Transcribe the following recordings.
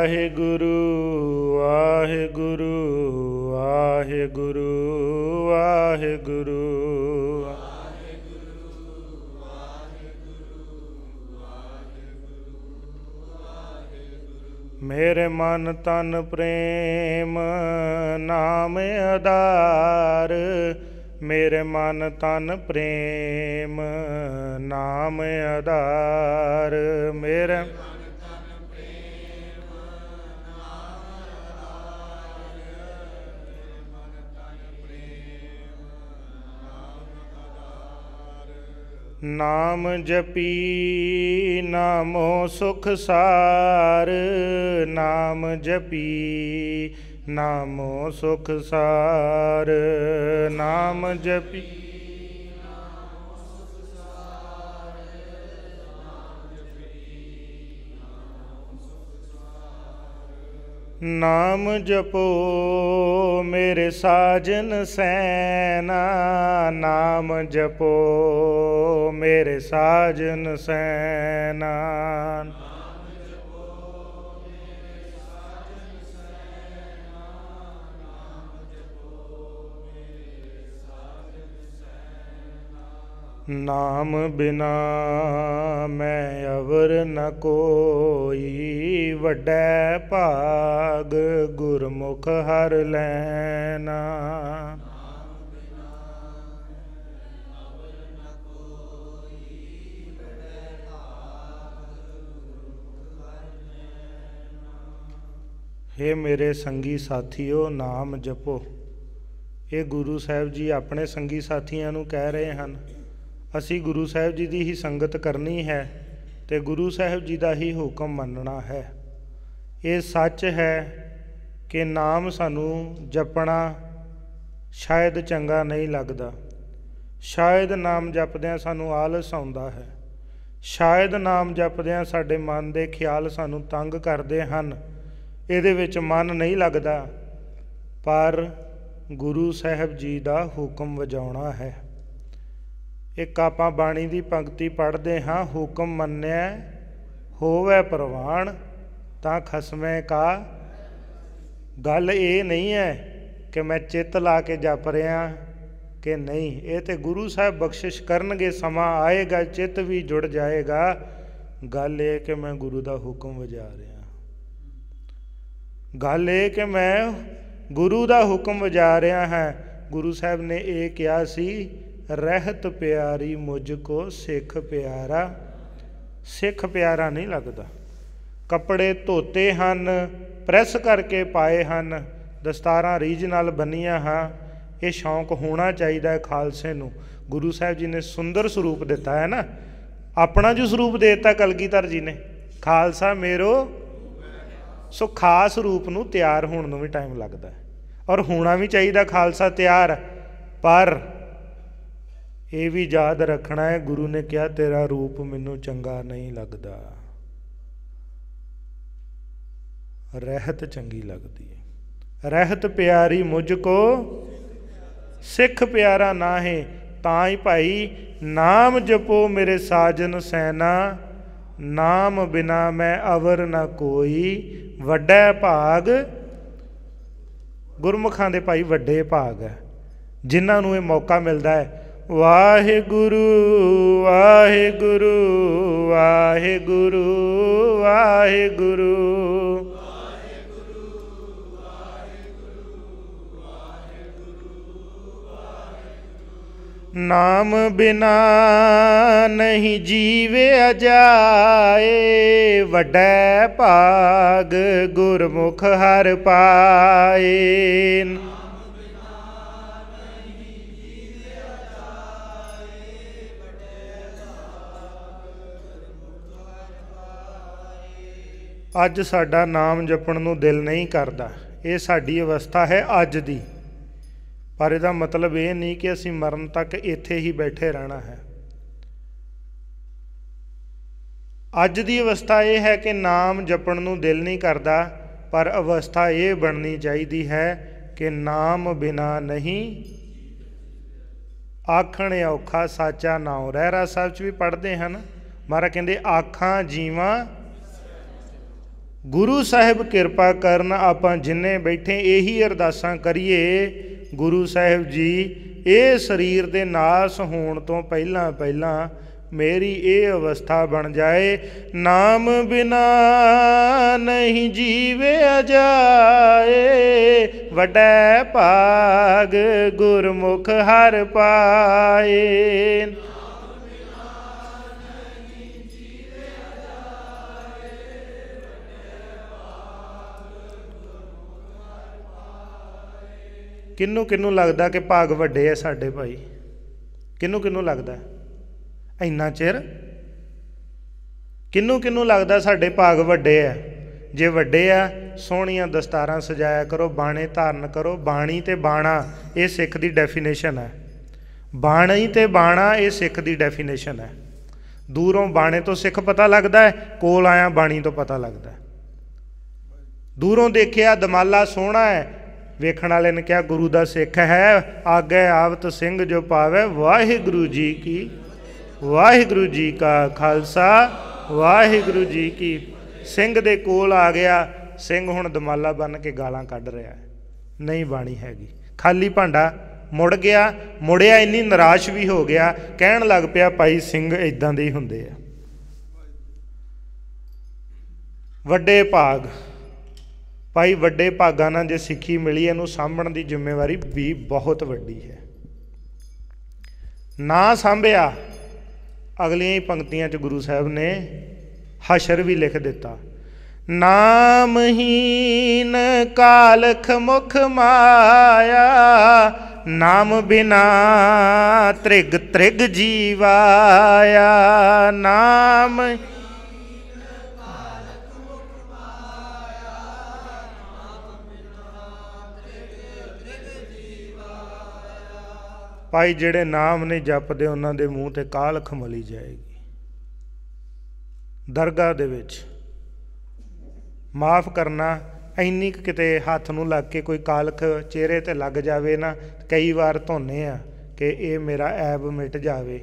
ਵਾਹਿਗੁਰੂ ਵਾਹਿਗੁਰੂ ਵਾਹਿਗੁਰੂ ਵਾਹਿਗੁਰੂ ਮੇਰੇ ਮਨ ਤਨ ਪ੍ਰੇਮ ਨਾਮ ਅਧਾਰ ਮੇਰੇ ਮਨ ਤਨ ਪ੍ਰੇਮ ਨਾਮ ਅਧਾਰ ਮੇਰੇ ਨਾਮ ਜਪੀ ਨਾਮੋ ਸੁਖ ਸਾਰ ਨਾਮ ਜਪੀ ਨਾਮੋ ਸੁਖ ਸਾਰ ਨਾਮ ਜਪੀ ਨਾਮ ਜਪੋ ਮੇਰੇ ਸਾਜਨ ਸੈਨਾ ਨਾਮ ਜਪੋ ਮੇਰੇ ਸਾਜਨ ਸੈਨਾ ਨਾਮ ਬਿਨਾ ਮੈਂ ਅਵਰ ਨ ਕੋਈ ਵੱਡੈ ਭਾਗ ਗੁਰਮੁਖ ਹਰ ਲੈਨਾ हे ਮੇਰੇ ਸੰਗੀ ਸਾਥੀਓ ਨਾਮ ਜਪੋ ਇਹ ਗੁਰੂ ਸਾਹਿਬ ਜੀ ਆਪਣੇ ਸੰਗੀ ਸਾਥੀਆਂ ਨੂੰ ਕਹਿ ਰਹੇ ਹਨ ਅਸੀਂ ਗੁਰੂ ਸਾਹਿਬ ਜੀ ਦੀ ਹੀ ਸੰਗਤ ਕਰਨੀ ਹੈ ਤੇ ਗੁਰੂ ਸਾਹਿਬ ਜੀ ਦਾ ਹੀ ਹੁਕਮ ਮੰਨਣਾ ਹੈ ਇਹ ਸੱਚ ਹੈ ਕਿ ਨਾਮ ਸਾਨੂੰ ਜਪਣਾ ਸ਼ਾਇਦ ਚੰਗਾ ਨਹੀਂ ਲੱਗਦਾ ਸ਼ਾਇਦ ਨਾਮ ਜਪਦਿਆਂ ਸਾਨੂੰ ਆਲਸ ਆਉਂਦਾ ਹੈ ਸ਼ਾਇਦ ਨਾਮ ਜਪਦਿਆਂ ਸਾਡੇ ਮਨ ਦੇ ਖਿਆਲ ਸਾਨੂੰ ਤੰਗ ਕਰਦੇ ਹਨ ਇਹਦੇ ਵਿੱਚ ਮਨ ਨਹੀਂ ਲੱਗਦਾ ਪਰ ਗੁਰੂ ਸਾਹਿਬ ਜੀ ਦਾ ਹੁਕਮ ਵਜਾਉਣਾ ਹੈ ਇੱਕ ਆਪਾਂ ਬਾਣੀ ਦੀ ਪੰਕਤੀ ਪੜ੍ਹਦੇ ਹਾਂ ਹੁਕਮ ਮੰਨਿਆ ਹੋਵੇ ਪ੍ਰਵਾਨ ਤਾਂ ਖਸਮੇ ਕਾ ਗੱਲ ਇਹ ਨਹੀਂ ਹੈ ਕਿ ਮੈਂ ਚਿੱਤ ਲਾ ਕੇ ਜਪ ਰਿਆਂ ਕਿ ਨਹੀਂ ਇਹ ਤੇ ਗੁਰੂ ਸਾਹਿਬ ਬਖਸ਼ਿਸ਼ ਕਰਨਗੇ ਸਮਾਂ ਆਏਗਾ ਚਿੱਤ ਵੀ ਜੁੜ ਜਾਏਗਾ ਗੱਲ ਇਹ ਕਿ ਮੈਂ ਗੁਰੂ ਦਾ ਹੁਕਮ ਵਜਾ ਰਿਹਾ ਗੱਲ ਇਹ ਕਿ ਮੈਂ ਗੁਰੂ ਦਾ ਹੁਕਮ ਵਜਾ ਰਿਹਾ ਹਾਂ ਗੁਰੂ ਸਾਹਿਬ ਨੇ ਇਹ ਕਿਹਾ ਸੀ ਰਹਿਤ ਪਿਆਰੀ ਮੁਝ ਕੋ ਸਿੱਖ ਪਿਆਰਾ ਸਿੱਖ ਪਿਆਰਾ ਨਹੀਂ ਲੱਗਦਾ ਕੱਪੜੇ ਧੋਤੇ ਹਨ ਪ੍ਰੈਸ ਕਰਕੇ ਪਾਏ ਹਨ ਦਸਤਾਰਾਂ ਰੀਜਨਲ ਬੰਨੀਆਂ ਹਾਂ ਇਹ ਸ਼ੌਂਕ ਹੋਣਾ ਚਾਹੀਦਾ ਹੈ ਖਾਲਸੇ ਨੂੰ ਗੁਰੂ ਸਾਹਿਬ ਜੀ ਨੇ ਸੁੰਦਰ ਸਰੂਪ ਦਿੱਤਾ ਹੈ ਨਾ ਆਪਣਾ ਜੋ ਸਰੂਪ ਦੇਤਾ ਕਲਗੀਧਰ ਜੀ ਨੇ ਖਾਲਸਾ ਮੇਰੋ ਸੋ ਖਾਸ ਰੂਪ ਨੂੰ ਤਿਆਰ ਹੋਣ ਨੂੰ ਵੀ ਟਾਈਮ ਲੱਗਦਾ ਔਰ ਹੋਣਾ ਵੀ ਚਾਹੀਦਾ ਖਾਲਸਾ ਤਿਆਰ ਪਰ ਇਹ ਵੀ ਯਾਦ ਰੱਖਣਾ ਹੈ ਗੁਰੂ ਨੇ ਕਿਹਾ ਤੇਰਾ ਰੂਪ ਮੈਨੂੰ ਚੰਗਾ ਨਹੀਂ ਲੱਗਦਾ ਰਹਿਤ ਚੰਗੀ ਲੱਗਦੀ ਹੈ ਰਹਿਤ ਪਿਆਰੀ ਮੁਝ ਕੋ ਸਿੱਖ ਪਿਆਰਾ ਨਾ ਹੈ ਤਾਂ ਹੀ ਭਾਈ ਨਾਮ ਜਪੋ ਮੇਰੇ ਸਾਜਨ ਸੈਨਾ ਨਾਮ ਬਿਨਾ ਮੈਂ ਅਵਰ ਨਾ ਕੋਈ ਵੱਡਾ ਭਾਗ ਗੁਰਮੁਖਾਂ ਦੇ ਭਾਈ ਵੱਡੇ ਭਾਗ ਹੈ ਜਿਨ੍ਹਾਂ ਨੂੰ ਇਹ ਮੌਕਾ ਮਿਲਦਾ ਹੈ ਵਾਹਿਗੁਰੂ ਵਾਹਿਗੁਰੂ ਵਾਹਿਗੁਰੂ ਵਾਹਿਗੁਰੂ ਨਾਮ ਬਿਨਾ ਨਹੀਂ ਜੀਵੇ ਅਜਾਏ ਵਡੈ ਭਾਗ ਗੁਰਮੁਖ ਹਰ ਪਾਏ ਅੱਜ ਸਾਡਾ ਨਾਮ ਜਪਣ ਨੂੰ ਦਿਲ ਨਹੀਂ ਕਰਦਾ ਇਹ ਸਾਡੀ ਅਵਸਥਾ ਹੈ ਅੱਜ ਦੀ ਪਰ ਇਹਦਾ ਮਤਲਬ ਇਹ ਨਹੀਂ ਕਿ ਅਸੀਂ ਮਰਨ ਤੱਕ ਇੱਥੇ ਹੀ ਬੈਠੇ ਰਹਿਣਾ ਹੈ ਅੱਜ ਦੀ ਅਵਸਥਾ ਇਹ ਹੈ ਕਿ ਨਾਮ ਜਪਣ ਨੂੰ ਦਿਲ ਨਹੀਂ ਕਰਦਾ ਪਰ ਅਵਸਥਾ ਇਹ ਬਣਨੀ ਚਾਹੀਦੀ ਹੈ ਕਿ ਨਾਮ ਬਿਨਾ ਨਹੀਂ ਆਖਣ ਔਖਾ ਸਾਚਾ ਨਾਉ ਰਹਿਰਾ ਸਾਹਿਬ ਚ ਵੀ ਪੜਦੇ ਹਨ ਮਹਾਰਾ ਕਹਿੰਦੇ ਆਖਾਂ ਜੀਵਾਂ ਗੁਰੂ ਸਾਹਿਬ ਕਿਰਪਾ ਕਰਨ ਆਪਾਂ ਜਿੰਨੇ ਬੈਠੇ ਇਹੀ ਅਰਦਾਸਾਂ ਕਰੀਏ ਗੁਰੂ ਸਾਹਿਬ ਜੀ ਇਹ ਸਰੀਰ ਦੇ ਨਾਸ ਹੋਣ ਤੋਂ ਪਹਿਲਾਂ ਪਹਿਲਾਂ ਮੇਰੀ ਇਹ ਅਵਸਥਾ ਬਣ ਜਾਏ ਨਾਮ ਬਿਨਾ ਨਹੀਂ ਜੀਵੇ ਅਜਾਏ ਵਡੈ ਭਾਗ ਗੁਰਮੁਖ ਹਰ ਪਾਏ ਕਿੰਨੂੰ ਕਿੰਨੂੰ ਲੱਗਦਾ ਕਿ ਭਾਗ ਵੱਡੇ ਐ ਸਾਡੇ ਭਾਈ ਕਿੰਨੂੰ ਕਿੰਨੂੰ ਲੱਗਦਾ ਇੰਨਾ ਚਿਰ ਕਿੰਨੂੰ ਕਿੰਨੂੰ ਲੱਗਦਾ ਸਾਡੇ ਭਾਗ ਵੱਡੇ ਐ ਜੇ ਵੱਡੇ ਆ ਸੋਹਣੀਆਂ ਦਸਤਾਰਾਂ ਸਜਾਇਆ ਕਰੋ ਬਾਣੇ ਧਾਰਨ ਕਰੋ ਬਾਣੀ ਤੇ ਬਾਣਾ ਇਹ ਸਿੱਖ ਦੀ ਡੈਫੀਨੇਸ਼ਨ ਹੈ ਬਾਣੀ ਤੇ ਬਾਣਾ ਇਹ ਸਿੱਖ ਦੀ ਡੈਫੀਨੇਸ਼ਨ ਹੈ ਦੂਰੋਂ ਬਾਣੇ ਤੋਂ ਸਿੱਖ ਪਤਾ ਲੱਗਦਾ ਹੈ ਕੋਲ ਆਇਆ ਬਾਣੀ ਤੋਂ ਪਤਾ ਲੱਗਦਾ ਦੂਰੋਂ ਦੇਖਿਆ ਦਮਾਲਾ ਸੋਹਣਾ ਹੈ ਵੇਖਣ ਵਾਲੇ ਨੇ ਕਿਹਾ ਗੁਰੂ ਦਾ ਸਿੱਖ ਹੈ ਆਗੇ ਆਵਤ ਸਿੰਘ ਜੋ ਪਾਵੇ ਵਾਹਿਗੁਰੂ ਜੀ ਕੀ ਵਾਹਿਗੁਰੂ ਜੀ ਕਾ ਖਾਲਸਾ ਵਾਹਿਗੁਰੂ ਜੀ ਕੀ ਸਿੰਘ ਦੇ ਕੋਲ ਆ ਗਿਆ ਸਿੰਘ ਹੁਣ ਦਮਾਲਾ ਬਨ ਕੇ ਗਾਲਾਂ ਕੱਢ ਰਿਹਾ ਹੈ ਨਹੀਂ ਬਾਣੀ ਹੈਗੀ ਖਾਲੀ ਭਾਂਡਾ ਮੁੜ ਗਿਆ ਮੁੜਿਆ ਇੰਨੀ ਨਿਰਾਸ਼ ਵੀ ਹੋ ਗਿਆ ਕਹਿਣ ਲੱਗ ਪਿਆ ਭਾਈ ਸਿੰਘ ਇਦਾਂ ਦੇ ਹੀ ਹੁੰਦੇ ਆ ਵੱਡੇ ਭਾਗ ਭਾਈ ਵੱਡੇ ਭਾਗਾਂ ਨਾਲ ਜੇ ਸਿੱਖੀ ਮਿਲੀ ਇਹਨੂੰ ਸਾਂਭਣ ਦੀ ਜ਼ਿੰਮੇਵਾਰੀ ਵੀ ਬਹੁਤ ਵੱਡੀ ਹੈ ਨਾ ਸਾਂਭਿਆ ਅਗਲੀਆਂ ਹੀ ਪੰਕਤੀਆਂ 'ਚ ਗੁਰੂ ਸਾਹਿਬ ਨੇ ਹਸ਼ਰ ਵੀ ਲਿਖ ਦਿੱਤਾ ਨਾਮ ਨ ਕਾਲਖ ਮੁਖ ਮਾਇਆ ਨਾਮ ਬਿਨਾ ਤ੍ਰਿਗ ਤ੍ਰਿਗ ਜੀਵਾਇਆ ਨਾਮ ਭਾਈ ਜਿਹੜੇ ਨਾਮ ਨਹੀਂ ਜਪਦੇ ਉਹਨਾਂ ਦੇ ਮੂੰਹ ਤੇ ਕਾਲ ਖਮਲੀ ਜਾਏਗੀ ਦਰਗਾਹ ਦੇ ਵਿੱਚ ਮਾਫ ਕਰਨਾ ਇੰਨੀ ਕਿਤੇ ਹੱਥ ਨੂੰ ਲੱਗ ਕੇ ਕੋਈ ਕਾਲਖ ਚਿਹਰੇ ਤੇ ਲੱਗ ਜਾਵੇ ਨਾ ਕਈ ਵਾਰ ਧੋਨੇ ਆ ਕਿ ਇਹ ਮੇਰਾ ਐਬ ਮਿਟ ਜਾਵੇ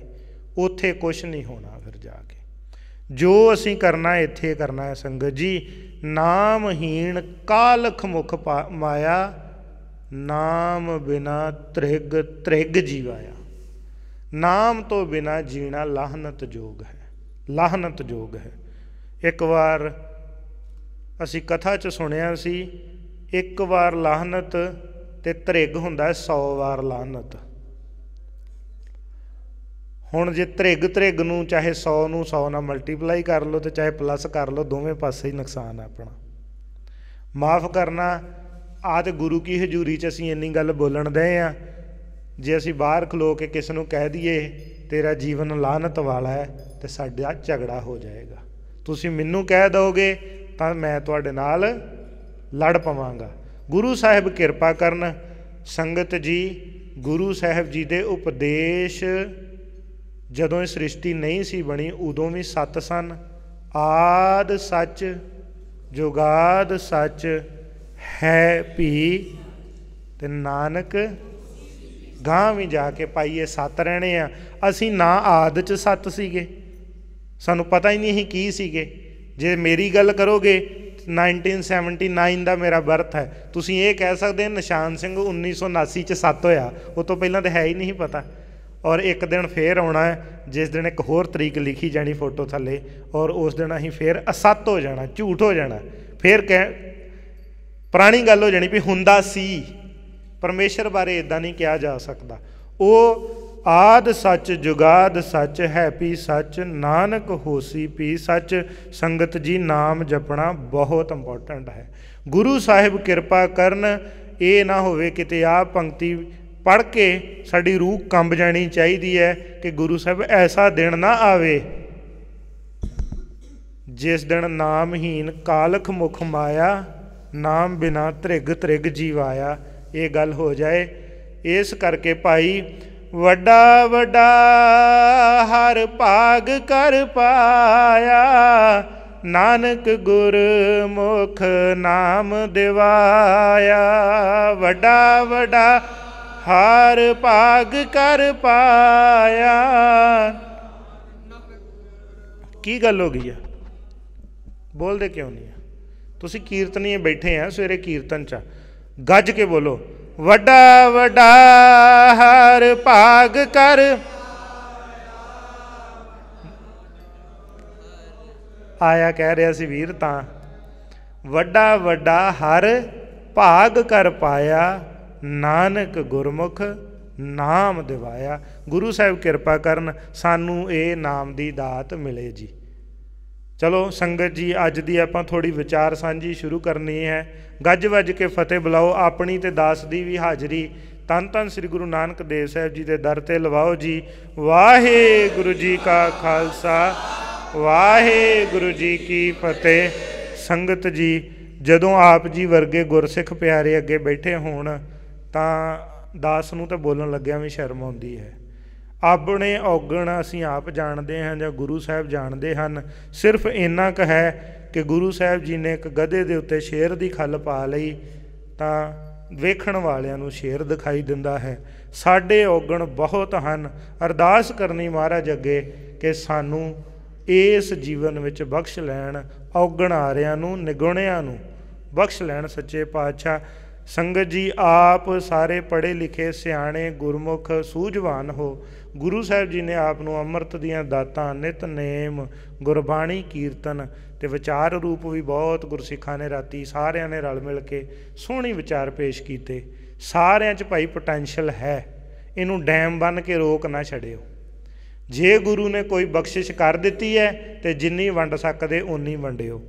ਉਥੇ ਕੁਝ ਨਹੀਂ ਹੋਣਾ ਫਿਰ ਜਾ ਕੇ ਜੋ ਅਸੀਂ ਕਰਨਾ ਇੱਥੇ ਕਰਨਾ ਹੈ ਸੰਗਤ ਜੀ ਨਾਮਹੀਣ ਕਾਲਖ ਮੁਖ ਮਾਇਆ ਨਾਮ ਬਿਨਾ ਤ੍ਰਿਗ ਤ੍ਰਿਗ ਜੀਵਾਇਆ ਨਾਮ ਤੋਂ ਬਿਨਾ ਜੀਣਾ ਲਾਹਨਤ ਜੋਗ ਹੈ ਲਾਹਨਤ ਜੋਗ ਹੈ ਇੱਕ ਵਾਰ ਅਸੀਂ ਕਥਾ 'ਚ ਸੁਣਿਆ ਸੀ ਇੱਕ ਵਾਰ ਲਾਹਨਤ ਤੇ ਤ੍ਰਿਗ ਹੁੰਦਾ 100 ਵਾਰ ਲਾਹਨਤ ਹੁਣ ਜੇ ਤ੍ਰਿਗ ਤ੍ਰਿਗ ਨੂੰ ਚਾਹੇ 100 ਨੂੰ 100 ਨਾਲ ਮਲਟੀਪਲਾਈ ਕਰ ਲਓ ਤੇ ਚਾਹੇ ਪਲੱਸ ਕਰ ਲਓ ਦੋਵੇਂ ਪਾਸੇ ਹੀ ਨੁਕਸਾਨ ਹੈ ਆਪਣਾ ਮਾਫ ਕਰਨਾ ਤੇ ਗੁਰੂ ਕੀ ਹਜ਼ੂਰੀ 'ਚ ਅਸੀਂ ਇੰਨੀ ਗੱਲ ਬੋਲਣ ਦੇ ਆ ਜੇ ਅਸੀਂ ਬਾਹਰ ਖਲੋ ਕੇ ਕਿਸ ਨੂੰ ਕਹਿ ਦਈਏ ਤੇਰਾ ਜੀਵਨ ਲਾਹਨਤ ਵਾਲਾ ਹੈ ਤੇ ਸਾਡਾ ਝਗੜਾ ਹੋ ਜਾਏਗਾ ਤੁਸੀਂ ਮੈਨੂੰ ਕਹਿ ਦੋਗੇ ਤਾਂ ਮੈਂ ਤੁਹਾਡੇ ਨਾਲ ਲੜ ਪਵਾਂਗਾ ਗੁਰੂ ਸਾਹਿਬ ਕਿਰਪਾ ਕਰਨ ਸੰਗਤ ਜੀ ਗੁਰੂ ਸਾਹਿਬ ਜੀ ਦੇ ਉਪਦੇਸ਼ ਜਦੋਂ ਇਹ ਸ੍ਰਿਸ਼ਟੀ ਨਹੀਂ ਸੀ ਬਣੀ ਉਦੋਂ ਵੀ ਸਤ ਸਨ ਆਦ ਸੱਚ ਜੁਗਾਦ ਸੱਚ ਹੈ ਭੀ ਤੇ ਨਾਨਕ ਗਾਂ ਵੀ ਜਾ ਕੇ ਪਾਈਏ ਸੱਤ ਰਹਿਣੇ ਆ ਅਸੀਂ ਨਾ ਆਦ ਚ ਸੱਤ ਸੀਗੇ ਸਾਨੂੰ ਪਤਾ ਹੀ ਨਹੀਂ ਅਸੀਂ ਕੀ ਸੀਗੇ ਜੇ ਮੇਰੀ ਗੱਲ ਕਰੋਗੇ 1979 ਦਾ ਮੇਰਾ ਬਰਥ ਹੈ ਤੁਸੀਂ ਇਹ ਕਹਿ ਸਕਦੇ ਨਿਸ਼ਾਨ ਸਿੰਘ 1979 ਚ ਸੱਤ ਹੋਇਆ ਉਹ ਤੋਂ ਪਹਿਲਾਂ ਤਾਂ ਹੈ ਹੀ ਨਹੀਂ ਪਤਾ ਔਰ ਇੱਕ ਦਿਨ ਫੇਰ ਆਉਣਾ ਜਿਸ ਦਿਨ ਇੱਕ ਹੋਰ ਤਰੀਕ ਲਿਖੀ ਜਾਣੀ ਫੋਟੋ ਥੱਲੇ ਔਰ ਉਸ ਦਿਨ ਅਸੀਂ ਫੇਰ ਅਸੱਤ ਹੋ ਜਾਣਾ ਝੂਠ ਹੋ ਜਾਣਾ ਫੇਰ ਕਹਿ ਪੁਰਾਣੀ ਗੱਲ ਹੋ ਜਾਣੀ ਵੀ ਹੁੰਦਾ ਸੀ ਪਰਮੇਸ਼ਰ ਬਾਰੇ ਇਦਾਂ ਨਹੀਂ ਕਿਹਾ ਜਾ ਸਕਦਾ ਉਹ ਆਦ ਸੱਚ ਜੁਗਾਦ ਸੱਚ ਹੈ ਪੀ ਸੱਚ ਨਾਨਕ ਹੋਸੀ ਪੀ ਸੱਚ ਸੰਗਤ ਜੀ ਨਾਮ ਜਪਣਾ ਬਹੁਤ ਇੰਪੋਰਟੈਂਟ ਹੈ ਗੁਰੂ ਸਾਹਿਬ ਕਿਰਪਾ ਕਰਨ ਇਹ ਨਾ ਹੋਵੇ ਕਿਤੇ ਆ ਪੰਕਤੀ ਪੜ ਕੇ ਸਾਡੀ ਰੂਹ ਕੰਬ ਜਾਣੀ ਚਾਹੀਦੀ ਹੈ ਕਿ ਗੁਰੂ ਸਾਹਿਬ ਐਸਾ ਦਿਨ ਨਾ ਆਵੇ ਜਿਸ ਦਿਨ ਨਾਮਹੀਨ ਕਾਲਖ ਮੁਖ ਮਾਇਆ ਨਾਮ ਬਿਨਾ ਤ੍ਰਿਗ ਤ੍ਰਿਗ ਆਇਆ ਇਹ ਗੱਲ ਹੋ ਜਾਏ ਇਸ ਕਰਕੇ ਭਾਈ ਵੱਡਾ ਵੱਡਾ ਹਰ ਭਾਗ ਕਰ ਪਾਇਆ ਨਾਨਕ ਗੁਰ ਮੁਖ ਨਾਮ ਦਿਵਾਇਆ ਵੱਡਾ ਵੱਡਾ ਹਰ ਭਾਗ ਕਰ ਪਾਇਆ ਕੀ ਗੱਲ ਹੋ ਗਈ ਆ ਬੋਲਦੇ ਕਿਉਂ ਨਹੀਂ ਤੁਸੀਂ ਕੀਰਤਨੀਏ ਬੈਠੇ ਆ ਸਵੇਰੇ ਕੀਰਤਨ ਚ ਗੱਜ ਕੇ ਬੋਲੋ ਵੱਡਾ ਵੱਡਾ ਹਰ ਭਾਗ ਕਰ ਆਇਆ ਕਹਿ ਰਿਹਾ ਸੀ ਵੀਰ ਤਾਂ ਵੱਡਾ ਵੱਡਾ ਹਰ ਭਾਗ ਕਰ ਪਾਇਆ ਨਾਨਕ ਗੁਰਮੁਖ ਨਾਮ ਦਿਵਾਇਆ ਗੁਰੂ ਸਾਹਿਬ ਕਿਰਪਾ ਕਰਨ ਸਾਨੂੰ ਇਹ ਨਾਮ ਦੀ ਦਾਤ ਮਿਲੇ ਜੀ ਚਲੋ ਸੰਗਤ ਜੀ ਅੱਜ ਦੀ ਆਪਾਂ ਥੋੜੀ ਵਿਚਾਰ ਸਾਂਝੀ ਸ਼ੁਰੂ ਕਰਨੀ ਹੈ ਗੱਜ ਵੱਜ ਕੇ ਫਤਿਹ ਬੁਲਾਓ ਆਪਣੀ ਤੇ ਦਾਸ ਦੀ ਵੀ ਹਾਜ਼ਰੀ ਤਨ ਤਨ ਸ੍ਰੀ ਗੁਰੂ ਨਾਨਕ ਦੇਵ ਸਾਹਿਬ ਜੀ ਦੇ ਦਰ ਤੇ ਲਵਾਓ ਜੀ ਵਾਹਿਗੁਰੂ ਜੀ ਕਾ ਖਾਲਸਾ ਵਾਹਿਗੁਰੂ ਜੀ ਕੀ ਫਤਿਹ ਸੰਗਤ ਜੀ ਜਦੋਂ ਆਪ ਜੀ ਵਰਗੇ ਗੁਰਸਿੱਖ ਪਿਆਰੇ ਅੱਗੇ ਬੈਠੇ ਹੋਣ ਤਾਂ ਦਾਸ ਨੂੰ ਤਾਂ ਬੋਲਣ ਲੱਗਿਆ ਵੀ ਸ਼ਰਮ ਆਉਂਦੀ ਹੈ ਆਪਣੇ ਔਗਣ ਅਸੀਂ ਆਪ ਜਾਣਦੇ ਹਾਂ ਜਾਂ ਗੁਰੂ ਸਾਹਿਬ ਜਾਣਦੇ ਹਨ ਸਿਰਫ ਇੰਨਾ ਕ ਹੈ ਕਿ ਗੁਰੂ ਸਾਹਿਬ ਜੀ ਨੇ ਇੱਕ ਗਧੇ ਦੇ ਉੱਤੇ ਸ਼ੇਰ ਦੀ ਖੱਲ ਪਾ ਲਈ ਤਾਂ ਵੇਖਣ ਵਾਲਿਆਂ ਨੂੰ ਸ਼ੇਰ ਦਿਖਾਈ ਦਿੰਦਾ ਹੈ ਸਾਡੇ ਔਗਣ ਬਹੁਤ ਹਨ ਅਰਦਾਸ ਕਰਨੀ ਮਹਾਰਾਜ ਅੱਗੇ ਕਿ ਸਾਨੂੰ ਇਸ ਜੀਵਨ ਵਿੱਚ ਬਖਸ਼ ਲੈਣ ਔਗਣ ਆਰਿਆਂ ਨੂੰ ਨਿਗੁਣਿਆਂ ਨੂੰ ਬਖਸ਼ ਲੈਣ ਸੱਚੇ ਪਾਤਸ਼ਾਹ ਸੰਗਤ ਜੀ ਆਪ ਸਾਰੇ ਪੜ੍ਹੇ ਲਿਖੇ ਸਿਆਣੇ ਗੁਰਮੁਖ ਸੂਝਵਾਨ ਹੋ ਗੁਰੂ ਸਾਹਿਬ ਜੀ ਨੇ ਆਪ ਨੂੰ ਅੰਮ੍ਰਿਤ ਦੀਆਂ ਦਾਤਾਂ ਨਿਤ ਨੇਮ ਗੁਰਬਾਣੀ ਕੀਰਤਨ ਤੇ ਵਿਚਾਰ ਰੂਪ ਵੀ ਬਹੁਤ ਗੁਰਸਿੱਖਾਂ ਨੇ ਰਾਤੀ ਸਾਰਿਆਂ ਨੇ ਰਲ ਮਿਲ ਕੇ ਸੋਹਣੀ ਵਿਚਾਰ ਪੇਸ਼ ਕੀਤੇ ਸਾਰਿਆਂ 'ਚ ਭਾਈ ਪੋਟੈਂਸ਼ੀਅਲ ਹੈ ਇਹਨੂੰ ਡੈਮ ਬਣ ਕੇ ਰੋਕ ਨਾ ਛੜਿਓ ਜੇ ਗੁਰੂ ਨੇ ਕੋਈ ਬਖਸ਼ਿਸ਼ ਕਰ ਦਿੱਤੀ ਹੈ ਤੇ ਜਿੰਨੀ ਵੰਡ ਸਕਦੇ ਓਨੀ ਵੰਡਿਓ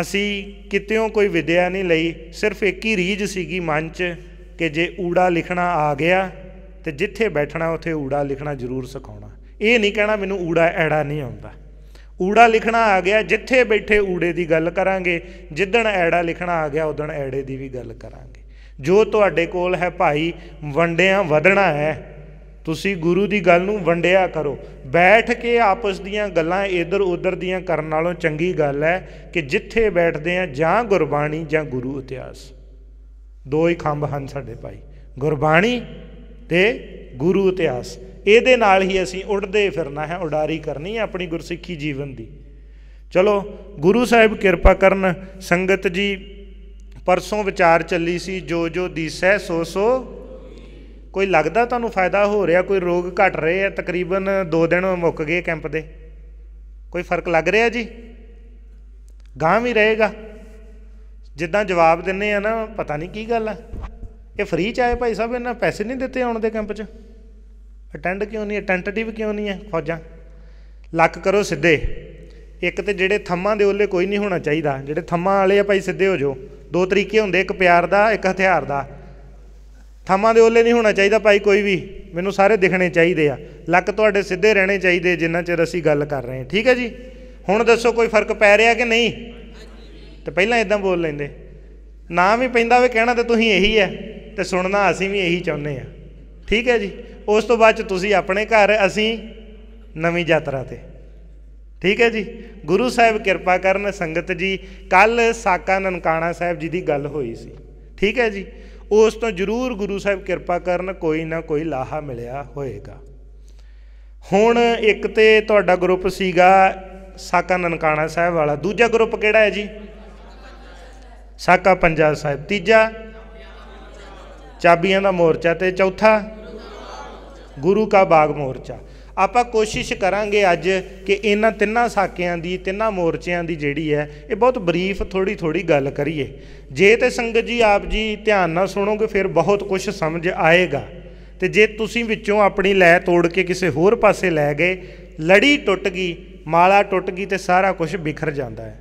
ਅਸੀਂ ਕਿਤੇੋਂ ਕੋਈ ਵਿਦਿਆ ਨਹੀਂ ਲਈ ਸਿਰਫ ਇੱਕ ਹੀ ਰੀਝ ਸੀਗੀ ਮਨ 'ਚ ਕਿ ਜੇ ਊੜਾ ਲਿਖਣਾ ਆ ਗਿਆ ਤੇ ਜਿੱਥੇ ਬੈਠਣਾ ਉੱਥੇ ਊੜਾ ਲਿਖਣਾ ਜ਼ਰੂਰ ਸਿਖਾਉਣਾ ਇਹ ਨਹੀਂ ਕਹਿਣਾ ਮੈਨੂੰ ਊੜਾ ਐੜਾ ਨਹੀਂ ਆਉਂਦਾ ਊੜਾ ਲਿਖਣਾ ਆ ਗਿਆ ਜਿੱਥੇ ਬੈਠੇ ਊੜੇ ਦੀ ਗੱਲ ਕਰਾਂਗੇ ਜਿੱਦਣ ਐੜਾ ਲਿਖਣਾ ਆ ਗਿਆ ਉਦੋਂ ਐੜੇ ਦੀ ਵੀ ਗੱਲ ਕਰਾਂਗੇ ਜੋ ਤੁਹਾਡੇ ਕੋਲ ਹੈ ਭਾਈ ਵੰਡਿਆਂ ਵਧਣਾ ਹੈ ਤੁਸੀਂ ਗੁਰੂ ਦੀ ਗੱਲ ਨੂੰ ਵੰਡਿਆ ਕਰੋ ਬੈਠ ਕੇ ਆਪਸ ਦੀਆਂ ਗੱਲਾਂ ਇਧਰ ਉਧਰ ਦੀਆਂ ਕਰਨ ਨਾਲੋਂ ਚੰਗੀ ਗੱਲ ਹੈ ਕਿ ਜਿੱਥੇ ਬੈਠਦੇ ਆ ਜਾਂ ਗੁਰਬਾਣੀ ਜਾਂ ਗੁਰੂ ਇਤਿਹਾਸ ਦੋ ਹੀ ਖੰਭ ਹਨ ਸਾਡੇ ਭਾਈ ਗੁਰਬਾਣੀ ਤੇ ਗੁਰੂ ਇਤਿਹਾਸ ਇਹਦੇ ਨਾਲ ਹੀ ਅਸੀਂ ਉੱਡਦੇ ਫਿਰਨਾ ਹੈ ਉਡਾਰੀ ਕਰਨੀ ਹੈ ਆਪਣੀ ਗੁਰਸਿੱਖੀ ਜੀਵਨ ਦੀ ਚਲੋ ਗੁਰੂ ਸਾਹਿਬ ਕਿਰਪਾ ਕਰਨ ਸੰਗਤ ਜੀ ਪਰਸੋਂ ਵਿਚਾਰ ਚੱਲੀ ਸੀ ਜੋ ਜੋ ਦੀਸੈ ਸੋ ਸੋ ਕੋਈ ਲੱਗਦਾ ਤੁਹਾਨੂੰ ਫਾਇਦਾ ਹੋ ਰਿਹਾ ਕੋਈ ਰੋਗ ਘਟ ਰਹੇ ਆ ਤਕਰੀਬਨ 2 ਦਿਨ ਮੁੱਕ ਗਏ ਕੈਂਪ ਦੇ ਕੋਈ ਫਰਕ ਲੱਗ ਰਿਹਾ ਜੀ ਗਾਂ ਵੀ ਰਹੇਗਾ ਜਿੱਦਾਂ ਜਵਾਬ ਦਿੰਨੇ ਆ ਨਾ ਪਤਾ ਨਹੀਂ ਕੀ ਗੱਲ ਆ ਇਹ ਫ੍ਰੀ ਚ ਆਏ ਭਾਈ ਸਾਹਿਬ ਇਹਨਾਂ ਪੈਸੇ ਨਹੀਂ ਦਿੱਤੇ ਆਉਣ ਦੇ ਕੈਂਪ 'ਚ ਅਟੈਂਡ ਕਿਉਂ ਨਹੀਂ ਅਟੈਂਟੇਟਿਵ ਕਿਉਂ ਨਹੀਂ ਹੈ ਫੌਜਾਂ ਲੱਕ ਕਰੋ ਸਿੱਧੇ ਇੱਕ ਤੇ ਜਿਹੜੇ ਥੰਮਾਂ ਦੇ ਉੱਲੇ ਕੋਈ ਨਹੀਂ ਹੋਣਾ ਚਾਹੀਦਾ ਜਿਹੜੇ ਥੰਮਾਂ ਵਾਲੇ ਆ ਭਾਈ ਸਿੱਧੇ ਹੋ ਜਾਓ ਦੋ ਤਰੀਕੇ ਹੁੰਦੇ ਇੱਕ ਪਿਆਰ ਦਾ ਇੱਕ ਹਥਿਆਰ ਦਾ ਥੰਮਾਂ ਦੇ ਉੱਲੇ ਨਹੀਂ ਹੋਣਾ ਚਾਹੀਦਾ ਭਾਈ ਕੋਈ ਵੀ ਮੈਨੂੰ ਸਾਰੇ ਦਿਖਣੇ ਚਾਹੀਦੇ ਆ ਲੱਕ ਤੁਹਾਡੇ ਸਿੱਧੇ ਰਹਿਣੇ ਚਾਹੀਦੇ ਜਿੰਨਾ ਚਿਰ ਅਸੀਂ ਗੱਲ ਕਰ ਰਹੇ ਹਾਂ ਠੀਕ ਹੈ ਜੀ ਹੁਣ ਦੱਸੋ ਕੋਈ ਫਰਕ ਪੈ ਰਿਹਾ ਕਿ ਨਹੀਂ ਤੇ ਪਹਿਲਾਂ ਇਦਾਂ ਬੋਲ ਲੈਂਦੇ ਨਾ ਵੀ ਪੈਂਦਾ ਵੇ ਕਹਿਣਾ ਤੇ ਤੁਸੀਂ ਇਹੀ ਹੈ ਤੇ ਸੁਣਨਾ ਅਸੀਂ ਵੀ ਇਹੀ ਚਾਹੁੰਦੇ ਆ ਠੀਕ ਹੈ ਜੀ ਉਸ ਤੋਂ ਬਾਅਦ ਚ ਤੁਸੀਂ ਆਪਣੇ ਘਰ ਅਸੀਂ ਨਵੀਂ ਯਾਤਰਾ ਤੇ ਠੀਕ ਹੈ ਜੀ ਗੁਰੂ ਸਾਹਿਬ ਕਿਰਪਾ ਕਰਨ ਸੰਗਤ ਜੀ ਕੱਲ ਸਾਕਾ ਨਨਕਾਣਾ ਸਾਹਿਬ ਜੀ ਦੀ ਗੱਲ ਹੋਈ ਸੀ ਠੀਕ ਹੈ ਜੀ ਉਸ ਤੋਂ ਜ਼ਰੂਰ ਗੁਰੂ ਸਾਹਿਬ ਕਿਰਪਾ ਕਰਨ ਕੋਈ ਨਾ ਕੋਈ ਲਾਹਾ ਮਿਲਿਆ ਹੋਏਗਾ ਹੁਣ ਇੱਕ ਤੇ ਤੁਹਾਡਾ ਗਰੁੱਪ ਸੀਗਾ ਸਾਕਾ ਨਨਕਾਣਾ ਸਾਹਿਬ ਵਾਲਾ ਦੂਜਾ ਗਰੁੱਪ ਕਿਹੜਾ ਹੈ ਜੀ ਸਾਕਾ ਪੰਜਾਬ ਸਾਹਿਬ ਤੀਜਾ ਚਾਬੀਆਂ ਦਾ ਮੋਰਚਾ ਤੇ ਚੌਥਾ ਗੁਰੂ ਕਾ ਬਾਗ ਮੋਰਚਾ ਆਪਾਂ ਕੋਸ਼ਿਸ਼ ਕਰਾਂਗੇ ਅੱਜ ਕਿ ਇਹਨਾਂ ਤਿੰਨਾਂ ਸਾਕਿਆਂ ਦੀ ਤਿੰਨਾਂ ਮੋਰਚਿਆਂ ਦੀ ਜਿਹੜੀ ਹੈ ਇਹ ਬਹੁਤ ਬਰੀਫ ਥੋੜੀ ਥੋੜੀ ਗੱਲ ਕਰੀਏ ਜੇ ਤੇ ਸੰਗਤ ਜੀ ਆਪ ਜੀ ਧਿਆਨ ਨਾਲ ਸੁਣੋਗੇ ਫਿਰ ਬਹੁਤ ਕੁਝ ਸਮਝ ਆਏਗਾ ਤੇ ਜੇ ਤੁਸੀਂ ਵਿੱਚੋਂ ਆਪਣੀ ਲੈ ਤੋੜ ਕੇ ਕਿਸੇ ਹੋਰ ਪਾਸੇ ਲੈ ਗਏ ਲੜੀ ਟੁੱਟ ਗਈ ਮਾਲਾ ਟੁੱਟ ਗਈ ਤੇ ਸਾਰਾ ਕੁਝ ਬਿਖਰ ਜਾਂਦਾ ਹੈ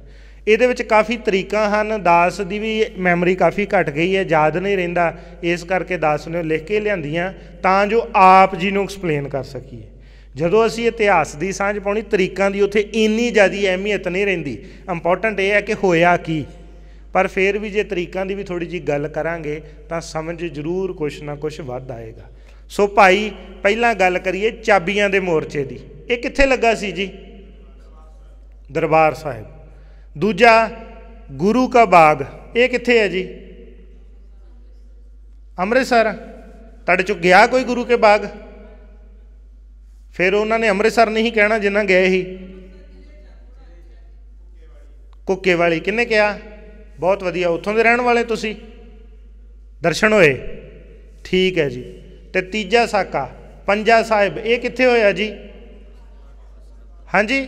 ਇਹਦੇ ਵਿੱਚ ਕਾਫੀ ਤਰੀਕਾ ਹਨ ਦਾਸ ਦੀ ਵੀ ਮੈਮਰੀ ਕਾਫੀ ਘਟ ਗਈ ਹੈ ਯਾਦ ਨਹੀਂ ਰਹਿੰਦਾ ਇਸ ਕਰਕੇ ਦਾਸ ਨੇ ਲਿਖ ਕੇ ਲਿਆਂਦੀਆਂ ਤਾਂ ਜੋ ਆਪ ਜੀ ਨੂੰ ਐਕਸਪਲੇਨ ਕਰ ਸਕੀਏ ਜਦੋਂ ਅਸੀਂ ਇਤਿਹਾਸ ਦੀ ਸਾਂਝ ਪਾਉਣੀ ਤਰੀਕਾਂ ਦੀ ਉੱਥੇ ਇੰਨੀ ਜ਼ਿਆਦੀ ਅਹਿਮੀਅਤ ਨਹੀਂ ਰਹਿੰਦੀ ਇੰਪੋਰਟੈਂਟ ਇਹ ਹੈ ਕਿ ਹੋਇਆ ਕੀ ਪਰ ਫਿਰ ਵੀ ਜੇ ਤਰੀਕਾਂ ਦੀ ਵੀ ਥੋੜੀ ਜੀ ਗੱਲ ਕਰਾਂਗੇ ਤਾਂ ਸਮਝ ਜ਼ਰੂਰ ਕੁਛ ਨਾ ਕੁਛ ਵੱਧ ਆਏਗਾ ਸੋ ਭਾਈ ਪਹਿਲਾਂ ਗੱਲ ਕਰੀਏ ਚਾਬੀਆਂ ਦੇ ਮੋਰਚੇ ਦੀ ਇਹ ਕਿੱਥੇ ਲੱਗਾ ਸੀ ਜੀ ਦਰਬਾਰ ਸਾਹਿਬ ਦੂਜਾ ਗੁਰੂ ਕਾ ਬਾਗ ਇਹ ਕਿੱਥੇ ਹੈ ਜੀ ਅੰਮ੍ਰਿਤਸਰ ਤੜ ਚੁ ਗਿਆ ਕੋਈ ਗੁਰੂ ਕੇ ਬਾਗ ਫਿਰ ਉਹਨਾਂ ਨੇ ਅੰਮ੍ਰਿਤਸਰ ਨਹੀਂ ਕਹਿਣਾ ਜਿੰਨਾ ਗਏ ਸੀ ਕੁੱਕੇ ਵਾਲੀ ਕਿੰਨੇ ਕਿਹਾ ਬਹੁਤ ਵਧੀਆ ਉੱਥੋਂ ਦੇ ਰਹਿਣ ਵਾਲੇ ਤੁਸੀਂ ਦਰਸ਼ਨ ਹੋਏ ਠੀਕ ਹੈ ਜੀ ਤੇ ਤੀਜਾ ਸਾਕਾ ਪੰਜਾ ਸਾਹਿਬ ਇਹ ਕਿੱਥੇ ਹੋਇਆ ਜੀ ਹਾਂਜੀ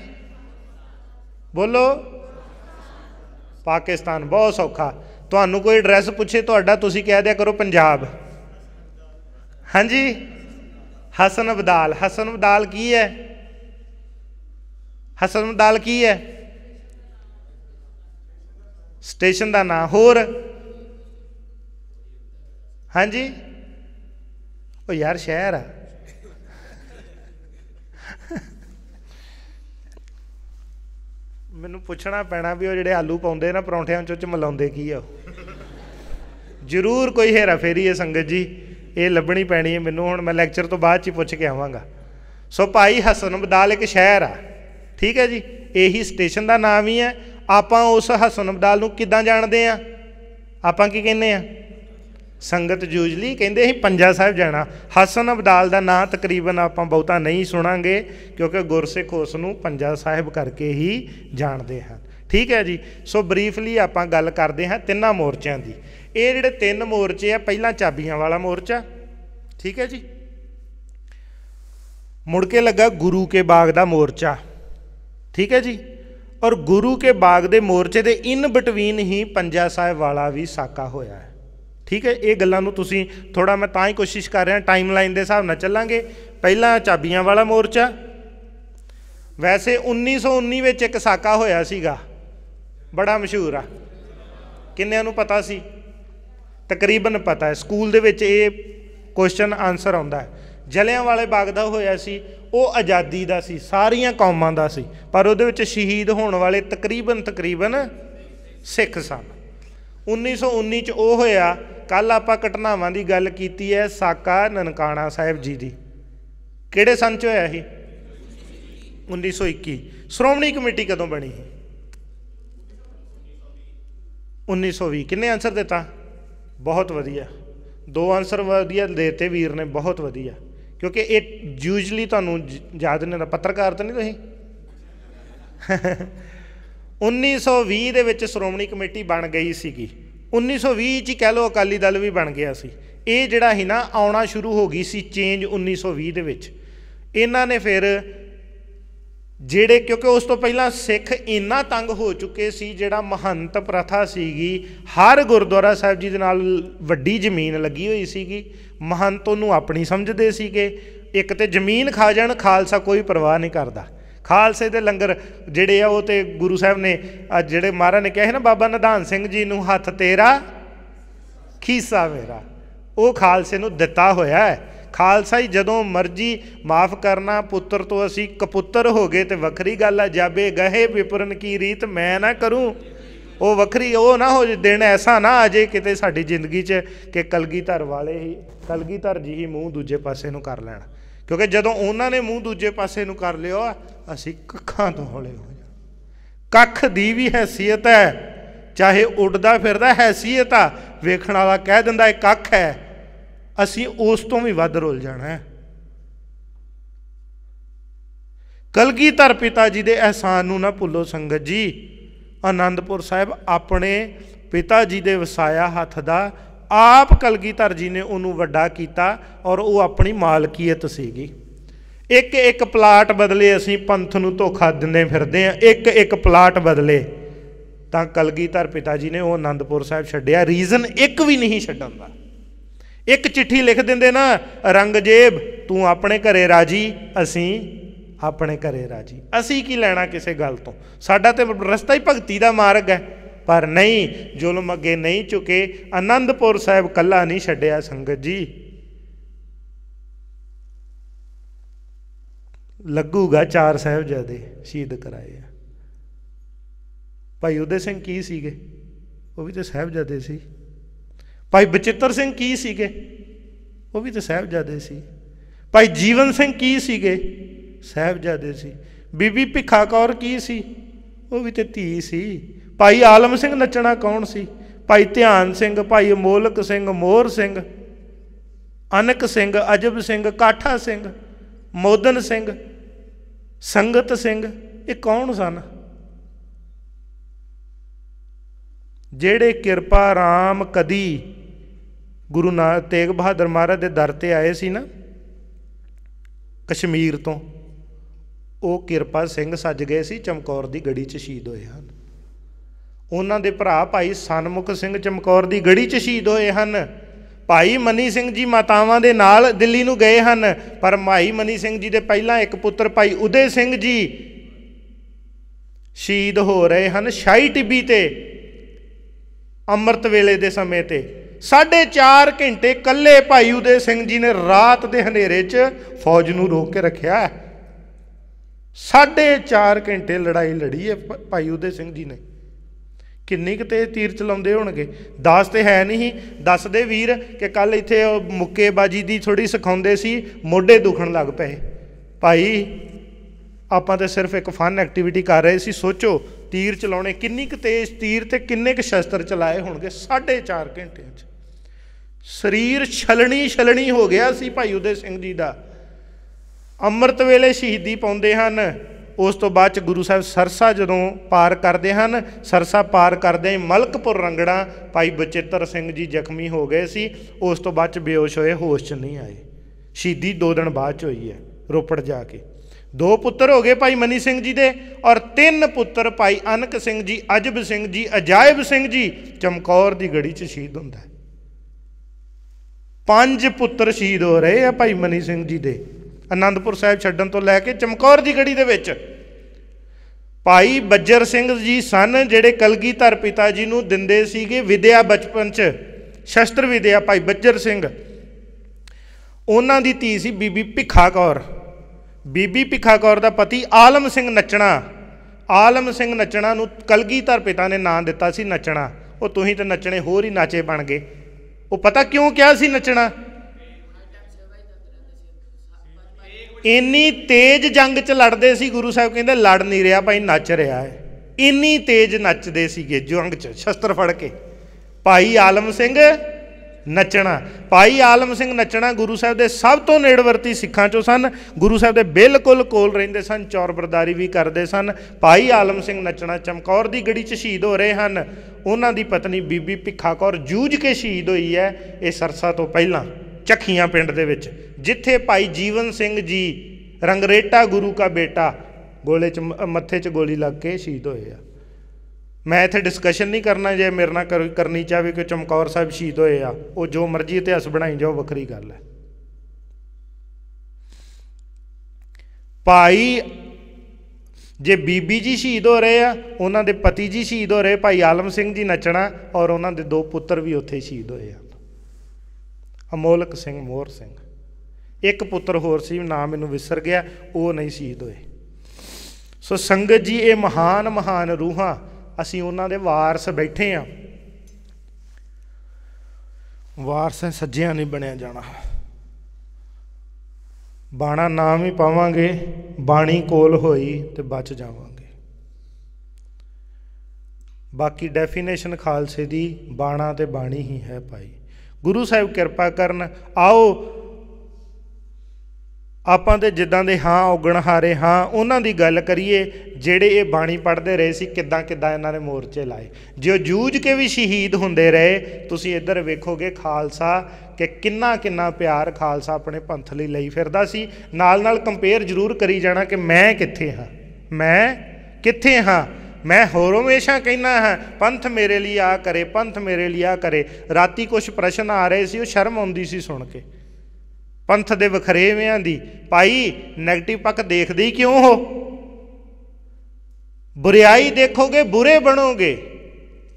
ਬੋਲੋ ਪਾਕਿਸਤਾਨ ਬਹੁਤ ਸੌਖਾ ਤੁਹਾਨੂੰ ਕੋਈ ਐਡਰੈਸ ਪੁੱਛੇ ਤੁਹਾਡਾ ਤੁਸੀਂ ਕਹਿ ਦਿਆ ਕਰੋ ਪੰਜਾਬ ਹਾਂਜੀ ਹਸਨ ਅਬਦਾਲ ਹਸਨ ਅਬਦਾਲ ਕੀ ਹੈ ਹਸਨ ਅਬਦਾਲ ਕੀ ਹੈ ਸਟੇਸ਼ਨ ਦਾ ਨਾਮ ਹੋਰ ਹਾਂਜੀ ਉਹ ਯਾਰ ਸ਼ਹਿਰ ਆ ਮੈਨੂੰ ਪੁੱਛਣਾ ਪੈਣਾ ਵੀ ਉਹ ਜਿਹੜੇ ਆਲੂ ਪਾਉਂਦੇ ਨਾ ਪਰੌਂਠਿਆਂ ਚੋਂ ਮਲਾਉਂਦੇ ਕੀ ਆ ਜ਼ਰੂਰ ਕੋਈ ਹੈਰਾ ਫੇਰੀ ਹੈ ਸੰਗਤ ਜੀ ਇਹ ਲੱਭਣੀ ਪੈਣੀ ਹੈ ਮੈਨੂੰ ਹੁਣ ਮੈਂ ਲੈਕਚਰ ਤੋਂ ਬਾਅਦ ਚ ਹੀ ਪੁੱਛ ਕੇ ਆਵਾਂਗਾ ਸੋ ਭਾਈ ਹਸਨ ਅਬਦਾਲ ਇੱਕ ਸ਼ਹਿਰ ਆ ਠੀਕ ਹੈ ਜੀ ਇਹੀ ਸਟੇਸ਼ਨ ਦਾ ਨਾਮ ਹੀ ਹੈ ਆਪਾਂ ਉਸ ਹਸਨ ਅਬਦਾਲ ਨੂੰ ਕਿੱਦਾਂ ਜਾਣਦੇ ਆ ਆਪਾਂ ਕੀ ਕਹਿੰਦੇ ਆ ਸੰਗਤ ਜੂਜਲੀ ਕਹਿੰਦੇ ਅਸੀਂ ਪੰਜਾ ਸਾਹਿਬ ਜਾਣਾ ਹਸਨ ਅਬਦਾਲ ਦਾ ਨਾਂ ਤਕਰੀਬਨ ਆਪਾਂ ਬਹੁਤਾ ਨਹੀਂ ਸੁਣਾਂਗੇ ਕਿਉਂਕਿ ਗੁਰਸਿੱਖ ਉਸ ਨੂੰ ਪੰਜਾ ਸਾਹਿਬ ਕਰਕੇ ਹੀ ਜਾਣਦੇ ਹਨ ਠੀਕ ਹੈ ਜੀ ਸੋ ਬਰੀਫਲੀ ਆਪਾਂ ਗੱਲ ਕਰਦੇ ਹਾਂ ਤਿੰਨਾਂ ਮੋਰਚਿਆਂ ਦੀ ਇਹ ਜਿਹੜੇ ਤਿੰਨ ਮੋਰਚੇ ਆ ਪਹਿਲਾਂ ਚਾਬੀਆਂ ਵਾਲਾ ਮੋਰਚਾ ਠੀਕ ਹੈ ਜੀ ਮੁੜ ਕੇ ਲੱਗਾ ਗੁਰੂ ਕੇ ਬਾਗ ਦਾ ਮੋਰਚਾ ਠੀਕ ਹੈ ਜੀ ਔਰ ਗੁਰੂ ਕੇ ਬਾਗ ਦੇ ਮੋਰਚੇ ਦੇ ਇਨ ਬਿਟਵੀਨ ਹੀ ਪੰਜਾ ਸਾਹਿਬ ਵਾਲਾ ਵੀ ਸਾਕਾ ਹੋਇਆ ਹੈ ਠੀਕ ਹੈ ਇਹ ਗੱਲਾਂ ਨੂੰ ਤੁਸੀਂ ਥੋੜਾ ਮੈਂ ਤਾਂ ਹੀ ਕੋਸ਼ਿਸ਼ ਕਰ ਰਿਹਾ ਟਾਈਮ ਲਾਈਨ ਦੇ ਹਿਸਾਬ ਨਾਲ ਚੱਲਾਂਗੇ ਪਹਿਲਾਂ ਚਾਬੀਆਂ ਵਾਲਾ ਮੋਰਚਾ ਵੈਸੇ 1919 ਵਿੱਚ ਇੱਕ ਸਾਕਾ ਹੋਇਆ ਸੀਗਾ ਬੜਾ ਮਸ਼ਹੂਰ ਆ ਕਿੰਨਿਆਂ ਨੂੰ ਪਤਾ ਸੀ ਤਕਰੀਬਨ ਪਤਾ ਹੈ ਸਕੂਲ ਦੇ ਵਿੱਚ ਇਹ ਕੁਐਸਚਨ ਆਨਸਰ ਆਉਂਦਾ ਹੈ ਜਲਿਆਂ ਵਾਲੇ ਬਾਗ ਦਾ ਹੋਇਆ ਸੀ ਉਹ ਆਜ਼ਾਦੀ ਦਾ ਸੀ ਸਾਰੀਆਂ ਕੌਮਾਂ ਦਾ ਸੀ ਪਰ ਉਹਦੇ ਵਿੱਚ ਸ਼ਹੀਦ ਹੋਣ ਵਾਲੇ ਤਕਰੀਬਨ ਤਕਰੀਬਨ ਸਿੱਖ ਸਨ 1919 ਚ ਉਹ ਹੋਇਆ ਕੱਲ ਆਪਾਂ ਘਟਨਾਵਾਂ ਦੀ ਗੱਲ ਕੀਤੀ ਹੈ ਸਾਕਾ ਨਨਕਾਣਾ ਸਾਹਿਬ ਜੀ ਦੀ ਕਿਹੜੇ ਸੰਨ ਚ ਹੋਇਆ ਇਹ 1921 ਸ਼੍ਰੋਮਣੀ ਕਮੇਟੀ ਕਦੋਂ ਬਣੀ 1920 ਕਿੰਨੇ ਆਨਸਰ ਦਿੱਤਾ ਬਹੁਤ ਵਧੀਆ ਦੋ ਆਨਸਰ ਵਧੀਆ ਦੇਤੇ ਵੀਰ ਨੇ ਬਹੁਤ ਵਧੀਆ ਕਿਉਂਕਿ ਇਹ ਯੂਜੂਲੀ ਤੁਹਾਨੂੰ ਯਾਦ ਨਹੀਂ ਦਾ ਪੱਤਰਕਾਰ ਤਾਂ ਨਹੀਂ ਤੁਸੀਂ 1920 ਦੇ ਵਿੱਚ ਸ਼੍ਰੋਮਣੀ ਕਮੇਟੀ ਬਣ ਗਈ ਸੀਗੀ 1920 ਚ ਕਹਿ ਲੋ ਅਕਾਲੀ ਦਲ ਵੀ ਬਣ ਗਿਆ ਸੀ ਇਹ ਜਿਹੜਾ ਹੈ ਨਾ ਆਉਣਾ ਸ਼ੁਰੂ ਹੋ ਗਈ ਸੀ ਚੇਂਜ 1920 ਦੇ ਵਿੱਚ ਇਹਨਾਂ ਨੇ ਫਿਰ ਜਿਹੜੇ ਕਿਉਂਕਿ ਉਸ ਤੋਂ ਪਹਿਲਾਂ ਸਿੱਖ ਇੰਨਾ ਤੰਗ ਹੋ ਚੁੱਕੇ ਸੀ ਜਿਹੜਾ ਮਹੰਤ ਪ੍ਰਥਾ ਸੀਗੀ ਹਰ ਗੁਰਦੁਆਰਾ ਸਾਹਿਬ ਜੀ ਦੇ ਨਾਲ ਵੱਡੀ ਜ਼ਮੀਨ ਲੱਗੀ ਹੋਈ ਸੀਗੀ ਮਹੰਤ ਉਹਨੂੰ ਆਪਣੀ ਸਮਝਦੇ ਸੀਗੇ ਇੱਕ ਤੇ ਜ਼ਮੀਨ ਖਾ ਜਾਣ ਖਾਲਸਾ ਕੋਈ ਪਰਵਾਹ ਨਹੀਂ ਕਰਦਾ ਖਾਲਸੇ ਦੇ ਲੰਗਰ ਜਿਹੜੇ ਆ ਉਹ ਤੇ ਗੁਰੂ ਸਾਹਿਬ ਨੇ ਜਿਹੜੇ ਮਹਾਰਾ ਨੇ ਕਿਹਾ ਹੈ ਨਾ ਬਾਬਾ ਨਿਧਾਨ ਸਿੰਘ ਜੀ ਨੂੰ ਹੱਥ ਤੇਰਾ ਖੀਸਾ ਮੇਰਾ ਉਹ ਖਾਲਸੇ ਨੂੰ ਦਿੱਤਾ ਹੋਇਆ ਹੈ ਖਾਲਸਾ ਹੀ ਜਦੋਂ ਮਰਜੀ ਮਾਫ ਕਰਨਾ ਪੁੱਤਰ ਤੋਂ ਅਸੀਂ ਕਪੁੱਤਰ ਹੋ ਗਏ ਤੇ ਵੱਖਰੀ ਗੱਲ ਆ ਜਾਬੇ ਗਹੇ ਵਿਪਰਨ ਕੀ ਰੀਤ ਮੈਂ ਨਾ ਕਰੂੰ ਉਹ ਵੱਖਰੀ ਉਹ ਨਾ ਹੋ ਜੇ ਦਿਨ ਐਸਾ ਨਾ ਆ ਜੇ ਕਿਤੇ ਸਾਡੀ ਜ਼ਿੰਦਗੀ 'ਚ ਕਿ ਕਲਗੀਧਰ ਵਾਲੇ ਹੀ ਕਲਗੀਧਰ ਜੀ ਹੀ ਮੂੰਹ ਦੂਜੇ ਪਾਸੇ ਨੂੰ ਕਰ ਲੈਣ ਕਿਉਂਕਿ ਜਦੋਂ ਉਹਨਾਂ ਨੇ ਮੂੰਹ ਦੂਜੇ ਪਾਸੇ ਨੂੰ ਕਰ ਲਿਓ ਅਸੀਂ ਕੱਖਾਂ ਤੋਂ ਹੌਲੇ ਹੋ ਜਾ ਕੱਖ ਦੀ ਵੀ ਹیثیت ਹੈ ਚਾਹੇ ਉੱਡਦਾ ਫਿਰਦਾ ਹیثیت ਆ ਵੇਖਣ ਵਾਲਾ ਕਹਿ ਦਿੰਦਾ ਇਹ ਕੱਖ ਹੈ ਅਸੀਂ ਉਸ ਤੋਂ ਵੀ ਵੱਧ ਰੁੱਲ ਜਾਣਾ ਹੈ ਕਲਗੀਧਰ ਪਿਤਾ ਜੀ ਦੇ ਅਹਿਸਾਨ ਨੂੰ ਨਾ ਭੁੱਲੋ ਸੰਗਤ ਜੀ ਆਨੰਦਪੁਰ ਸਾਹਿਬ ਆਪਣੇ ਪਿਤਾ ਜੀ ਦੇ ਵਸਾਇਆ ਹੱਥ ਦਾ ਆਪ ਕਲਗੀਧਰ ਜੀ ਨੇ ਉਹਨੂੰ ਵੱਡਾ ਕੀਤਾ ਔਰ ਉਹ ਆਪਣੀ ਮਾਲਕੀਅਤ ਸੀਗੀ ਇੱਕ ਇੱਕ ਪਲਾਟ ਬਦਲੇ ਅਸੀਂ ਪੰਥ ਨੂੰ ਧੋਖਾ ਦਿੰਦੇ ਫਿਰਦੇ ਆ ਇੱਕ ਇੱਕ ਪਲਾਟ ਬਦਲੇ ਤਾਂ ਕਲਗੀਧਰ ਪਿਤਾ ਜੀ ਨੇ ਉਹ ਆਨੰਦਪੁਰ ਸਾਹਿਬ ਛੱਡਿਆ ਰੀਜ਼ਨ ਇੱਕ ਵੀ ਨਹੀਂ ਛੱਡਣ ਦਾ ਇੱਕ ਚਿੱਠੀ ਲਿਖ ਦਿੰਦੇ ਨਾ ਰੰਗਜੇਬ ਤੂੰ ਆਪਣੇ ਘਰੇ ਰਾਜੀ ਅਸੀਂ ਆਪਣੇ ਘਰੇ ਰਾਜੀ ਅਸੀਂ ਕੀ ਲੈਣਾ ਕਿਸੇ ਗੱਲ ਤੋਂ ਸਾਡਾ ਤੇ ਰਸਤਾ ਹੀ ਭਗਤੀ ਦਾ ਮਾਰਗ ਹੈ ਪਰ ਨਹੀਂ ਜ਼ੁਲਮ ਅੱਗੇ ਨਹੀਂ ਝੁਕੇ ਆਨੰਦਪੁਰ ਸਾਹਿਬ ਕੱਲਾ ਨਹੀਂ ਛੱਡਿਆ ਸੰਗਤ ਜੀ ਲੱਗੂਗਾ ਚਾਰ ਸਹਿਬਜ਼ਾਦੇ ਸ਼ਹੀਦ ਕਰਾਏ ਆ ਭਾਈ ਉਦੇ ਸਿੰਘ ਕੀ ਸੀਗੇ ਉਹ ਵੀ ਤੇ ਸਹਿਬਜ਼ਾਦੇ ਸੀ ਭਾਈ ਬਚਿੱਤਰ ਸਿੰਘ ਕੀ ਸੀਗੇ ਉਹ ਵੀ ਤੇ ਸਹਿਬਜ਼ਾਦੇ ਸੀ ਭਾਈ ਜੀਵਨ ਸਿੰਘ ਕੀ ਸੀਗੇ ਸਹਿਬਜ਼ਾਦੇ ਸੀ ਬੀਬੀ ਭਿਖਾ ਕੌਰ ਕੀ ਸੀ ਉਹ ਵੀ ਤੇ ਧੀ ਸੀ ਭਾਈ ਆਲਮ ਸਿੰਘ ਨੱਚਣਾ ਕੌਣ ਸੀ ਭਾਈ ਧਿਆਨ ਸਿੰਘ ਭਾਈ ਮੋਲਕ ਸਿੰਘ ਮੋਹਰ ਸਿੰਘ ਅਨਕ ਸਿੰਘ ਅਜਬ ਸਿੰਘ ਕਾਠਾ ਸਿੰਘ ਮੋਦਨ ਸਿੰਘ ਸੰਗਤ ਸਿੰਘ ਇਹ ਕੌਣ ਸਨ ਜਿਹੜੇ ਕਿਰਪਾ ਰਾਮ ਕਦੀ ਗੁਰੂ ਨਾਨਕ ਤੇਗ ਬਹਾਦਰ ਮਹਾਰਾਜ ਦੇ ਦਰ ਤੇ ਆਏ ਸੀ ਨਾ ਕਸ਼ਮੀਰ ਤੋਂ ਉਹ ਕਿਰਪਾ ਸਿੰਘ ਸੱਜ ਗਏ ਸੀ ਚਮਕੌਰ ਦੀ ਗੜੀ 'ਚ ਸ਼ਹੀਦ ਹੋਏ ਹਨ ਉਹਨਾਂ ਦੇ ਭਰਾ ਭਾਈ ਸਨਮੁਖ ਸਿੰਘ ਚਮਕੌਰ ਦੀ ਗੜੀ 'ਚ ਸ਼ਹੀਦ ਹੋਏ ਹਨ ਭਾਈ ਮਨੀ ਸਿੰਘ ਜੀ ਮਾਤਾਵਾਂ ਦੇ ਨਾਲ ਦਿੱਲੀ ਨੂੰ ਗਏ ਹਨ ਪਰ ਭਾਈ ਮਨੀ ਸਿੰਘ ਜੀ ਦੇ ਪਹਿਲਾਂ ਇੱਕ ਪੁੱਤਰ ਭਾਈ ਉਦੇ ਸਿੰਘ ਜੀ ਸ਼ਹੀਦ ਹੋ ਰਹੇ ਹਨ ਸ਼ਾਈ ਟਿੱਬੀ ਤੇ ਅੰਮ੍ਰਿਤ ਵੇਲੇ ਦੇ ਸਮੇਂ ਤੇ ਸਾਢੇ 4 ਘੰਟੇ ਕੱਲੇ ਭਾਈ ਉਦੇ ਸਿੰਘ ਜੀ ਨੇ ਰਾਤ ਦੇ ਹਨੇਰੇ 'ਚ ਫੌਜ ਨੂੰ ਰੋਕ ਕੇ ਰੱਖਿਆ ਸਾਢੇ 4 ਘੰਟੇ ਲੜਾਈ ਲੜੀ ਹੈ ਭਾਈ ਉਦੇ ਸਿੰਘ ਜੀ ਨੇ ਕਿੰਨੇ ਕੁ ਤੇਜ਼ ਤੀਰ ਚਲਾਉਂਦੇ ਹੋਣਗੇ 10 ਤੇ ਹੈ ਨਹੀਂ ਦੱਸਦੇ ਵੀਰ ਕਿ ਕੱਲ ਇੱਥੇ ਮੁੱਕੇਬਾਜੀ ਦੀ ਥੋੜੀ ਸਿਖਾਉਂਦੇ ਸੀ ਮੋਢੇ ਦੁਖਣ ਲੱਗ ਪਏ ਭਾਈ ਆਪਾਂ ਤਾਂ ਸਿਰਫ ਇੱਕ ਫਨ ਐਕਟੀਵਿਟੀ ਕਰ ਰਹੇ ਸੀ ਸੋਚੋ ਤੀਰ ਚਲਾਉਣੇ ਕਿੰਨੀ ਕੁ ਤੇਜ਼ ਤੀਰ ਤੇ ਕਿੰਨੇ ਕੁ ਸ਼ਸਤਰ ਚਲਾਏ ਹੋਣਗੇ 4.5 ਘੰਟਿਆਂ 'ਚ ਸਰੀਰ ਛਲਣੀ ਛਲਣੀ ਹੋ ਗਿਆ ਸੀ ਭਾਈ ਉਦੇ ਸਿੰਘ ਜੀ ਦਾ ਅੰਮ੍ਰਿਤ ਵੇਲੇ ਸ਼ਹੀਦੀ ਪਾਉਂਦੇ ਹਨ ਉਸ ਤੋਂ ਬਾਅਦ ਚ ਗੁਰੂ ਸਾਹਿਬ ਸਰਸਾ ਜਦੋਂ ਪਾਰ ਕਰਦੇ ਹਨ ਸਰਸਾ ਪਾਰ ਕਰਦੇ ਮਲਕਪੁਰ ਰੰਗੜਾ ਭਾਈ ਬਚਿੱਤਰ ਸਿੰਘ ਜੀ ਜ਼ਖਮੀ ਹੋ ਗਏ ਸੀ ਉਸ ਤੋਂ ਬਾਅਦ ਚ ਬੇਹੋਸ਼ ਹੋਏ ਹੋਸ਼ ਚ ਨਹੀਂ ਆਏ ਸ਼ਹੀਦੀ 2 ਦਿਨ ਬਾਅਦ ਚ ਹੋਈ ਹੈ ਰੋਪੜ ਜਾ ਕੇ ਦੋ ਪੁੱਤਰ ਹੋ ਗਏ ਭਾਈ ਮਨੀ ਸਿੰਘ ਜੀ ਦੇ ਔਰ ਤਿੰਨ ਪੁੱਤਰ ਭਾਈ ਅਨਕ ਸਿੰਘ ਜੀ ਅਜਬ ਸਿੰਘ ਜੀ ਅਜਾਇਬ ਸਿੰਘ ਜੀ ਚਮਕੌਰ ਦੀ ਗੜੀ 'ਚ ਸ਼ਹੀਦ ਹੁੰਦਾ ਪੰਜ ਪੁੱਤਰ ਸ਼ਹੀਦ ਹੋ ਰਹੇ ਆ ਭਾਈ ਮਨੀ ਸਿੰਘ ਜੀ ਦੇ ਅਨੰਦਪੁਰ ਸਾਹਿਬ ਛੱਡਣ ਤੋਂ ਲੈ ਕੇ ਚਮਕੌਰ ਦੀ ਗੜੀ ਦੇ ਵਿੱਚ ਭਾਈ ਬੱਜਰ ਸਿੰਘ ਜੀ ਸਨ ਜਿਹੜੇ ਕਲਗੀਧਰ ਪਿਤਾ ਜੀ ਨੂੰ ਦਿੰਦੇ ਸੀਗੇ ਵਿਦਿਆ ਬਚਪਨ 'ਚ ਸ਼ਸਤਰ ਵਿਦਿਆ ਭਾਈ ਬੱਜਰ ਸਿੰਘ ਉਹਨਾਂ ਦੀ ਧੀ ਸੀ ਬੀਬੀ ਭਿਖਾ ਕੌਰ ਬੀਬੀ ਭਿਖਾ ਕੌਰ ਦਾ ਪਤੀ ਆਲਮ ਸਿੰਘ ਨੱਚਣਾ ਆਲਮ ਸਿੰਘ ਨੱਚਣਾ ਨੂੰ ਕਲਗੀਧਰ ਪਿਤਾ ਨੇ ਨਾਂ ਦਿੱਤਾ ਸੀ ਨੱਚਣਾ ਉਹ ਤੁਸੀਂ ਤੇ ਨੱਚਣੇ ਹੋਰ ਹੀ ਨਾਚੇ ਬਣ ਗਏ ਉਹ ਪਤਾ ਕਿਉਂ ਕਿਹਾ ਸੀ ਨੱਚਣਾ ਇੰਨੀ ਤੇਜ਼ ਜੰਗ 'ਚ ਲੜਦੇ ਸੀ ਗੁਰੂ ਸਾਹਿਬ ਕਹਿੰਦੇ ਲੜ ਨਹੀਂ ਰਿਹਾ ਭਾਈ ਨੱਚ ਰਿਹਾ ਹੈ ਇੰਨੀ ਤੇਜ਼ ਨੱਚਦੇ ਸੀਗੇ ਜੰਗ 'ਚ ਸ਼ਸਤਰ ਫੜ ਕੇ ਭਾਈ ਆਲਮ ਸਿੰਘ ਨੱਚਣਾ ਭਾਈ ਆਲਮ ਸਿੰਘ ਨੱਚਣਾ ਗੁਰੂ ਸਾਹਿਬ ਦੇ ਸਭ ਤੋਂ ਨੇੜਵਰਤੀ ਸਿੱਖਾਂ ਚੋਂ ਸਨ ਗੁਰੂ ਸਾਹਿਬ ਦੇ ਬਿਲਕੁਲ ਕੋਲ ਰਹਿੰਦੇ ਸਨ ਚੌਰਬਰਦਾਰੀ ਵੀ ਕਰਦੇ ਸਨ ਭਾਈ ਆਲਮ ਸਿੰਘ ਨੱਚਣਾ ਚਮਕੌਰ ਦੀ ਗੜੀ 'ਚ ਸ਼ਹੀਦ ਹੋ ਰਹੇ ਹਨ ਉਹਨਾਂ ਦੀ ਪਤਨੀ ਬੀਬੀ ਭਿੱਖਾ ਕੌਰ ਜੂਝ ਕੇ ਸ਼ਹੀਦ ਹੋਈ ਹੈ ਇਹ ਸਰਸਾ ਤੋਂ ਪਹਿਲਾਂ ਚਖੀਆਂ ਪਿੰਡ ਦੇ ਵਿੱਚ ਜਿੱਥੇ ਭਾਈ ਜੀਵਨ ਸਿੰਘ ਜੀ ਰੰਗਰੇਟਾ ਗੁਰੂ ਦਾ ਬੇਟਾ ਗੋਲੇ ਚ ਮੱਥੇ 'ਚ ਗੋਲੀ ਲੱਗ ਕੇ ਸ਼ਹੀਦ ਹੋਏ ਆ ਮੈਂ ਇੱਥੇ ਡਿਸਕਸ਼ਨ ਨਹੀਂ ਕਰਨਾ ਜੇ ਮੇਰੇ ਨਾਲ ਕਰਨੀ ਚਾਹਵੇ ਕਿ ਚਮਕੌਰ ਸਾਹਿਬ ਸ਼ਹੀਦ ਹੋਏ ਆ ਉਹ ਜੋ ਮਰਜ਼ੀ ਇਤਿਹਾਸ ਬਣਾਈ ਜਾਓ ਵੱਖਰੀ ਗੱਲ ਹੈ ਭਾਈ ਜੇ ਬੀਬੀ ਜੀ ਸ਼ਹੀਦ ਹੋ ਰਹੇ ਆ ਉਹਨਾਂ ਦੇ ਪਤੀ ਜੀ ਸ਼ਹੀਦ ਹੋ ਰਹੇ ਭਾਈ ਆਲਮ ਸਿੰਘ ਜੀ ਨਚਣਾ ਔਰ ਉਹਨਾਂ ਦੇ ਦੋ ਪੁੱਤਰ ਵੀ ਉੱਥੇ ਸ਼ਹੀਦ ਹੋਏ ਆ ਅਮੋਲਕ ਸਿੰਘ ਮੋਹਰ ਸਿੰਘ ਇੱਕ ਪੁੱਤਰ ਹੋਰ ਸੀ ਨਾਮ ਮੈਨੂੰ ਵਿਸਰ ਗਿਆ ਉਹ ਨਹੀਂ ਸ਼ਹੀਦ ਹੋਏ ਸੋ ਸੰਗਤ ਜੀ ਇਹ ਮਹਾਨ ਮਹਾਨ ਰੂਹਾਂ ਅਸੀਂ ਉਹਨਾਂ ਦੇ ਵਾਰਸ ਬੈਠੇ ਆ ਵਾਰਸ ਸੱਜਿਆਂ ਨਹੀਂ ਬਣਿਆ ਜਾਣਾ ਬਾਣਾ ਨਾਮ ਹੀ ਪਾਵਾਂਗੇ ਬਾਣੀ ਕੋਲ ਹੋਈ ਤੇ ਬਚ ਜਾਵਾਂਗੇ ਬਾਕੀ ਡੈਫੀਨੇਸ਼ਨ ਖਾਲਸੇ ਦੀ ਬਾਣਾ ਤੇ ਬਾਣੀ ਹੀ ਹੈ ਭਾਈ ਗੁਰੂ ਸਾਹਿਬ ਕਿਰਪਾ ਕਰਨ ਆਓ ਆਪਾਂ ਦੇ ਜਿੱਦਾਂ ਦੇ ਹਾਂ ਉਗਣਹਾਰੇ ਹਾਂ ਉਹਨਾਂ ਦੀ ਗੱਲ ਕਰੀਏ ਜਿਹੜੇ ਇਹ ਬਾਣੀ ਪੜ੍ਹਦੇ ਰਹੇ ਸੀ ਕਿੱਦਾਂ ਕਿੱਦਾਂ ਇਹਨਾਂ ਨੇ ਮੋਰਚੇ ਲਾਏ ਜਿਉ ਜੂਝ ਕੇ ਵੀ ਸ਼ਹੀਦ ਹੁੰਦੇ ਰਹੇ ਤੁਸੀਂ ਇੱਧਰ ਵੇਖੋਗੇ ਖਾਲਸਾ ਕਿ ਕਿੰਨਾ ਕਿੰਨਾ ਪਿਆਰ ਖਾਲਸਾ ਆਪਣੇ ਪੰਥ ਲਈ ਲਈ ਫਿਰਦਾ ਸੀ ਨਾਲ ਨਾਲ ਕੰਪੇਅਰ ਜ਼ਰੂਰ ਕਰੀ ਜਾਣਾ ਕਿ ਮੈਂ ਕਿੱਥੇ ਹਾਂ ਮੈਂ ਕਿੱਥੇ ਹਾਂ ਮੈਂ ਹੋਰ ਹਮੇਸ਼ਾ ਕਹਿਣਾ ਹੈ ਪੰਥ ਮੇਰੇ ਲਈ ਆ ਕਰੇ ਪੰਥ ਮੇਰੇ ਲਈ ਆ ਕਰੇ ਰਾਤੀ ਕੁਝ ਪ੍ਰਸ਼ਨ ਆ ਰਹੇ ਸੀ ਉਹ ਸ਼ਰਮ ਆਉਂਦੀ ਸੀ ਸੁਣ ਕੇ ਪੰਥ ਦੇ ਵਖਰੇਵਿਆਂ ਦੀ ਭਾਈ ਨੈਗੇਟਿਵ ਪੱਖ ਦੇਖਦੇ ਹੀ ਕਿਉਂ ਹੋ ਬੁਰੀਾਈ ਦੇਖੋਗੇ ਬੁਰੇ ਬਣੋਗੇ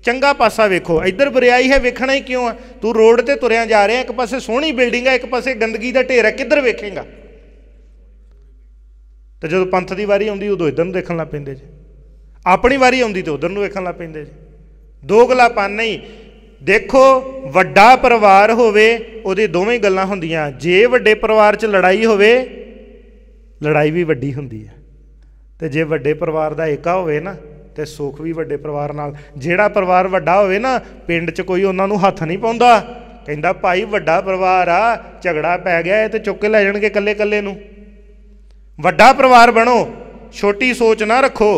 ਚੰਗਾ ਪਾਸਾ ਵੇਖੋ ਇੱਧਰ ਬੁਰੀਾਈ ਹੈ ਵੇਖਣਾ ਹੀ ਕਿਉਂ ਆ ਤੂੰ ਰੋਡ ਤੇ ਤੁਰਿਆ ਜਾ ਰਿਹਾ ਇੱਕ ਪਾਸੇ ਸੋਹਣੀ ਬਿਲਡਿੰਗ ਹੈ ਇੱਕ ਪਾਸੇ ਗੰਦਗੀ ਦਾ ਢੇਰ ਹੈ ਕਿੱਧਰ ਵੇਖੇਗਾ ਤੇ ਜਦੋਂ ਪੰਥ ਦੀ ਵਾਰੀ ਆਉਂਦੀ ਉਦੋਂ ਇਧਰ ਨੂੰ ਦੇਖਣ ਲੱਗ ਪੈਂਦੇ ਜੀ ਆਪਣੀ ਵਾਰੀ ਆਉਂਦੀ ਤੇ ਉਧਰ ਨੂੰ ਵੇਖਣ ਲੱਗ ਪੈਂਦੇ ਜੀ ਪਾ ਨਹੀਂ ਦੇਖੋ ਵੱਡਾ ਪਰਿਵਾਰ ਹੋਵੇ ਉਹਦੇ ਦੋਵੇਂ ਗੱਲਾਂ ਹੁੰਦੀਆਂ ਜੇ ਵੱਡੇ ਪਰਿਵਾਰ 'ਚ ਲੜਾਈ ਹੋਵੇ ਲੜਾਈ ਵੀ ਵੱਡੀ ਹੁੰਦੀ ਹੈ ਤੇ ਜੇ ਵੱਡੇ ਪਰਿਵਾਰ ਦਾ ਏਕਾ ਹੋਵੇ ਨਾ ਤੇ ਸੁਖ ਵੀ ਵੱਡੇ ਪਰਿਵਾਰ ਨਾਲ ਜਿਹੜਾ ਪਰਿਵਾਰ ਵੱਡਾ ਹੋਵੇ ਨਾ ਪਿੰਡ 'ਚ ਕੋਈ ਉਹਨਾਂ ਨੂੰ ਹੱਥ ਨਹੀਂ ਪਾਉਂਦਾ ਕਹਿੰਦਾ ਭਾਈ ਵੱਡਾ ਪਰਿਵਾਰ ਆ ਝਗੜਾ ਪੈ ਗਿਆ ਤੇ ਚੁੱਕ ਕੇ ਲੈ ਜਾਣਗੇ ਕੱਲੇ ਕੱਲੇ ਨੂੰ ਵੱਡਾ ਪਰਿਵਾਰ ਬਣੋ ਛੋਟੀ ਸੋਚ ਨਾ ਰੱਖੋ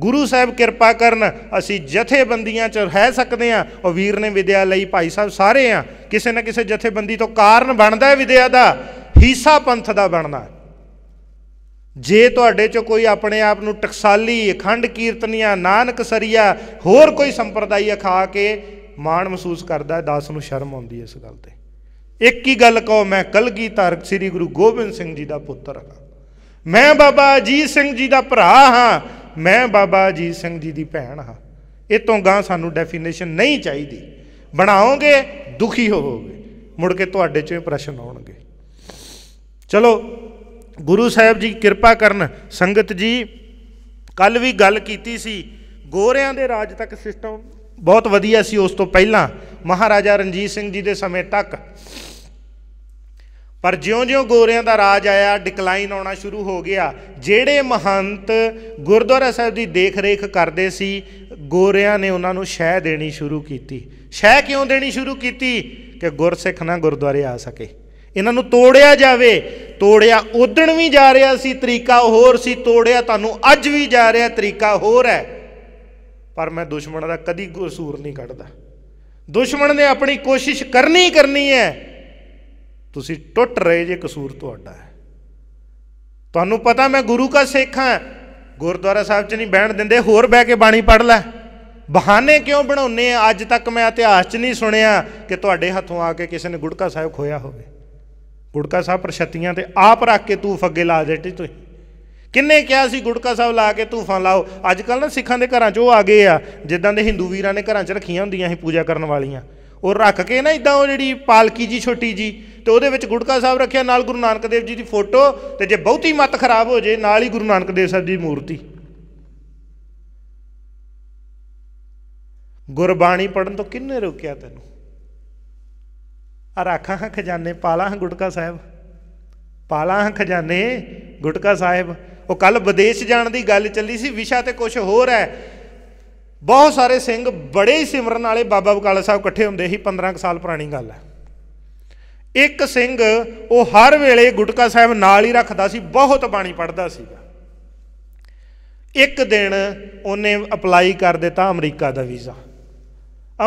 ਗੁਰੂ ਸਾਹਿਬ ਕਿਰਪਾ ਕਰਨ ਅਸੀਂ ਜਥੇਬੰਦੀਆਂ 'ਚ ਰਹਿ ਸਕਦੇ ਆ ਉਹ ਵੀਰ ਨੇ ਵਿਦਿਆ ਲਈ ਭਾਈ ਸਾਹਿਬ ਸਾਰੇ ਆ ਕਿਸੇ ਨਾ ਕਿਸੇ ਜਥੇਬੰਦੀ ਤੋਂ ਕਾਰਨ ਬਣਦਾ ਹੈ ਵਿਦਿਆ ਦਾ ਹਿੱਸਾ ਪੰਥ ਦਾ ਬਣਨਾ ਜੇ ਤੁਹਾਡੇ 'ਚ ਕੋਈ ਆਪਣੇ ਆਪ ਨੂੰ ਟਕਸਾਲੀ ਅਖੰਡ ਕੀਰਤਨੀਆਂ ਨਾਨਕ ਸਰੀਆ ਹੋਰ ਕੋਈ ਸੰਪਰਦਾਇ ਖਾ ਕੇ ਮਾਣ ਮਹਿਸੂਸ ਕਰਦਾ ਦਾਸ ਨੂੰ ਸ਼ਰਮ ਆਉਂਦੀ ਇਸ ਗੱਲ ਤੇ ਇੱਕ ਹੀ ਗੱਲ ਕਹੋ ਮੈਂ ਕਲਗੀ ਧਾਰਕ ਸ੍ਰੀ ਗੁਰੂ ਗੋਬਿੰਦ ਸਿੰਘ ਜੀ ਦਾ ਪੁੱਤਰ ਹਾਂ ਮੈਂ ਬਾਬਾ ਅਜੀਤ ਸਿੰਘ ਜੀ ਦਾ ਭਰਾ ਹਾਂ ਮੈਂ ਬਾਬਾ ਜੀ ਸਿੰਘ ਜੀ ਦੀ ਭੈਣ ਹਾਂ ਇਹ ਤੋਂ ਗਾਂ ਸਾਨੂੰ ਡੈਫੀਨੇਸ਼ਨ ਨਹੀਂ ਚਾਹੀਦੀ ਬਣਾਓਗੇ ਦੁਖੀ ਹੋਵੋਗੇ ਮੁੜ ਕੇ ਤੁਹਾਡੇ ਚੋਂ ਪ੍ਰਸ਼ਨ ਆਉਣਗੇ ਚਲੋ ਗੁਰੂ ਸਾਹਿਬ ਜੀ ਕਿਰਪਾ ਕਰਨ ਸੰਗਤ ਜੀ ਕੱਲ ਵੀ ਗੱਲ ਕੀਤੀ ਸੀ ਗੋਰਿਆਂ ਦੇ ਰਾਜ ਤੱਕ ਸਿਸਟਮ ਬਹੁਤ ਵਧੀਆ ਸੀ ਉਸ ਤੋਂ ਪਹਿਲਾਂ ਮਹਾਰਾਜਾ ਰਣਜੀਤ ਸਿੰਘ ਜੀ ਦੇ ਸਮੇਂ ਤੱਕ ਪਰ ਜਿਉਂ-ਜਿਉਂ ਗੋਰਿਆਂ ਦਾ ਰਾਜ ਆਇਆ ਡਿਕਲਾਈਨ ਆਉਣਾ ਸ਼ੁਰੂ ਹੋ ਗਿਆ ਜਿਹੜੇ ਮਹੰਤ ਗੁਰਦੁਆਰਾ ਸਾਹਿਬ ਦੀ ਦੇਖ-ਰੇਖ ਕਰਦੇ ਸੀ ਗੋਰਿਆਂ ਨੇ ਉਹਨਾਂ ਨੂੰ ਸ਼ਹਿ ਦੇਣੀ ਸ਼ੁਰੂ ਕੀਤੀ ਸ਼ਹਿ ਕਿਉਂ ਦੇਣੀ ਸ਼ੁਰੂ ਕੀਤੀ ਕਿ ਗੁਰਸਿੱਖ ਨਾ ਗੁਰਦੁਆਰੇ ਆ ਸਕੇ ਇਹਨਾਂ ਨੂੰ ਤੋੜਿਆ ਜਾਵੇ ਤੋੜਿਆ ਉਦਣ ਵੀ ਜਾ ਰਿਹਾ ਸੀ ਤਰੀਕਾ ਹੋਰ ਸੀ ਤੋੜਿਆ ਤੁਹਾਨੂੰ ਅੱਜ ਵੀ ਜਾ ਰਿਹਾ ਤਰੀਕਾ ਹੋਰ ਹੈ ਪਰ ਮੈਂ ਦੁਸ਼ਮਣ ਦਾ ਕਦੀ ਕਸੂਰ ਨਹੀਂ ਕੱਢਦਾ ਦੁਸ਼ਮਣ ਨੇ ਆਪਣੀ ਕੋਸ਼ਿਸ਼ ਕਰਨੀ ਕਰਨੀ ਹੈ ਤੁਸੀਂ ਟੁੱਟ ਰਹੇ ਜੇ ਕਸੂਰ ਤੁਹਾਡਾ ਹੈ ਤੁਹਾਨੂੰ ਪਤਾ ਮੈਂ ਗੁਰੂ ਦਾ ਸੇਖ ਹਾਂ ਗੁਰਦੁਆਰਾ ਸਾਹਿਬ 'ਚ ਨਹੀਂ ਬਹਿਣ ਦਿੰਦੇ ਹੋਰ ਬਹਿ ਕੇ ਬਾਣੀ ਪੜ ਲੈ ਬਹਾਨੇ ਕਿਉਂ ਬਣਾਉਨੇ ਆ ਅੱਜ ਤੱਕ ਮੈਂ ਇਤਿਹਾਸ 'ਚ ਨਹੀਂ ਸੁਣਿਆ ਕਿ ਤੁਹਾਡੇ ਹੱਥੋਂ ਆ ਕੇ ਕਿਸੇ ਨੇ ਗੁੜਕਾ ਸਾਹਿਬ ਖੋਇਆ ਹੋਵੇ ਗੁੜਕਾ ਸਾਹਿਬ ਪ੍ਰਸ਼ਤੀਆਂ ਤੇ ਆਪ ਰੱਖ ਕੇ ਤੂੰ ਫੱਗੇ ਲਾ ਦਿੱਤੀ ਤੂੰ ਕਿੰਨੇ ਕਿਹਾ ਸੀ ਗੁੜਕਾ ਸਾਹਿਬ ਲਾ ਕੇ ਤੂਫਾਨ ਲਾਓ ਅੱਜ ਕੱਲ ਨਾ ਸਿੱਖਾਂ ਦੇ ਘਰਾਂ 'ਚ ਉਹ ਆ ਗਏ ਆ ਜਿੱਦਾਂ ਦੇ ਹਿੰਦੂ ਵੀਰਾਂ ਨੇ ਘਰਾਂ 'ਚ ਰੱਖੀਆਂ ਹੁੰਦੀਆਂ ਸੀ ਪੂਜਾ ਕਰਨ ਵਾਲੀਆਂ ਉਹ ਰੱਖ ਕੇ ਨਾ ਇਦਾਂ ਉਹ ਜਿਹੜੀ ਪਾਲਕੀ ਜੀ ਛੋਟੀ ਜੀ ਤੇ ਉਹਦੇ ਵਿੱਚ ਗੁਟਕਾ ਸਾਹਿਬ ਰੱਖਿਆ ਨਾਲ ਗੁਰੂ ਨਾਨਕ ਦੇਵ ਜੀ ਦੀ ਫੋਟੋ ਤੇ ਜੇ ਬਹੁਤੀ ਮਤ ਖਰਾਬ ਹੋ ਜੇ ਨਾਲ ਹੀ ਗੁਰੂ ਨਾਨਕ ਦੇਵ ਸਾਹਿਬ ਦੀ ਮੂਰਤੀ ਗੁਰਬਾਣੀ ਪੜਨ ਤੋਂ ਕਿੰਨੇ ਰੋਕਿਆ ਤੈਨੂੰ ਆ ਰੱਖਾਂ ਹਾਂ ਖਜ਼ਾਨੇ ਪਾਲਾਂ ਹਾਂ ਗੁਟਕਾ ਸਾਹਿਬ ਪਾਲਾਂ ਹਾਂ ਖਜ਼ਾਨੇ ਗੁਟਕਾ ਸਾਹਿਬ ਉਹ ਕੱਲ ਵਿਦੇਸ਼ ਜਾਣ ਦੀ ਗੱਲ ਚੱਲੀ ਸੀ ਵਿਸ਼ਾ ਤੇ ਕੁਝ ਹੋਰ ਹੈ ਬਹੁਤ ਸਾਰੇ ਸਿੰਘ ਬੜੇ ਸਿਮਰਨ ਵਾਲੇ ਬਾਬਾ ਬਕਾਲਾ ਸਾਹਿਬ ਇਕੱਠੇ ਹੁੰਦੇ ਸੀ 15 ਸਾਲ ਪੁਰਾਣੀ ਗੱਲ ਹੈ ਇੱਕ ਸਿੰਘ ਉਹ ਹਰ ਵੇਲੇ ਗੁਟਕਾ ਸਾਹਿਬ ਨਾਲ ਹੀ ਰੱਖਦਾ ਸੀ ਬਹੁਤ ਬਾਣੀ ਪੜਦਾ ਸੀਗਾ ਇੱਕ ਦਿਨ ਉਹਨੇ ਅਪਲਾਈ ਕਰ ਦਿੱਤਾ ਅਮਰੀਕਾ ਦਾ ਵੀਜ਼ਾ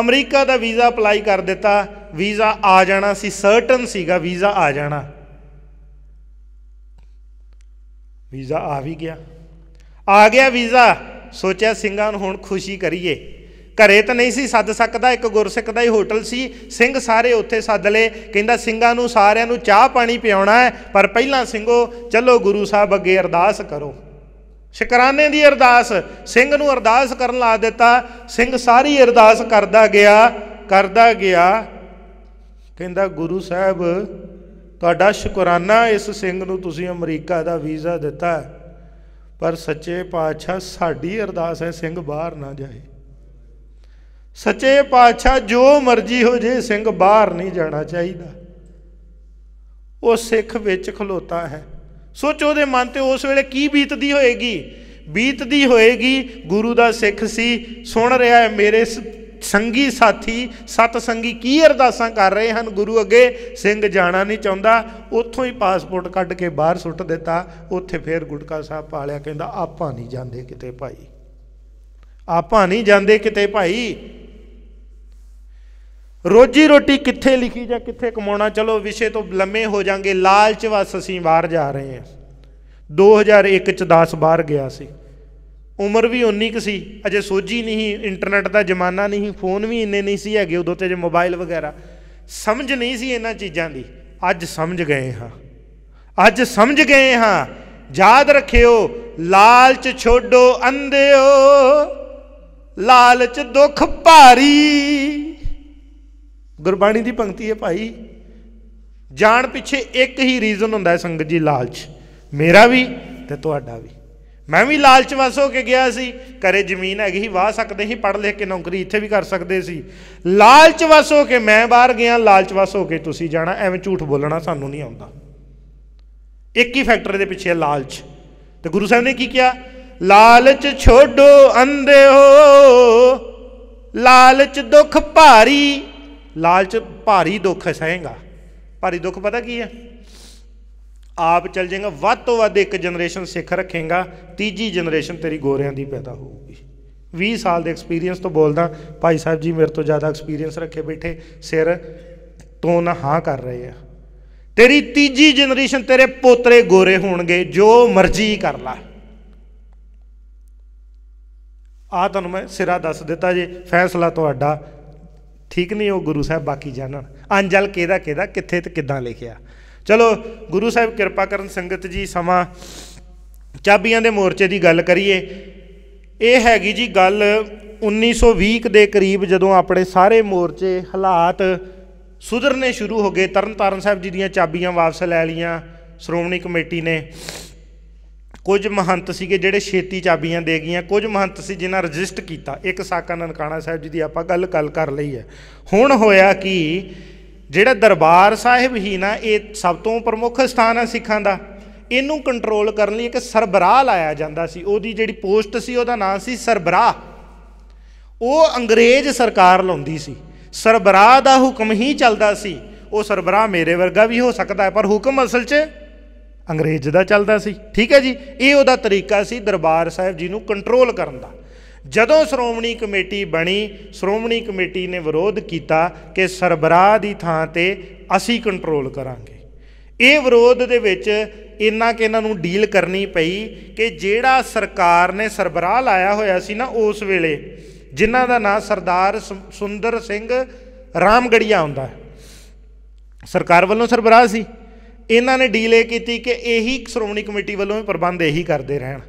ਅਮਰੀਕਾ ਦਾ ਵੀਜ਼ਾ ਅਪਲਾਈ ਕਰ ਦਿੱਤਾ ਵੀਜ਼ਾ ਆ ਜਾਣਾ ਸੀ ਸਰਟਨ ਸੀਗਾ ਵੀਜ਼ਾ ਆ ਜਾਣਾ ਵੀਜ਼ਾ ਆ ਵੀ ਗਿਆ ਆ ਗਿਆ ਵੀਜ਼ਾ ਸੋਚਿਆ ਸਿੰਘਾਂ ਨੂੰ ਹੁਣ ਖੁਸ਼ੀ ਕਰੀਏ ਘਰੇ ਤਾਂ ਨਹੀਂ ਸੀ ਸੱਦ ਸਕਦਾ ਇੱਕ ਗੁਰਸਿੱਖ ਦਾ ਹੀ ਹੋਟਲ ਸੀ ਸਿੰਘ ਸਾਰੇ ਉੱਥੇ ਸੱਦ ਲਏ ਕਹਿੰਦਾ ਸਿੰਘਾਂ ਨੂੰ ਸਾਰਿਆਂ ਨੂੰ ਚਾਹ ਪਾਣੀ ਪਿਆਉਣਾ ਹੈ ਪਰ ਪਹਿਲਾਂ ਸਿੰਘੋ ਚਲੋ ਗੁਰੂ ਸਾਹਿਬ ਅੱਗੇ ਅਰਦਾਸ ਕਰੋ ਸ਼ੁਕਰਾਨੇ ਦੀ ਅਰਦਾਸ ਸਿੰਘ ਨੂੰ ਅਰਦਾਸ ਕਰਨ ਲਾ ਦਿੱਤਾ ਸਿੰਘ ਸਾਰੀ ਅਰਦਾਸ ਕਰਦਾ ਗਿਆ ਕਰਦਾ ਗਿਆ ਕਹਿੰਦਾ ਗੁਰੂ ਸਾਹਿਬ ਤੁਹਾਡਾ ਸ਼ੁਕਰਾਨਾ ਇਸ ਸਿੰਘ ਨੂੰ ਤੁਸੀਂ ਅਮਰੀਕਾ ਦਾ ਵੀਜ਼ਾ ਦਿੱਤਾ ਪਰ ਸੱਚੇ ਪਾਤਸ਼ਾਹ ਸਾਡੀ ਅਰਦਾਸ ਹੈ ਸਿੰਘ ਬਾਹਰ ਨਾ ਜਾਏ ਸੱਚੇ ਪਾਤਸ਼ਾਹ ਜੋ ਮਰਜ਼ੀ ਹੋ ਜੇ ਸਿੰਘ ਬਾਹਰ ਨਹੀਂ ਜਾਣਾ ਚਾਹੀਦਾ ਉਹ ਸਿੱਖ ਵਿੱਚ ਖਲੋਤਾ ਹੈ ਸੋਚ ਉਹਦੇ ਮਨ ਤੇ ਉਸ ਵੇਲੇ ਕੀ ਬੀਤਦੀ ਹੋਏਗੀ ਬੀਤਦੀ ਹੋਏਗੀ ਗੁਰੂ ਦਾ ਸਿੱਖ ਸੀ ਸੁਣ ਰਿਹਾ ਹੈ ਮੇਰੇ ਸੰਗੀ ਸਾਥੀ ਸਤ ਸੰਗੀ ਕੀ ਅਰਦਾਸਾਂ ਕਰ ਰਹੇ ਹਨ ਗੁਰੂ ਅੱਗੇ ਸਿੰਘ ਜਾਣਾ ਨਹੀਂ ਚਾਹੁੰਦਾ ਉੱਥੋਂ ਹੀ ਪਾਸਪੋਰਟ ਕੱਢ ਕੇ ਬਾਹਰ ਸੁੱਟ ਦਿੱਤਾ ਉੱਥੇ ਫੇਰ ਗੁਟਕਾ ਸਾਹਿਬ ਪਾਲਿਆ ਕਹਿੰਦਾ ਆਪਾਂ ਨਹੀਂ ਜਾਂਦੇ ਕਿਤੇ ਭਾਈ ਆਪਾਂ ਨਹੀਂ ਜਾਂਦੇ ਕਿਤੇ ਭਾਈ ਰੋਜੀ ਰੋਟੀ ਕਿੱਥੇ ਲਿਖੀ ਜਾਂ ਕਿੱਥੇ ਕਮਾਉਣਾ ਚਲੋ ਵਿਸ਼ੇ ਤੋਂ ਲੰਮੇ ਹੋ ਜਾਾਂਗੇ ਲਾਲਚ ਵਸ ਅਸੀਂ ਬਾਹਰ ਜਾ ਰਹੇ ਹਾਂ 2001 ਚ 10 ਬਾਹਰ ਗਿਆ ਸੀ ਉਮਰ ਵੀ 19 ਕਿ ਸੀ ਅਜੇ ਸੋਝੀ ਨਹੀਂ ਇੰਟਰਨੈਟ ਦਾ ਜ਼ਮਾਨਾ ਨਹੀਂ ਫੋਨ ਵੀ ਇੰਨੇ ਨਹੀਂ ਸੀ ਹੈਗੇ ਉਦੋਂ ਤੇ ਜੇ ਮੋਬਾਈਲ ਵਗੈਰਾ ਸਮਝ ਨਹੀਂ ਸੀ ਇਹਨਾਂ ਚੀਜ਼ਾਂ ਦੀ ਅੱਜ ਸਮਝ ਗਏ ਹਾਂ ਅੱਜ ਸਮਝ ਗਏ ਹਾਂ ਯਾਦ ਰੱਖਿਓ ਲਾਲਚ ਛੋਡੋ ਅੰਧਿਓ ਲਾਲਚ ਦੁੱਖ ਭਾਰੀ ਗੁਰਬਾਣੀ ਦੀ ਪੰਕਤੀ ਹੈ ਭਾਈ ਜਾਣ ਪਿੱਛੇ ਇੱਕ ਹੀ ਰੀਜ਼ਨ ਹੁੰਦਾ ਹੈ ਸੰਗਤ ਜੀ ਲਾਲਚ ਮੇਰਾ ਵੀ ਤੇ ਤੁਹਾਡਾ ਵੀ ਮੈਂ ਵੀ ਵਸ ਹੋ ਕੇ ਗਿਆ ਸੀ ਕਰੇ ਜ਼ਮੀਨ ਹੈਗੀ ਸੀ ਵਾਹ ਸਕਦੇ ਸੀ ਪੜ ਲਿਖ ਕੇ ਨੌਕਰੀ ਇੱਥੇ ਵੀ ਕਰ ਸਕਦੇ ਸੀ ਵਸ ਹੋ ਕੇ ਮੈਂ ਬਾਹਰ ਗਿਆ ਵਸ ਹੋ ਕੇ ਤੁਸੀਂ ਜਾਣਾ ਐਵੇਂ ਝੂਠ ਬੋਲਣਾ ਸਾਨੂੰ ਨਹੀਂ ਆਉਂਦਾ ਇੱਕ ਹੀ ਫੈਕਟਰ ਦੇ ਪਿੱਛੇ ਲਾਲਚ ਤੇ ਗੁਰੂ ਸਾਹਿਬ ਨੇ ਕੀ ਕਿਹਾ ਲਾਲਚ ਛੋਡੋ ਅੰਦੇ ਹੋ ਲਾਲਚ ਦੁੱਖ ਭਾਰੀ ਲਾਲਚ ਭਾਰੀ ਦੁੱਖ ਸਹੇਗਾ ਭਾਰੀ ਦੁੱਖ ਪਤਾ ਕੀ ਹੈ ਆਪ ਚਲ ਜਾਏਗਾ ਵੱਧ ਤੋਂ ਵੱਧ ਇੱਕ ਜਨਰੇਸ਼ਨ ਸਿੱਖ ਰੱਖੇਗਾ ਤੀਜੀ ਜਨਰੇਸ਼ਨ ਤੇਰੀ ਗੋਰਿਆਂ ਦੀ ਪੈਦਾ ਹੋਊਗੀ 20 ਸਾਲ ਦੇ ਐਕਸਪੀਰੀਅੰਸ ਤੋਂ ਬੋਲਦਾ ਭਾਈ ਸਾਹਿਬ ਜੀ ਮੇਰੇ ਤੋਂ ਜ਼ਿਆਦਾ ਐਕਸਪੀਰੀਅੰਸ ਰੱਖੇ ਬੈਠੇ ਸਿਰ ਤੋਂ ਨਾ ਹਾਂ ਕਰ ਰਹੇ ਆ ਤੇਰੀ ਤੀਜੀ ਜਨਰੇਸ਼ਨ ਤੇਰੇ ਪੋਤਰੇ ਗੋਰੇ ਹੋਣਗੇ ਜੋ ਮਰਜ਼ੀ ਕਰ ਲੈ ਆ ਤੁਹਾਨੂੰ ਮੈਂ ਸਿਰਾ ਦੱਸ ਦਿੱਤਾ ਜੇ ਫੈਸਲਾ ਤੁਹਾਡਾ ਠੀਕ ਨਹੀਂ ਉਹ ਗੁਰੂ ਸਾਹਿਬ ਬਾਕੀ ਜਾਣਨ ਅੰਜਲ ਕਿਹਦਾ ਕਿਹਦਾ ਕਿੱਥੇ ਤੇ ਕਿੱਦਾਂ ਲਿਖਿਆ ਚਲੋ ਗੁਰੂ ਸਾਹਿਬ ਕਿਰਪਾ ਕਰਨ ਸੰਗਤ ਜੀ ਸਮਾਂ ਚਾਬੀਆਂ ਦੇ ਮੋਰਚੇ ਦੀ ਗੱਲ ਕਰੀਏ ਇਹ ਹੈਗੀ ਜੀ ਗੱਲ 1920 ਦੇ ਕਰੀਬ ਜਦੋਂ ਆਪਣੇ ਸਾਰੇ ਮੋਰਚੇ ਹਾਲਾਤ ਸੁਧਰਨੇ ਸ਼ੁਰੂ ਹੋ ਗਏ ਤਰਨਤਾਰਨ ਸਾਹਿਬ ਜੀ ਦੀਆਂ ਚਾਬੀਆਂ ਵਾਪਸ ਲੈ ਲਈਆਂ ਸ਼੍ਰੋਮਣੀ ਕਮੇਟੀ ਨੇ ਕੁਝ ਮਹੰਤ ਸੀਗੇ ਜਿਹੜੇ ਛੇਤੀ ਚਾਬੀਆਂ ਦੇ ਗਈਆਂ ਕੁਝ ਮਹੰਤ ਸੀ ਜਿਨ੍ਹਾਂ ਰਜਿਸਟ ਕੀਤਾ ਇੱਕ ਸਾਕਾ ਨਨਕਾਣਾ ਸਾਹਿਬ ਜੀ ਦੀ ਆਪਾਂ ਗੱਲ ਕੱਲ ਕਰ ਲਈ ਹੈ ਹੁਣ ਹੋਇਆ ਕਿ ਜਿਹੜਾ ਦਰਬਾਰ ਸਾਹਿਬ ਹੀ ਨਾ ਇਹ ਸਭ ਤੋਂ ਪ੍ਰਮੁੱਖ ਸਥਾਨ ਹੈ ਸਿੱਖਾਂ ਦਾ ਇਹਨੂੰ ਕੰਟਰੋਲ ਕਰਨ ਲਈ ਇੱਕ ਸਰਬਰਾਹ ਲਾਇਆ ਜਾਂਦਾ ਸੀ ਉਹਦੀ ਜਿਹੜੀ ਪੋਸਟ ਸੀ ਉਹਦਾ ਨਾਮ ਸੀ ਸਰਬਰਾਹ ਉਹ ਅੰਗਰੇਜ਼ ਸਰਕਾਰ ਲਾਉਂਦੀ ਸੀ ਸਰਬਰਾਹ ਦਾ ਹੁਕਮ ਹੀ ਚੱਲਦਾ ਸੀ ਉਹ ਸਰਬਰਾਹ ਮੇਰੇ ਵਰਗਾ ਵੀ ਹੋ ਸਕਦਾ ਹੈ ਪਰ ਹੁਕਮ ਅਸਲ 'ਚ ਅੰਗਰੇਜ਼ ਦਾ ਚੱਲਦਾ ਸੀ ਠੀਕ ਹੈ ਜੀ ਇਹ ਉਹਦਾ ਤਰੀਕਾ ਸੀ ਦਰਬਾਰ ਸਾਹਿਬ ਜੀ ਨੂੰ ਕੰਟਰੋਲ ਕਰਨ ਦਾ ਜਦੋਂ ਸ਼੍ਰੋਮਣੀ ਕਮੇਟੀ ਬਣੀ ਸ਼੍ਰੋਮਣੀ ਕਮੇਟੀ ਨੇ ਵਿਰੋਧ ਕੀਤਾ ਕਿ ਸਰਬਰਾਹ ਦੀ ਥਾਂ ਤੇ ਅਸੀਂ ਕੰਟਰੋਲ ਕਰਾਂਗੇ ਇਹ ਵਿਰੋਧ ਦੇ ਵਿੱਚ ਇੰਨਾ ਕਿ ਇਹਨਾਂ ਨੂੰ ਡੀਲ ਕਰਨੀ ਪਈ ਕਿ ਜਿਹੜਾ ਸਰਕਾਰ ਨੇ ਸਰਬਰਾਹ ਲਾਇਆ ਹੋਇਆ ਸੀ ਨਾ ਉਸ ਵੇਲੇ ਜਿਨ੍ਹਾਂ ਦਾ ਨਾਂ ਸਰਦਾਰ ਸੁੰਦਰ ਸਿੰਘ ਰਾਮਗੜੀਆ ਹੁੰਦਾ ਸਰਕਾਰ ਵੱਲੋਂ ਸਰਬਰਾਹ ਸੀ ਇਹਨਾਂ ਨੇ ਡੀਲ ਇਹ ਕੀਤੀ ਕਿ ਇਹੀ ਸ਼੍ਰੋਮਣੀ ਕਮੇਟੀ ਵੱਲੋਂ ਹੀ ਪ੍ਰਬੰਧ ਇਹੀ ਕਰਦੇ ਰਹਿਣ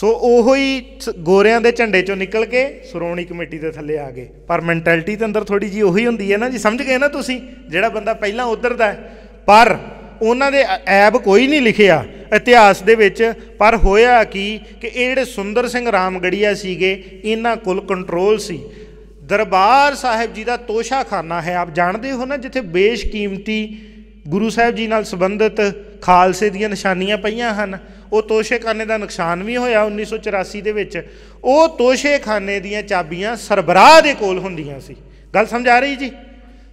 ਸੋ ਉਹੋ ਹੀ ਗੋਰਿਆਂ ਦੇ ਝੰਡੇ ਚੋਂ ਨਿਕਲ ਕੇ ਸ਼੍ਰੋਮਣੀ ਕਮੇਟੀ ਦੇ ਥੱਲੇ ਆ ਗਏ ਪਰ ਮੈਂਟੈਲਿਟੀ ਦੇ ਅੰਦਰ ਥੋੜੀ ਜੀ ਉਹੀ ਹੁੰਦੀ ਹੈ ਨਾ ਜੀ ਸਮਝ ਗਏ ਨਾ ਤੁਸੀਂ ਜਿਹੜਾ ਬੰਦਾ ਪਹਿਲਾਂ ਉਧਰ ਦਾ ਪਰ ਉਹਨਾਂ ਦੇ ਐਬ ਕੋਈ ਨਹੀਂ ਲਿਖਿਆ ਇਤਿਹਾਸ ਦੇ ਵਿੱਚ ਪਰ ਹੋਇਆ ਕੀ ਕਿ ਇਹ ਜਿਹੜੇ ਸੁੰਦਰ ਸਿੰਘ ਰਾਮਗੜੀਆ ਸੀਗੇ ਇਹਨਾਂ ਕੋਲ ਕੰਟਰੋਲ ਸੀ ਦਰਬਾਰ ਸਾਹਿਬ ਜੀ ਦਾ ਤੋਸ਼ਾਖਾਨਾ ਹੈ ਆਪ ਜਾਣਦੇ ਹੋ ਨਾ ਜਿੱਥੇ ਬੇਸ਼ਕੀਮਤੀ ਗੁਰੂ ਸਾਹਿਬ ਜੀ ਨਾਲ ਸੰਬੰਧਿਤ ਖਾਲਸੇ ਦੀਆਂ ਨਿਸ਼ਾਨੀਆਂ ਪਈਆਂ ਹਨ ਉਹ ਤੋਸ਼ੇਖਾਨੇ ਦਾ ਨੁਕਸਾਨ ਵੀ ਹੋਇਆ 1984 ਦੇ ਵਿੱਚ ਉਹ ਤੋਸ਼ੇਖਾਨੇ ਦੀਆਂ ਚਾਬੀਆਂ ਸਰਬਰਾਹ ਦੇ ਕੋਲ ਹੁੰਦੀਆਂ ਸੀ ਗੱਲ ਸਮਝ ਆ ਰਹੀ ਜੀ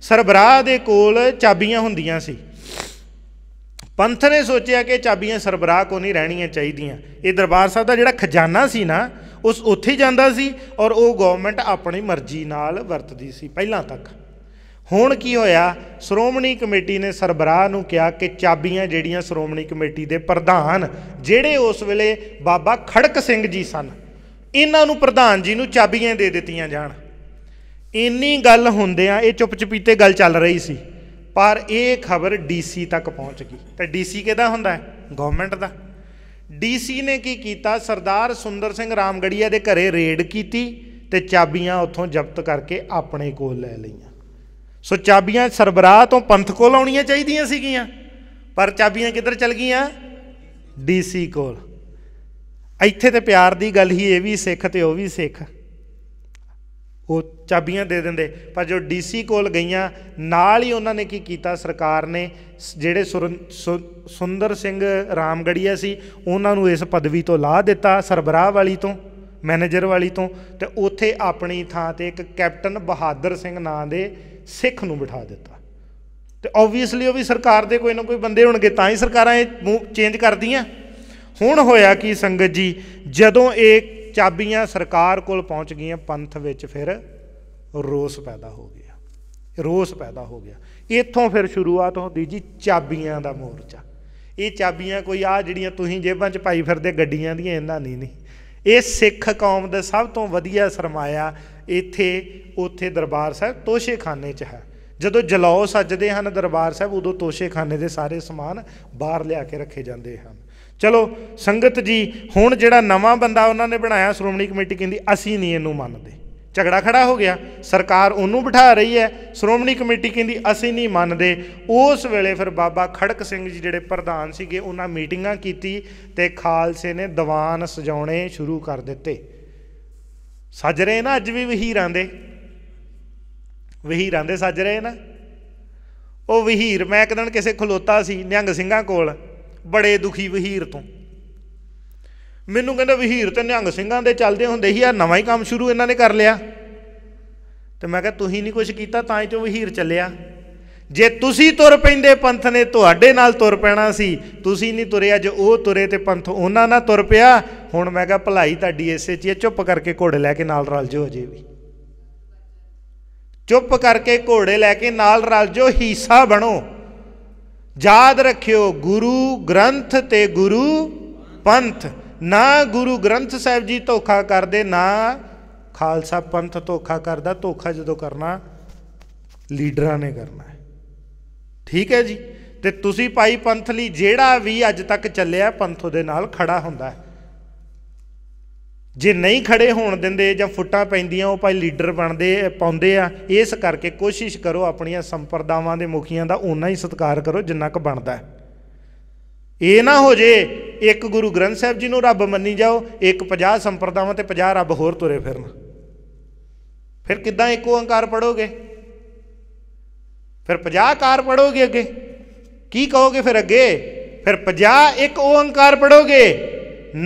ਸਰਬਰਾਹ ਦੇ ਕੋਲ ਚਾਬੀਆਂ ਹੁੰਦੀਆਂ ਸੀ ਪੰਥ ਨੇ ਸੋਚਿਆ ਕਿ ਚਾਬੀਆਂ ਸਰਬਰਾਹ ਕੋ ਨਹੀਂ ਰਹਿਣੀਆਂ ਚਾਹੀਦੀਆਂ ਇਹ ਦਰਬਾਰ ਸਾਹਿਬ ਦਾ ਜਿਹੜਾ ਖਜ਼ਾਨਾ ਸੀ ਨਾ ਉਸ ਉੱਥੇ ਜਾਂਦਾ ਸੀ ਔਰ ਉਹ ਗਵਰਨਮੈਂਟ ਆਪਣੀ ਮਰਜ਼ੀ ਨਾਲ ਵਰਤਦੀ ਸੀ ਪਹਿਲਾਂ ਤੱਕ ਹੁਣ ਕੀ ਹੋਇਆ ਸ਼੍ਰੋਮਣੀ ਕਮੇਟੀ ਨੇ ਸਰਬਰਾਹ ਨੂੰ ਕਿਹਾ ਕਿ ਚਾਬੀਆਂ ਜਿਹੜੀਆਂ ਸ਼੍ਰੋਮਣੀ ਕਮੇਟੀ ਦੇ ਪ੍ਰਧਾਨ ਜਿਹੜੇ ਉਸ ਵੇਲੇ ਬਾਬਾ ਖੜਕ ਸਿੰਘ ਜੀ ਸਨ ਇਹਨਾਂ ਨੂੰ ਪ੍ਰਧਾਨ ਜੀ ਨੂੰ ਚਾਬੀਆਂ ਦੇ ਦਿੱਤੀਆਂ ਜਾਣ ਇੰਨੀ ਗੱਲ ਹੁੰਦਿਆਂ ਇਹ ਚੁੱਪਚਪੀਤੇ ਗੱਲ ਚੱਲ ਰਹੀ ਸੀ ਪਰ ਇਹ ਖਬਰ ਡੀਸੀ ਤੱਕ ਪਹੁੰਚ ਗਈ ਤੇ ਡੀਸੀ ਕਿਹਦਾ ਹੁੰਦਾ ਹੈ ਗਵਰਨਮੈਂਟ ਦਾ ਡੀਸੀ ਨੇ ਕੀ ਕੀਤਾ ਸਰਦਾਰ ਸੁੰਦਰ ਸਿੰਘ ਰਾਮਗੜੀਆ ਦੇ ਘਰੇ ਰੇਡ ਕੀਤੀ ਤੇ ਚਾਬੀਆਂ ਉੱਥੋਂ ਜ਼ਬਤ ਕਰਕੇ ਆਪਣੇ ਕੋਲ ਲੈ ਲਈਆਂ ਸੋ ਚਾਬੀਆਂ ਸਰਬਰਾਹ ਤੋਂ ਪੰਥ ਕੋਲ ਆਉਣੀਆਂ ਚਾਹੀਦੀਆਂ ਸੀਗੀਆਂ ਪਰ ਚਾਬੀਆਂ ਕਿੱਧਰ ਚਲ ਗਈਆਂ ਡੀਸੀ ਕੋਲ ਇੱਥੇ ਤੇ ਪਿਆਰ ਦੀ ਗੱਲ ਹੀ ਇਹ ਵੀ ਸਿੱਖ ਤੇ ਉਹ ਵੀ ਸਿੱਖ ਉਹ ਚਾਬੀਆਂ ਦੇ ਦਿੰਦੇ ਪਰ ਜੋ ਡੀਸੀ ਕੋਲ ਗਈਆਂ ਨਾਲ ਹੀ ਉਹਨਾਂ ਨੇ ਕੀ ਕੀਤਾ ਸਰਕਾਰ ਨੇ ਜਿਹੜੇ ਸੁੰਦਰ ਸਿੰਘ ਰਾਮਗੜੀਆ ਸੀ ਉਹਨਾਂ ਨੂੰ ਇਸ ਪਦਵੀ ਤੋਂ ਲਾਹ ਦਿੱਤਾ ਸਰਬਰਾਹ ਵਾਲੀ ਤੋਂ ਮੈਨੇਜਰ ਵਾਲੀ ਤੋਂ ਤੇ ਉੱਥੇ ਆਪਣੀ ਥਾਂ ਤੇ ਇੱਕ ਕੈਪਟਨ ਬਹਾਦਰ ਸਿੰਘ ਨਾਂ ਦੇ ਸਿੱਖ ਨੂੰ ਬਿਠਾ ਦਿੱਤਾ ਤੇ ਆਬਵੀਅਸਲੀ ਉਹ ਵੀ ਸਰਕਾਰ ਦੇ ਕੋਈ ਨਾ ਕੋਈ ਬੰਦੇ ਹੋਣਗੇ ਤਾਂ ਹੀ ਸਰਕਾਰਾਂ ਇਹ ਚੇਂਜ ਕਰਦੀਆਂ ਹੁਣ ਹੋਇਆ ਕੀ ਸੰਗਤ ਜੀ ਜਦੋਂ ਇਹ ਚਾਬੀਆਂ ਸਰਕਾਰ ਕੋਲ ਪਹੁੰਚ ਗਈਆਂ ਪੰਥ ਵਿੱਚ ਫਿਰ ਰੋਸ ਪੈਦਾ ਹੋ ਗਿਆ ਰੋਸ ਪੈਦਾ ਹੋ ਗਿਆ ਇੱਥੋਂ ਫਿਰ ਸ਼ੁਰੂਆਤ ਹੁੰਦੀ ਜੀ ਚਾਬੀਆਂ ਦਾ ਮੋਰਚਾ ਇਹ ਚਾਬੀਆਂ ਕੋਈ ਆ ਜਿਹੜੀਆਂ ਤੁਸੀਂ ਜੇਬਾਂ 'ਚ ਪਾਈ ਫਿਰਦੇ ਗੱਡੀਆਂ ਦੀਆਂ ਇਹਨਾਂ ਨਹੀਂ ਨਹੀਂ ਇਹ ਸਿੱਖ ਕੌਮ ਦਾ ਸਭ ਤੋਂ ਵਧੀਆ ਸਰਮਾਇਆ ਇੱਥੇ ਉੱਥੇ ਦਰਬਾਰ ਸਾਹਿਬ ਤੋਸ਼ੇਖਾਨੇ 'ਚ ਹੈ ਜਦੋਂ ਜਲਾਉ ਸੱਜਦੇ ਹਨ ਦਰਬਾਰ ਸਾਹਿਬ ਉਦੋਂ ਤੋਸ਼ੇਖਾਨੇ ਦੇ ਸਾਰੇ ਸਮਾਨ ਬਾਹਰ ਲਿਆ ਕੇ ਰੱਖੇ ਜਾਂਦੇ ਹਨ ਚਲੋ ਸੰਗਤ ਜੀ ਹੁਣ ਜਿਹੜਾ ਨਵਾਂ ਬੰਦਾ ਉਹਨਾਂ ਨੇ ਬਣਾਇਆ ਸ਼੍ਰੋਮਣੀ ਕਮੇਟੀ ਕਹਿੰਦੀ ਅਸੀਂ ਨਹੀਂ ਇਹਨੂੰ ਮੰਨਦੇ ਝਗੜਾ ਖੜਾ ਹੋ ਗਿਆ ਸਰਕਾਰ ਉਹਨੂੰ ਬਿਠਾ ਰਹੀ ਹੈ ਸ਼੍ਰੋਮਣੀ ਕਮੇਟੀ ਕਹਿੰਦੀ ਅਸੀਂ ਨਹੀਂ ਮੰਨਦੇ ਉਸ ਵੇਲੇ ਫਿਰ ਬਾਬਾ ਖੜਕ ਸਿੰਘ ਜੀ ਜਿਹੜੇ ਪ੍ਰਧਾਨ ਸੀਗੇ ਉਹਨਾਂ ਮੀਟਿੰਗਾਂ ਕੀਤੀ ਤੇ ਖਾਲਸੇ ਨੇ ਦੀਵਾਨ ਸਜਾਉਣੇ ਸ਼ੁਰੂ ਕਰ ਦਿੱਤੇ ਸੱਜ ਰਹੇ ਨਾ ਅੱਜ ਵੀ ਵਹੀਰਾਂ ਦੇ ਵਹੀਰਾਂ ਦੇ ਸੱਜ ਰਹੇ ਨਾ ਉਹ ਵਹੀਰ ਮੈਂ ਇੱਕ ਦਿਨ ਕਿਸੇ ਖਲੋਤਾ ਸੀ ਨਿਹੰਗ ਸਿੰਘਾਂ ਕੋਲ ਬੜੇ ਦੁਖੀ ਵਹੀਰ ਤੋਂ ਮੈਨੂੰ ਕਹਿੰਦਾ ਵਹੀਰ ਤੇ ਨਿਹੰਗ ਸਿੰਘਾਂ ਦੇ ਚੱਲਦੇ ਹੁੰਦੇ ਸੀ ਆ ਨਵਾਂ ਹੀ ਕੰਮ ਸ਼ੁਰੂ ਇਹਨਾਂ ਨੇ ਕਰ ਲਿਆ ਤੇ ਮੈਂ ਕਿਹਾ ਤੁਸੀਂ ਨਹੀਂ ਕੁਝ ਕੀਤਾ ਤਾਂ ਹੀ ਤੋਂ ਵਹੀਰ ਚੱਲਿਆ ਜੇ ਤੁਸੀਂ ਤੁਰ ਪੈਂਦੇ ਪੰਥ ਨੇ ਤੁਹਾਡੇ ਨਾਲ ਤੁਰ ਪੈਣਾ ਸੀ ਤੁਸੀਂ ਨਹੀਂ ਤੁਰੇ ਅੱਜ ਉਹ ਤੁਰੇ ਤੇ ਪੰਥ ਉਹਨਾਂ ਨਾਲ ਤੁਰ ਪਿਆ ਹੁਣ ਮੈਂ ਕਿਹਾ ਭਲਾਈ ਤੁਹਾਡੀ ਐਸੇ 'ਚ ਚੁੱਪ ਕਰਕੇ ਘੋੜੇ ਲੈ ਕੇ ਨਾਲ ਰਲ ਜੋ ਅਜੇ ਵੀ ਚੁੱਪ ਕਰਕੇ ਘੋੜੇ ਲੈ ਕੇ ਨਾਲ ਰਲ ਜੋ ਹਿੱਸਾ ਬਣੋ ਯਾਦ ਰੱਖਿਓ ਗੁਰੂ ਗ੍ਰੰਥ ਤੇ ਗੁਰੂ ਪੰਥ ਨਾ ਗੁਰੂ ਗ੍ਰੰਥ ਸਾਹਿਬ ਜੀ ਧੋਖਾ ਕਰਦੇ ਨਾ ਖਾਲਸਾ ਪੰਥ ਧੋਖਾ ਕਰਦਾ ਧੋਖਾ ਜਦੋਂ ਕਰਨਾ ਲੀਡਰਾਂ ਨੇ ਕਰਨਾ ਠੀਕ ਹੈ ਜੀ ਤੇ ਤੁਸੀਂ ਭਾਈ ਪੰਥ ਲਈ ਜਿਹੜਾ ਵੀ ਅੱਜ ਤੱਕ ਚੱਲਿਆ ਪੰਥੋ ਦੇ ਨਾਲ ਖੜਾ ਹੁੰਦਾ ਹੈ ਜੇ ਨਹੀਂ ਖੜੇ ਹੋਣ ਦਿੰਦੇ ਜਾਂ ਫੁੱਟਾਂ ਪੈਂਦੀਆਂ ਉਹ ਭਾਈ ਲੀਡਰ ਬਣਦੇ ਪਾਉਂਦੇ ਆ ਇਸ ਕਰਕੇ ਕੋਸ਼ਿਸ਼ ਕਰੋ ਆਪਣੀਆਂ ਸੰਪਰਦਾਵਾਂ ਦੇ ਮੁਖੀਆਂ ਦਾ ਉਨਾ ਹੀ ਸਤਿਕਾਰ ਕਰੋ ਜਿੰਨਾ ਕੁ ਬਣਦਾ ਇਹ ਨਾ ਹੋ ਜੇ ਇੱਕ ਗੁਰੂ ਗ੍ਰੰਥ ਸਾਹਿਬ ਜੀ ਨੂੰ ਰੱਬ ਮੰਨੀ ਜਾਓ ਇੱਕ 50 ਸੰਪਰਦਾਵਾਂ ਤੇ 50 ਰੱਬ ਹੋਰ ਤੁਰੇ ਫਿਰਨ ਫਿਰ ਕਿੱਦਾਂ ਇੱਕ ਓੰਕਾਰ ਪੜੋਗੇ ਫਿਰ 50 ਕਾਰ ਪੜੋਗੇ ਅੱਗੇ ਕੀ ਕਹੋਗੇ ਫਿਰ ਅੱਗੇ ਫਿਰ 50 ਇੱਕ ਓੰਕਾਰ ਪੜੋਗੇ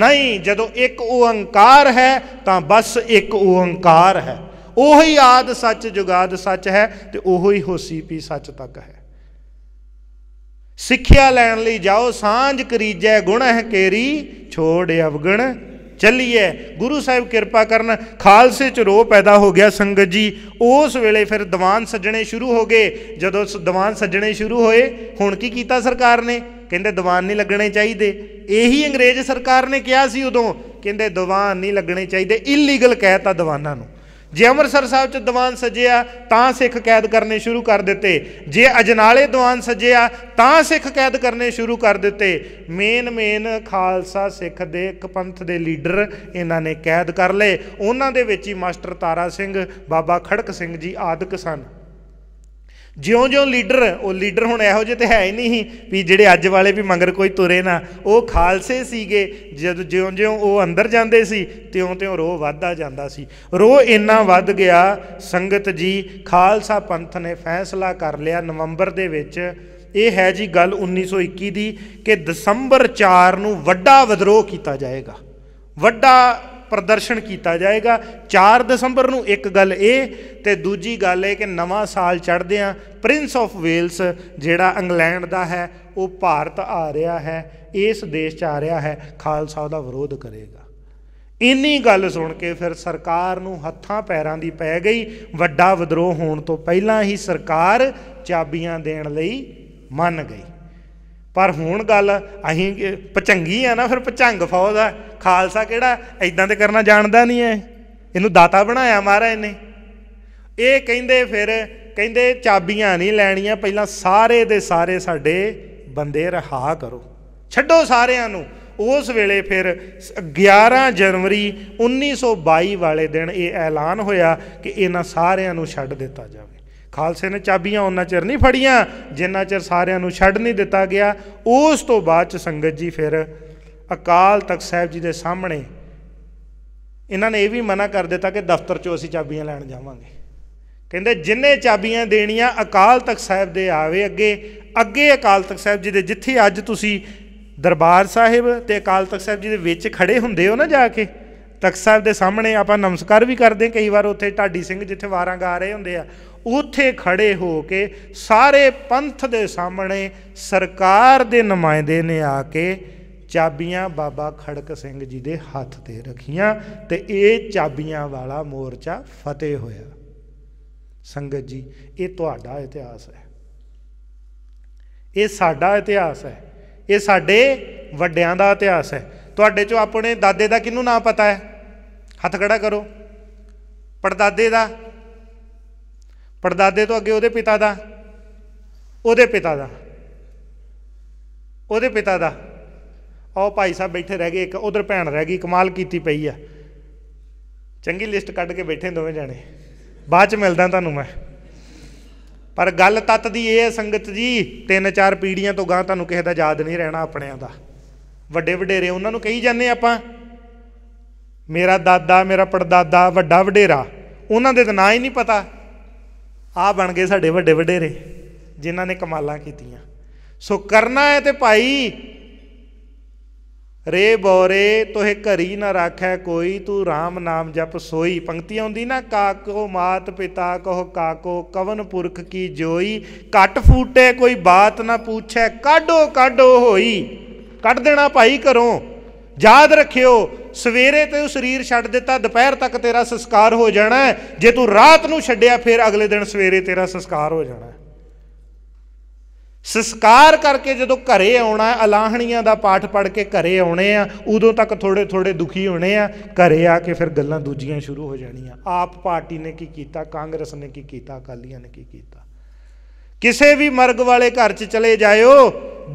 ਨਹੀਂ ਜਦੋਂ ਇੱਕ ਓੰਕਾਰ ਹੈ ਤਾਂ ਬਸ ਇੱਕ ਓੰਕਾਰ ਹੈ ਉਹੀ ਆਦ ਸੱਚ ਜੁਗਾਦ ਸੱਚ ਹੈ ਤੇ ਉਹੀ ਹੋਸੀ ਪੀ ਸੱਚ ਤੱਕ ਹੈ ਸਿੱਖਿਆ ਲੈਣ ਲਈ ਜਾਓ ਸਾਂਝ ਕਰੀਜੈ ਗੁਣ ਹੈ ਕੇਰੀ ਛੋੜ ਅਵਗਣ ਚੱਲੀਏ ਗੁਰੂ ਸਾਹਿਬ ਕਿਰਪਾ ਕਰਨ ਖਾਲਸੇ ਚ ਰੋ ਪੈਦਾ ਹੋ ਗਿਆ ਸੰਗਤ ਜੀ ਉਸ ਵੇਲੇ ਫਿਰ ਦੀਵਾਨ ਸੱਜਣੇ ਸ਼ੁਰੂ ਹੋ ਗਏ ਜਦੋਂ ਦੀਵਾਨ ਸੱਜਣੇ ਸ਼ੁਰੂ ਹੋਏ ਹੁਣ ਕੀ ਕੀਤਾ ਸਰਕਾਰ ਨੇ ਕਹਿੰਦੇ ਦੀਵਾਨ ਨਹੀਂ ਲੱਗਣੇ ਚਾਹੀਦੇ ਇਹੀ ਅੰਗਰੇਜ਼ ਸਰਕਾਰ ਨੇ ਕਿਹਾ ਸੀ ਉਦੋਂ ਕਹਿੰਦੇ ਦੀਵਾਨ ਨਹੀਂ ਲੱਗਣੇ ਚਾਹੀਦੇ ਇਲੀਗਲ ਕਹਿਤਾ ਦੀਵਾਨਾਂ ਨੂੰ ਜੇ ਅੰਮ੍ਰਿਤਸਰ ਸਾਹਿਬ ਚ ਦੀਵਾਨ ਸਜਿਆ ਤਾਂ ਸਿੱਖ ਕੈਦ ਕਰਨੇ ਸ਼ੁਰੂ ਕਰ ਦਿੱਤੇ ਜੇ ਅਜਨਾਲੇ ਦੀਵਾਨ ਸਜਿਆ ਤਾਂ ਸਿੱਖ ਕੈਦ ਕਰਨੇ ਸ਼ੁਰੂ ਕਰ ਦਿੱਤੇ ਮੇਨ ਮੇਨ ਖਾਲਸਾ ਸਿੱਖ ਦੇ ਇੱਕ ਪੰਥ ਦੇ ਲੀਡਰ ਇਹਨਾਂ ਨੇ ਕੈਦ ਕਰ ਲਏ ਉਹਨਾਂ ਦੇ ਵਿੱਚ ਹੀ ਮਾਸਟਰ ਤਾਰਾ ਸਿੰਘ ਬਾਬਾ ਖੜਕ ਸਿੰਘ ਜੀ ਆਦਿਕ ਸਨ ਜਿਉਂ-ਜਿਉਂ ਲੀਡਰ ਉਹ ਲੀਡਰ ਹੁਣ ਇਹੋ ਜਿਹੇ ਤੇ ਹੈ ਹੀ ਨਹੀਂ ਵੀ ਜਿਹੜੇ ਅੱਜ ਵਾਲੇ ਵੀ ਮੰਗਰ ਕੋਈ ਤੁਰੇ ਨਾ ਉਹ ਖਾਲਸੇ ਸੀਗੇ ਜਦ ਜਿਉਂ-ਜਿਉਂ ਉਹ ਅੰਦਰ ਜਾਂਦੇ ਸੀ ਤਿਉਂ-ਤਿਉਂ ਰੋਹ ਵੱਧਦਾ ਜਾਂਦਾ ਸੀ ਰੋਹ ਇੰਨਾ ਵੱਧ ਗਿਆ ਸੰਗਤ ਜੀ ਖਾਲਸਾ ਪੰਥ ਨੇ ਫੈਸਲਾ ਕਰ ਲਿਆ ਨਵੰਬਰ ਦੇ ਵਿੱਚ ਇਹ ਹੈ ਜੀ ਗੱਲ 1921 ਦੀ ਕਿ ਦਸੰਬਰ 4 ਨੂੰ ਵੱਡਾ ਵਿਦਰੋਹ ਕੀਤਾ ਜਾਏਗਾ ਵੱਡਾ ਪ੍ਰਦਰਸ਼ਨ ਕੀਤਾ ਜਾਏਗਾ 4 ਦਸੰਬਰ ਨੂੰ ਇੱਕ ਗੱਲ ਇਹ ਤੇ ਦੂਜੀ ਗੱਲ ਇਹ ਕਿ ਨਵਾਂ ਸਾਲ ਚੜ੍ਹਦੇ ਆ ਪ੍ਰਿੰਸ ਆਫ ਵੇਲਸ ਜਿਹੜਾ ਇੰਗਲੈਂਡ ਦਾ ਹੈ ਉਹ ਭਾਰਤ ਆ ਰਿਹਾ ਹੈ ਇਸ ਦੇਸ਼ 'ਚ ਆ ਰਿਹਾ ਹੈ ਖਾਲਸਾ ਦਾ ਵਿਰੋਧ ਕਰੇਗਾ ਇੰਨੀ ਗੱਲ ਸੁਣ ਕੇ ਫਿਰ ਸਰਕਾਰ ਨੂੰ ਹੱਥਾਂ ਪੈਰਾਂ ਦੀ ਪੈ ਗਈ ਵੱਡਾ ਵਿਦਰੋਹ ਹੋਣ ਤੋਂ ਪਹਿਲਾਂ ਹੀ ਸਰਕਾਰ ਚਾਬੀਆਂ ਦੇਣ ਲਈ ਮੰਨ ਗਈ ਪਰ ਹੁਣ ਗੱਲ ਅਸੀਂ ਪਚੰਗੀ ਆ ਨਾ ਫਿਰ ਪਚੰਗ ਫੌਜ ਆ ਖਾਲਸਾ ਕਿਹੜਾ ਐਦਾਂ ਤੇ ਕਰਨਾ ਜਾਣਦਾ ਨਹੀਂ ਐ ਇਹਨੂੰ ਦਾਤਾ ਬਣਾਇਆ ਮਹਾਰਾਜ ਨੇ ਇਹ ਕਹਿੰਦੇ ਫਿਰ ਕਹਿੰਦੇ ਚਾਬੀਆਂ ਨਹੀਂ ਲੈਣੀਆਂ ਪਹਿਲਾਂ ਸਾਰੇ ਦੇ ਸਾਰੇ ਸਾਡੇ ਬੰਦੇ ਰਹਾ ਕਰੋ ਛੱਡੋ ਸਾਰਿਆਂ ਨੂੰ ਉਸ ਵੇਲੇ ਫਿਰ 11 ਜਨਵਰੀ 1922 ਵਾਲੇ ਦਿਨ ਇਹ ਐਲਾਨ ਹੋਇਆ ਕਿ ਇਹਨਾਂ ਸਾਰਿਆਂ ਨੂੰ ਛੱਡ ਦਿੱਤਾ ਜਾਵੇ ਖਾਲਸੇ ਨੇ ਚਾਬੀਆਂ ਉਹਨਾਂ ਚਿਰ ਨਹੀਂ ਫੜੀਆਂ ਜਿੰਨਾ ਚਿਰ ਸਾਰਿਆਂ ਨੂੰ ਛੱਡ ਨਹੀਂ ਦਿੱਤਾ ਗਿਆ ਉਸ ਤੋਂ ਬਾਅਦ ਚ ਸੰਗਤ ਜੀ ਫਿਰ ਅਕਾਲ ਤਖਤ ਸਾਹਿਬ ਜੀ ਦੇ ਸਾਹਮਣੇ ਇਹਨਾਂ ਨੇ ਇਹ ਵੀ ਮਨਾ ਕਰ ਦਿੱਤਾ ਕਿ ਦਫ਼ਤਰ ਚੋਂ ਅਸੀਂ ਚਾਬੀਆਂ ਲੈਣ ਜਾਵਾਂਗੇ ਕਹਿੰਦੇ ਜਿੰਨੇ ਚਾਬੀਆਂ ਦੇਣੀਆਂ ਅਕਾਲ ਤਖਤ ਸਾਹਿਬ ਦੇ ਆਵੇ ਅੱਗੇ ਅੱਗੇ ਅਕਾਲ ਤਖਤ ਸਾਹਿਬ ਜੀ ਦੇ ਜਿੱਥੇ ਅੱਜ ਤੁਸੀਂ ਦਰਬਾਰ ਸਾਹਿਬ ਤੇ ਅਕਾਲ ਤਖਤ ਸਾਹਿਬ ਜੀ ਦੇ ਵਿੱਚ ਖੜੇ ਹੁੰਦੇ ਹੋ ਨਾ ਜਾ ਕੇ ਤਖਤ ਸਾਹਿਬ ਦੇ ਸਾਹਮਣੇ ਆਪਾਂ ਨਮਸਕਾਰ ਵੀ ਕਰਦੇ ਕਈ ਵਾਰ ਉੱਥੇ ਢਾਡੀ ਸਿੰਘ ਜਿੱਥੇ ਵਾਰਾਂ ਗਾ ਰਹੇ ਹੁੰਦੇ ਆ ਉਥੇ ਖੜੇ ਹੋ ਕੇ ਸਾਰੇ ਪੰਥ ਦੇ ਸਾਹਮਣੇ ਸਰਕਾਰ ਦੇ ਨੁਮਾਇੰਦੇ ਨੇ ਆ ਕੇ ਚਾਬੀਆਂ ਬਾਬਾ ਖੜਕ ਸਿੰਘ ਜੀ ਦੇ ਹੱਥ ਤੇ ਰੱਖੀਆਂ ਤੇ ਇਹ ਚਾਬੀਆਂ ਵਾਲਾ ਮੋਰਚਾ ਫਤਿਹ ਹੋਇਆ ਸੰਗਤ ਜੀ ਇਹ ਤੁਹਾਡਾ ਇਤਿਹਾਸ ਹੈ ਇਹ ਸਾਡਾ ਇਤਿਹਾਸ ਹੈ ਇਹ ਸਾਡੇ ਵੱਡਿਆਂ ਦਾ ਇਤਿਹਾਸ ਹੈ ਤੁਹਾਡੇ ਚੋਂ ਆਪਣੇ ਦਾਦੇ ਦਾ ਕਿੰਨੂੰ ਨਾਮ ਪਤਾ ਹੈ ਹੱਥ ਖੜਾ ਕਰੋ ਪਰਦਾਦੇ ਦਾ ਪਰਦਾਦੇ ਤੋਂ ਅੱਗੇ ਉਹਦੇ ਪਿਤਾ ਦਾ ਉਹਦੇ ਪਿਤਾ ਦਾ ਉਹਦੇ ਪਿਤਾ ਦਾ ਉਹ ਭਾਈ ਸਾਹਿਬ ਬੈਠੇ ਰਹਿ ਗਏ ਇੱਕ ਉਧਰ ਭੈਣ ਰਹਿ ਗਈ ਕਮਾਲ ਕੀਤੀ ਪਈ ਆ ਚੰਗੀ ਲਿਸਟ ਕੱਢ ਕੇ ਬੈਠੇ ਦੋਵੇਂ ਜਾਣੇ ਬਾਅਦ ਚ ਮਿਲਦਾ ਤੁਹਾਨੂੰ ਮੈਂ ਪਰ ਗੱਲ ਤੱਤ ਦੀ ਇਹ ਹੈ ਸੰਗਤ ਜੀ ਤਿੰਨ ਚਾਰ ਪੀੜੀਆਂ ਤੋਂ ਗਾਂ ਤੁਹਾਨੂੰ ਕਿਸੇ ਦਾ ਯਾਦ ਨਹੀਂ ਰਹਿਣਾ ਆਪਣਿਆਂ ਦਾ ਵੱਡੇ ਵਡੇਰੇ ਉਹਨਾਂ ਨੂੰ ਕਹੀ ਜਾਂਦੇ ਆਪਾਂ ਮੇਰਾ ਦਾਦਾ ਮੇਰਾ ਪੜਦਾਦਾ ਵੱਡਾ ਵਡੇਰਾ ਉਹਨਾਂ ਦੇ ਤਾਂ ਨਾਂ ਹੀ ਨਹੀਂ ਪਤਾ ਆ ਬਣ ਗਏ ਸਾਡੇ ਵੱਡੇ ਵਡੇਰੇ ਜਿਨ੍ਹਾਂ ਨੇ ਕਮਾਲਾਂ ਕੀਤੀਆਂ ਸੋ ਕਰਨਾ ਹੈ ਤੇ ਭਾਈ ਰੇ ਬੋਰੇ ਤੋਹੇ ਘਰੀ ਨਾ ਰੱਖੈ ਕੋਈ ਤੂੰ RAM ਨਾਮ ਜਪ ਸੋਈ ਪੰਕਤੀ ਆਉਂਦੀ ਨਾ ਕਾਕੋ ਮਾਤ ਪਿਤਾ ਕਹੋ ਕਾਕੋ ਕਵਨ ਪੁਰਖ ਕੀ ਜੋਈ ਕੱਟ ਫੂਟੇ ਕੋਈ ਬਾਤ ਨਾ ਪੁੱਛੈ ਕਾਢੋ ਕਾਢੋ ਹੋਈ ਕੱਢ ਦੇਣਾ ਭਾਈ ਘਰੋਂ ਯਾਦ ਰੱਖਿਓ ਸਵੇਰੇ ਤੇ ਉਹ ਸਰੀਰ ਛੱਡ ਦਿੱਤਾ ਦੁਪਹਿਰ ਤੱਕ ਤੇਰਾ ਸੰਸਕਾਰ ਹੋ ਜਾਣਾ ਜੇ ਤੂੰ ਰਾਤ ਨੂੰ ਛੱਡਿਆ ਫਿਰ ਅਗਲੇ ਦਿਨ ਸਵੇਰੇ ਤੇਰਾ ਸੰਸਕਾਰ ਹੋ ਜਾਣਾ ਸੰਸਕਾਰ ਕਰਕੇ ਜਦੋਂ ਘਰੇ ਆਉਣਾ ਅਲਾਹਣੀਆਂ ਦਾ ਪਾਠ ਪੜ ਕੇ ਘਰੇ ਆਉਣੇ ਆ ਉਦੋਂ ਤੱਕ ਥੋੜੇ ਥੋੜੇ ਦੁਖੀ ਹੋਣੇ ਆ ਘਰੇ ਆ ਕੇ ਫਿਰ ਗੱਲਾਂ ਦੂਜੀਆਂ ਸ਼ੁਰੂ ਹੋ ਜਾਣੀਆਂ ਆਪ ਪਾਰਟੀ ਨੇ ਕੀ ਕੀਤਾ ਕਾਂਗਰਸ ਨੇ ਕੀ ਕੀਤਾ ਅਕਾਲੀਆਂ ਨੇ ਕੀ ਕੀਤਾ ਕਿਸੇ ਵੀ ਮਰਗ ਵਾਲੇ ਘਰ 'ਚ ਚਲੇ ਜਾਇਓ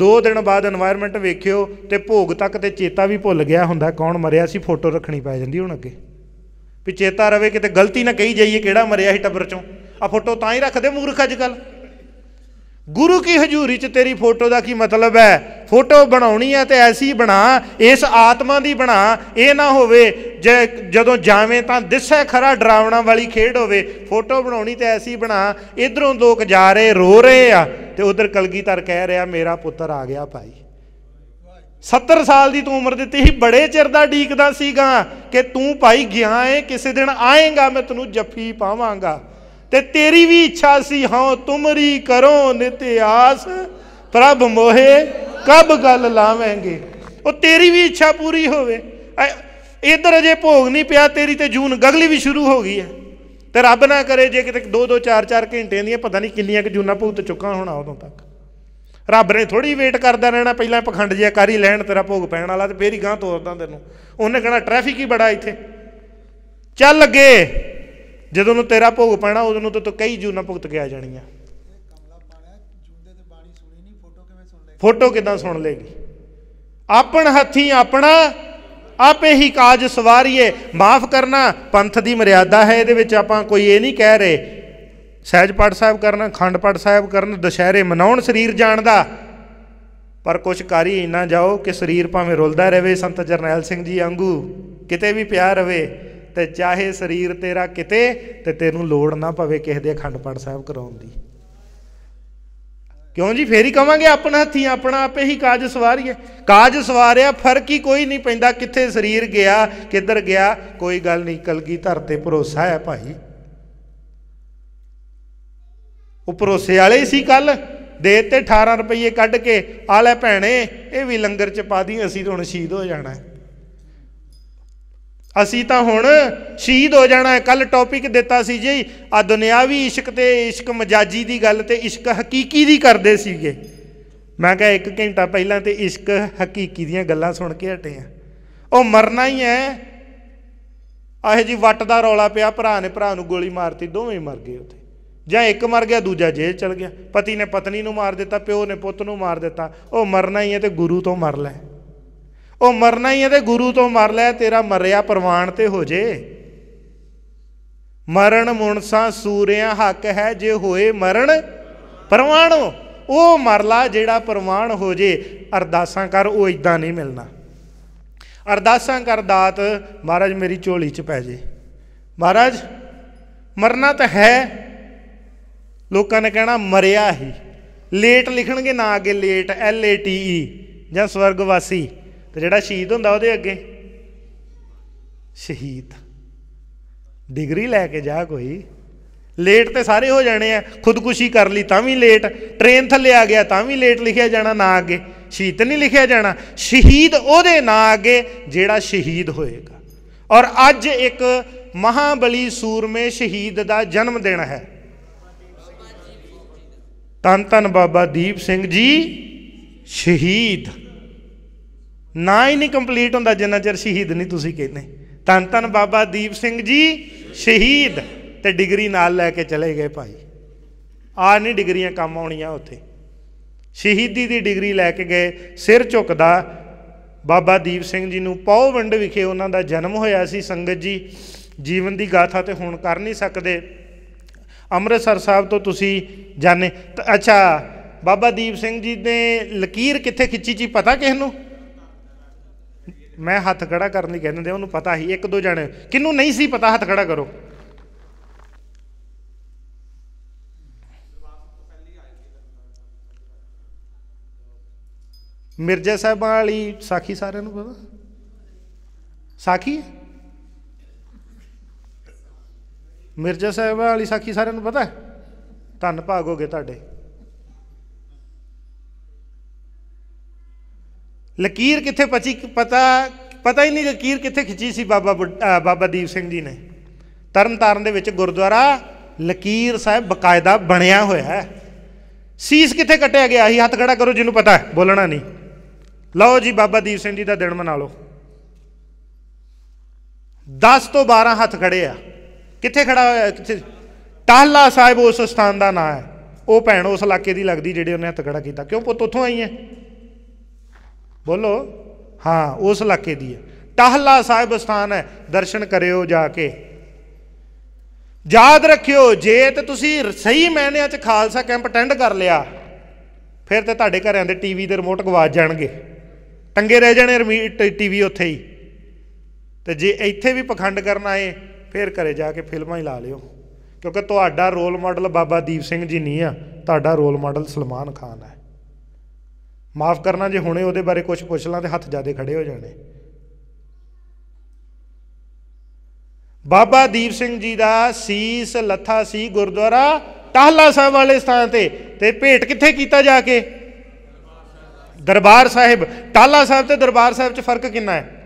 ਦੋ ਦਿਨ ਬਾਅਦ এনवायरमेंट ਵੇਖਿਓ ਤੇ ਭੋਗ ਤੱਕ ਤੇ ਚੇਤਾ ਵੀ ਭੁੱਲ ਗਿਆ ਹੁੰਦਾ ਕੌਣ ਮਰਿਆ ਸੀ ਫੋਟੋ ਰੱਖਣੀ ਪੈ ਜਾਂਦੀ ਹੁਣ ਅੱਗੇ ਵੀ ਚੇਤਾ ਰਵੇ ਕਿਤੇ ਗਲਤੀ ਨਾ ਕਹੀ ਜਾਈਏ ਕਿਹੜਾ ਮਰਿਆ ਸੀ ਟੱਬਰ 'ਚੋਂ ਆ ਫੋਟੋ ਤਾਂ ਹੀ ਰੱਖਦੇ ਮੂਰਖ ਅੱਜ ਕੱਲ੍ਹ ਗੁਰੂ ਕੀ ਹਜ਼ੂਰੀ 'ਚ ਤੇਰੀ ਫੋਟੋ ਦਾ ਕੀ ਮਤਲਬ ਹੈ ਫੋਟੋ ਬਣਾਉਣੀ ਹੈ ਤੇ ਐਸੀ ਬਣਾ ਇਸ ਆਤਮਾ ਦੀ ਬਣਾ ਇਹ ਨਾ ਹੋਵੇ ਜੇ ਜਦੋਂ ਜਾਵੇਂ ਤਾਂ ਦਿਸੇ ਖਰਾ ਡਰਾਵਣਾ ਵਾਲੀ ਖੇਡ ਹੋਵੇ ਫੋਟੋ ਬਣਾਉਣੀ ਤੇ ਐਸੀ ਬਣਾ ਇਧਰੋਂ ਲੋਕ ਜਾ ਰਹੇ ਰੋ ਰਹੇ ਆ ਤੇ ਉਧਰ ਕਲਗੀਧਰ ਕਹਿ ਰਿਹਾ ਮੇਰਾ ਪੁੱਤਰ ਆ ਗਿਆ ਭਾਈ 70 ਸਾਲ ਦੀ ਤੂੰ ਉਮਰ ਦਿੱਤੀ ਸੀ ਬੜੇ ਚਿਰ ਦਾ ਡੀਕਦਾ ਸੀਗਾ ਕਿ ਤੂੰ ਭਾਈ ਗਿਆ ਏ ਕਿਸੇ ਦਿਨ ਆਏਗਾ ਮੈਂ ਤੈਨੂੰ ਜੱਫੀ ਪਾਵਾਂਗਾ ਤੇ ਤੇਰੀ ਵੀ ਇੱਛਾ ਸੀ ਹਾਂ ਤੁਮਰੀ ਕਰੋ ਨਿਤ ਆਸ ਪ੍ਰਭ ਮੋਹੇ ਕਬ ਗੱਲ ਲਾਵਾਂਗੇ ਉਹ ਤੇਰੀ ਵੀ ਇੱਛਾ ਪੂਰੀ ਹੋਵੇ ਇਧਰ ਅਜੇ ਭੋਗ ਨਹੀਂ ਪਿਆ ਤੇਰੀ ਤੇ ਜੂਨ ਗਗਲੀ ਵੀ ਸ਼ੁਰੂ ਹੋ ਗਈ ਹੈ ਤੇ ਰੱਬ ਨਾ ਕਰੇ ਜੇ ਕਿਤੇ 2 2 4 4 ਘੰਟੇ ਦੀਆਂ ਪਤਾ ਨਹੀਂ ਕਿੰਨੀਆਂ ਕਿ ਜੂਨਾ ਭੁਗਤ ਚੁੱਕਾ ਹੋਣਾ ਉਦੋਂ ਤੱਕ ਰੱਬ ਨੇ ਥੋੜੀ ਵੇਟ ਕਰਦਾ ਰਹਿਣਾ ਪਹਿਲਾਂ ਪਖੰਡ ਜਿਆ ਕਰ ਹੀ ਲੈਣ ਤੇਰਾ ਭੋਗ ਪੈਣ ਵਾਲਾ ਤੇ ਫੇਰ ਹੀ ਗਾਂ ਤੋਰਦਾ ਤੈਨੂੰ ਉਹਨੇ ਕਹਣਾ ਟ੍ਰੈਫਿਕ ਹੀ ਬੜਾ ਇੱਥੇ ਚੱਲ ਅੱਗੇ ਜਦੋਂ ਨੂੰ ਤੇਰਾ ਭੋਗ ਪੈਣਾ ਉਦੋਂ ਨੂੰ ਤੂੰ ਕਈ ਜੂਨਾ ਭੁਗਤ ਕੇ ਆ ਜਾਣੀਆਂ ਫੋਟੋ ਕਿਦਾਂ ਸੁਣ ਲੇਗੀ ਆਪਣ ਹੱਥੀ ਆਪਣਾ ਆਪੇ ਹੀ ਕਾਜ ਸਵਾਰੀਏ ਮਾਫ ਕਰਨਾ ਪੰਥ ਦੀ ਮਰਿਆਦਾ ਹੈ ਇਹਦੇ ਵਿੱਚ ਆਪਾਂ ਕੋਈ ਇਹ ਨਹੀਂ ਕਹਿ ਰਹੇ ਸਹਿਜ ਪਾਠ ਸਾਹਿਬ ਕਰਨਾ ਖੰਡ ਪਾਠ ਸਾਹਿਬ ਕਰਨ ਦੁਸ਼ਹਿਰੇ ਮਨਾਉਣ ਸਰੀਰ ਜਾਣ ਦਾ ਪਰ ਕੁਛ ਕਾਰੀ ਇੰਨਾ ਜਾਓ ਕਿ ਸਰੀਰ ਭਾਵੇਂ ਰੁਲਦਾ ਰਹੇ ਸੰਤ ਜਰਨੈਲ ਸਿੰਘ ਜੀ ਵਾਂਗੂ ਕਿਤੇ ਵੀ ਪਿਆ ਰਵੇ ਤੇ ਚਾਹੇ ਸਰੀਰ ਤੇਰਾ ਕਿਤੇ ਤੇ ਤੈਨੂੰ ਲੋੜ ਨਾ ਪਵੇ ਕਿਸੇ ਦੇ ਅਖੰਡ ਪਾਠ ਸਾਹਿਬ ਕਰਾਉਣ ਦੀ ਕਿਉਂ ਜੀ ਫੇਰ ਹੀ ਕਵਾਂਗੇ ਆਪਣਾ ਹੱਥੀ ਆਪਣਾ ਆਪੇ ਹੀ ਕਾਜ ਸਵਾਰੀਏ ਕਾਜ ਸਵਾਰਿਆ ਫਰਕ ਹੀ ਕੋਈ ਨਹੀਂ ਪੈਂਦਾ ਕਿੱਥੇ ਸਰੀਰ ਗਿਆ ਕਿੱਧਰ ਗਿਆ ਕੋਈ ਗੱਲ ਨਹੀਂ ਕਲਗੀ ਧਰ ਤੇ ਭਰੋਸਾ ਹੈ ਭਾਈ ਉਪਰੋਸੇ ਭਰੋਸੇ ਵਾਲੇ ਸੀ ਕੱਲ ਦੇ ਤੇ 18 ਰੁਪਏ ਕੱਢ ਕੇ ਆਲੇ ਭੈਣੇ ਇਹ ਵੀ ਲੰਗਰ ਚ ਪਾ ਦੀ ਅਸੀਂ ਤਾਂ ਹੁਣ ਸ਼ਹੀਦ ਹੋ ਜਾਣਾ ਅਸੀਂ ਤਾਂ ਹੁਣ ਸ਼ਹੀਦ ਹੋ ਜਾਣਾ ਕੱਲ ਟੌਪਿਕ ਦਿੱਤਾ ਸੀ ਜੀ ਆ ਦੁਨਿਆਵੀ ਇਸ਼ਕ ਤੇ ਇਸ਼ਕ ਮਜਾਜੀ ਦੀ ਗੱਲ ਤੇ ਇਸ਼ਕ ਹਕੀਕੀ ਦੀ ਕਰਦੇ ਸੀਗੇ ਮੈਂ ਕਿਹਾ ਇੱਕ ਘੰਟਾ ਪਹਿਲਾਂ ਤੇ ਇਸ਼ਕ ਹਕੀਕੀ ਦੀਆਂ ਗੱਲਾਂ ਸੁਣ ਕੇ ਹਟੇ ਆ ਉਹ ਮਰਨਾ ਹੀ ਐ ਆਹ ਜੀ ਵੱਟ ਦਾ ਰੌਲਾ ਪਿਆ ਭਰਾ ਨੇ ਭਰਾ ਨੂੰ ਗੋਲੀ ਮਾਰਤੀ ਦੋਵੇਂ ਮਰ ਗਏ ਉੱਥੇ ਜਾਂ ਇੱਕ ਮਰ ਗਿਆ ਦੂਜਾ ਜੇਲ੍ਹ ਚਲ ਗਿਆ ਪਤੀ ਨੇ ਪਤਨੀ ਨੂੰ ਮਾਰ ਦਿੱਤਾ ਪਿਓ ਨੇ ਪੁੱਤ ਨੂੰ ਮਾਰ ਦਿੱਤਾ ਉਹ ਮਰਨਾ ਹੀ ਹੈ ਤੇ ਗੁਰੂ ਤੋਂ ਮਰ ਲੈ ਉਹ ਮਰਨਾ ਹੀ ਹੈ ਤੇ ਗੁਰੂ ਤੋਂ ਮਰ ਲੈ ਤੇਰਾ ਮਰਿਆ ਪ੍ਰਵਾਨ ਤੇ ਹੋ ਜੇ ਮਰਨ ਮੁਣਸਾ ਸੂਰਿਆਂ ਹੱਕ ਹੈ ਜੇ ਹੋਏ ਮਰਨ ਪ੍ਰਵਾਨ ਉਹ ਮਰ ਲਾ ਜਿਹੜਾ ਪ੍ਰਵਾਨ ਹੋ ਜੇ ਅਰਦਾਸਾਂ ਕਰ ਉਹ ਇਦਾਂ ਨਹੀਂ ਮਿਲਣਾ ਅਰਦਾਸਾਂ ਕਰ ਦਾਤ ਮਹਾਰਾਜ ਮੇਰੀ ਝੋਲੀ 'ਚ ਪੈ ਜੇ ਮਹਾਰਾਜ ਮਰਨਾ ਤਾਂ ਹੈ ਲੋਕਾਂ ਨੇ ਕਹਿਣਾ ਮਰਿਆ ਹੀ ਲੇਟ ਲਿਖਣਗੇ ਨਾ ਅਗੇ late L A T E ਜਾਂ ਸਵਰਗਵਾਸੀ ਤੇ ਜਿਹੜਾ ਸ਼ਹੀਦ ਹੁੰਦਾ ਉਹਦੇ ਅੱਗੇ ਸ਼ਹੀਦ ਡਿਗਰੀ ਲੈ ਕੇ ਜਾ ਕੋਈ ਲੇਟ ਤੇ ਸਾਰੇ ਹੋ ਜਾਣੇ ਆ ਖੁਦਕੁਸ਼ੀ ਕਰ ਲਈ ਤਾਂ ਵੀ ਲੇਟ ਟ੍ਰੇਨ ਥੱਲੇ ਆ ਗਿਆ ਤਾਂ ਵੀ ਲੇਟ ਲਿਖਿਆ ਜਾਣਾ ਨਾ ਅੱਗੇ ਸ਼ਹੀਦ ਨਹੀਂ ਲਿਖਿਆ ਜਾਣਾ ਸ਼ਹੀਦ ਉਹਦੇ ਨਾਂ ਅੱਗੇ ਜਿਹੜਾ ਸ਼ਹੀਦ ਹੋਏਗਾ ਔਰ ਅੱਜ ਇੱਕ ਮਹਾਬਲੀ ਸੂਰਮੇ ਸ਼ਹੀਦ ਦਾ ਜਨਮ ਦਿਨ ਹੈ ਤਨ ਤਨ ਬਾਬਾ ਦੀਪ ਸਿੰਘ ਜੀ ਸ਼ਹੀਦ ਨਾ ਹੀ ਨਹੀਂ ਕੰਪਲੀਟ ਹੁੰਦਾ ਜਿੰਨਾ ਚਿਰ ਸ਼ਹੀਦ ਨਹੀਂ ਤੁਸੀਂ ਕਹਿੰਦੇ ਤਨ ਤਨ ਬਾਬਾ ਦੀਪ ਸਿੰਘ ਜੀ ਸ਼ਹੀਦ ਤੇ ਡਿਗਰੀ ਨਾਲ ਲੈ ਕੇ ਚਲੇ ਗਏ ਭਾਈ ਆ ਨਹੀਂ ਡਿਗਰੀਆਂ ਕੰਮ ਆਉਣੀਆਂ ਉੱਥੇ ਸ਼ਹੀਦੀ ਦੀ ਡਿਗਰੀ ਲੈ ਕੇ ਗਏ ਸਿਰ ਝੁਕਦਾ ਬਾਬਾ ਦੀਪ ਸਿੰਘ ਜੀ ਨੂੰ ਪੌਵੰਡ ਵਿਖੇ ਉਹਨਾਂ ਦਾ ਜਨਮ ਹੋਇਆ ਸੀ ਸੰਗਤ ਜੀ ਜੀਵਨ ਦੀ ਗਾਥਾ ਤੇ ਹੁਣ ਕਰ ਨਹੀਂ ਸਕਦੇ ਅੰਮ੍ਰਿਤਸਰ ਸਾਹਿਬ ਤੋਂ ਤੁਸੀਂ ਜਾਣੇ ਅੱਛਾ ਬਾਬਾ ਦੀਪ ਸਿੰਘ ਜੀ ਨੇ ਲਕੀਰ ਕਿੱਥੇ ਖਿੱਚੀ ਜੀ ਪਤਾ ਕਿਸ ਨੂੰ ਮੈਂ ਹੱਥ ਖੜਾ ਕਰਨ ਲਈ ਕਹਿੰਦੇ ਉਹਨੂੰ ਪਤਾ ਸੀ ਇੱਕ ਦੋ ਜਣੇ ਕਿੰਨੂੰ ਨਹੀਂ ਸੀ ਪਤਾ ਹੱਥ ਖੜਾ ਕਰੋ ਮਿਰਜ਼ਾ ਸਾਹਿਬਾਂ ਵਾਲੀ ਸਾਖੀ ਸਾਰਿਆਂ ਨੂੰ ਪਤਾ ਸਾਖੀ ਮਿਰਜ਼ਾ ਸਾਹਿਬਾਂ ਵਾਲੀ ਸਾਖੀ ਸਾਰਿਆਂ ਨੂੰ ਪਤਾ ਧੰਨ ਭਾਗ ਹੋਗੇ ਤੁਹਾਡੇ ਲਕੀਰ ਕਿੱਥੇ ਪਚੀ ਪਤਾ ਪਤਾ ਹੀ ਨਹੀਂ ਲਕੀਰ ਕਿੱਥੇ ਖਿੱਚੀ ਸੀ ਬਾਬਾ ਬਾਬਾ ਦੀਪ ਸਿੰਘ ਜੀ ਨੇ ਤਰਨਤਾਰਨ ਦੇ ਵਿੱਚ ਗੁਰਦੁਆਰਾ ਲਕੀਰ ਸਾਹਿਬ ਬਕਾਇਦਾ ਬਣਿਆ ਹੋਇਆ ਹੈ ਸੀਸ ਕਿੱਥੇ ਕੱਟਿਆ ਗਿਆ ਸੀ ਹੱਥ ਖੜਾ ਕਰੋ ਜਿਹਨੂੰ ਪਤਾ ਬੋਲਣਾ ਨਹੀਂ ਲਓ ਜੀ ਬਾਬਾ ਦੀਪ ਸਿੰਘ ਜੀ ਦਾ ਦਿਨ ਮਨਾ ਲਓ 10 ਤੋਂ 12 ਹੱਥ ਖੜੇ ਆ ਕਿੱਥੇ ਖੜਾ ਹੋਇਆ ਕਿੱਥੇ ਟਾਹਲਾ ਸਾਹਿਬ ਉਸ ਸਥਾਨ ਦਾ ਨਾਂ ਹੈ ਉਹ ਭੈਣ ਉਸ ਇਲਾਕੇ ਦੀ ਲੱਗਦੀ ਜਿਹੜੇ ਉਹਨੇ ਹੱਥ ਖੜਾ ਕੀਤਾ ਕਿਉਂ ਪੁੱਤ ਉੱਥੋਂ ਆਈ ਹੈ ਬੋਲੋ ਹਾਂ ਉਸ ਇਲਾਕੇ ਦੀ ਹੈ ਟਹਲਾ ਸਾਹਿਬ ਸਥਾਨ ਹੈ ਦਰਸ਼ਨ ਕਰਿਓ ਜਾ ਕੇ ਯਾਦ ਰੱਖਿਓ ਜੇ ਤੇ ਤੁਸੀਂ ਸਹੀ ਮੈਨਿਆਂ 'ਚ ਖਾਲਸਾ ਕੈਂਪ ਅਟੈਂਡ ਕਰ ਲਿਆ ਫਿਰ ਤੇ ਤੁਹਾਡੇ ਘਰਾਂ ਦੇ ਟੀਵੀ ਦੇ ਰਿਮੋਟ ਗਵਾਜ ਜਾਣਗੇ ਟੰਗੇ ਰਹਿ ਜਾਣੇ ਟੀਵੀ ਉੱਥੇ ਹੀ ਤੇ ਜੇ ਇੱਥੇ ਵੀ ਪਖੰਡ ਕਰਨ ਆਏ ਫਿਰ ਘਰੇ ਜਾ ਕੇ ਫਿਲਮਾਂ ਹੀ ਲਾ ਲਿਓ ਕਿਉਂਕਿ ਤੁਹਾਡਾ ਰੋਲ ਮਾਡਲ ਬਾਬਾ ਦੀਪ ਸਿੰਘ ਜੀ ਨਹੀਂ ਆ ਤੁਹਾਡਾ ਰੋਲ ਮਾਡਲ ਸਲਮਾਨ ਖਾਨ ਹੈ ਮਾਫ ਕਰਨਾ ਜੇ ਹੁਣੇ ਉਹਦੇ ਬਾਰੇ ਕੁਝ ਪੁੱਛ ਲਾਂ ਤੇ ਹੱਥ ਜਾਦੇ ਖੜੇ ਹੋ ਜਾਣੇ ਬਾਬਾ ਦੀਪ ਸਿੰਘ ਜੀ ਦਾ ਸੀਸ ਲੱਥਾ ਸੀ ਗੁਰਦੁਆਰਾ ਟਾਹਲਾ ਸਾਹਿਬ ਵਾਲੇ ਸਥਾਨ ਤੇ ਤੇ ਭੇਟ ਕਿੱਥੇ ਕੀਤਾ ਜਾ ਕੇ ਦਰਬਾਰ ਸਾਹਿਬ ਟਾਹਲਾ ਸਾਹਿਬ ਤੇ ਦਰਬਾਰ ਸਾਹਿਬ 'ਚ ਫਰਕ ਕਿੰਨਾ ਹੈ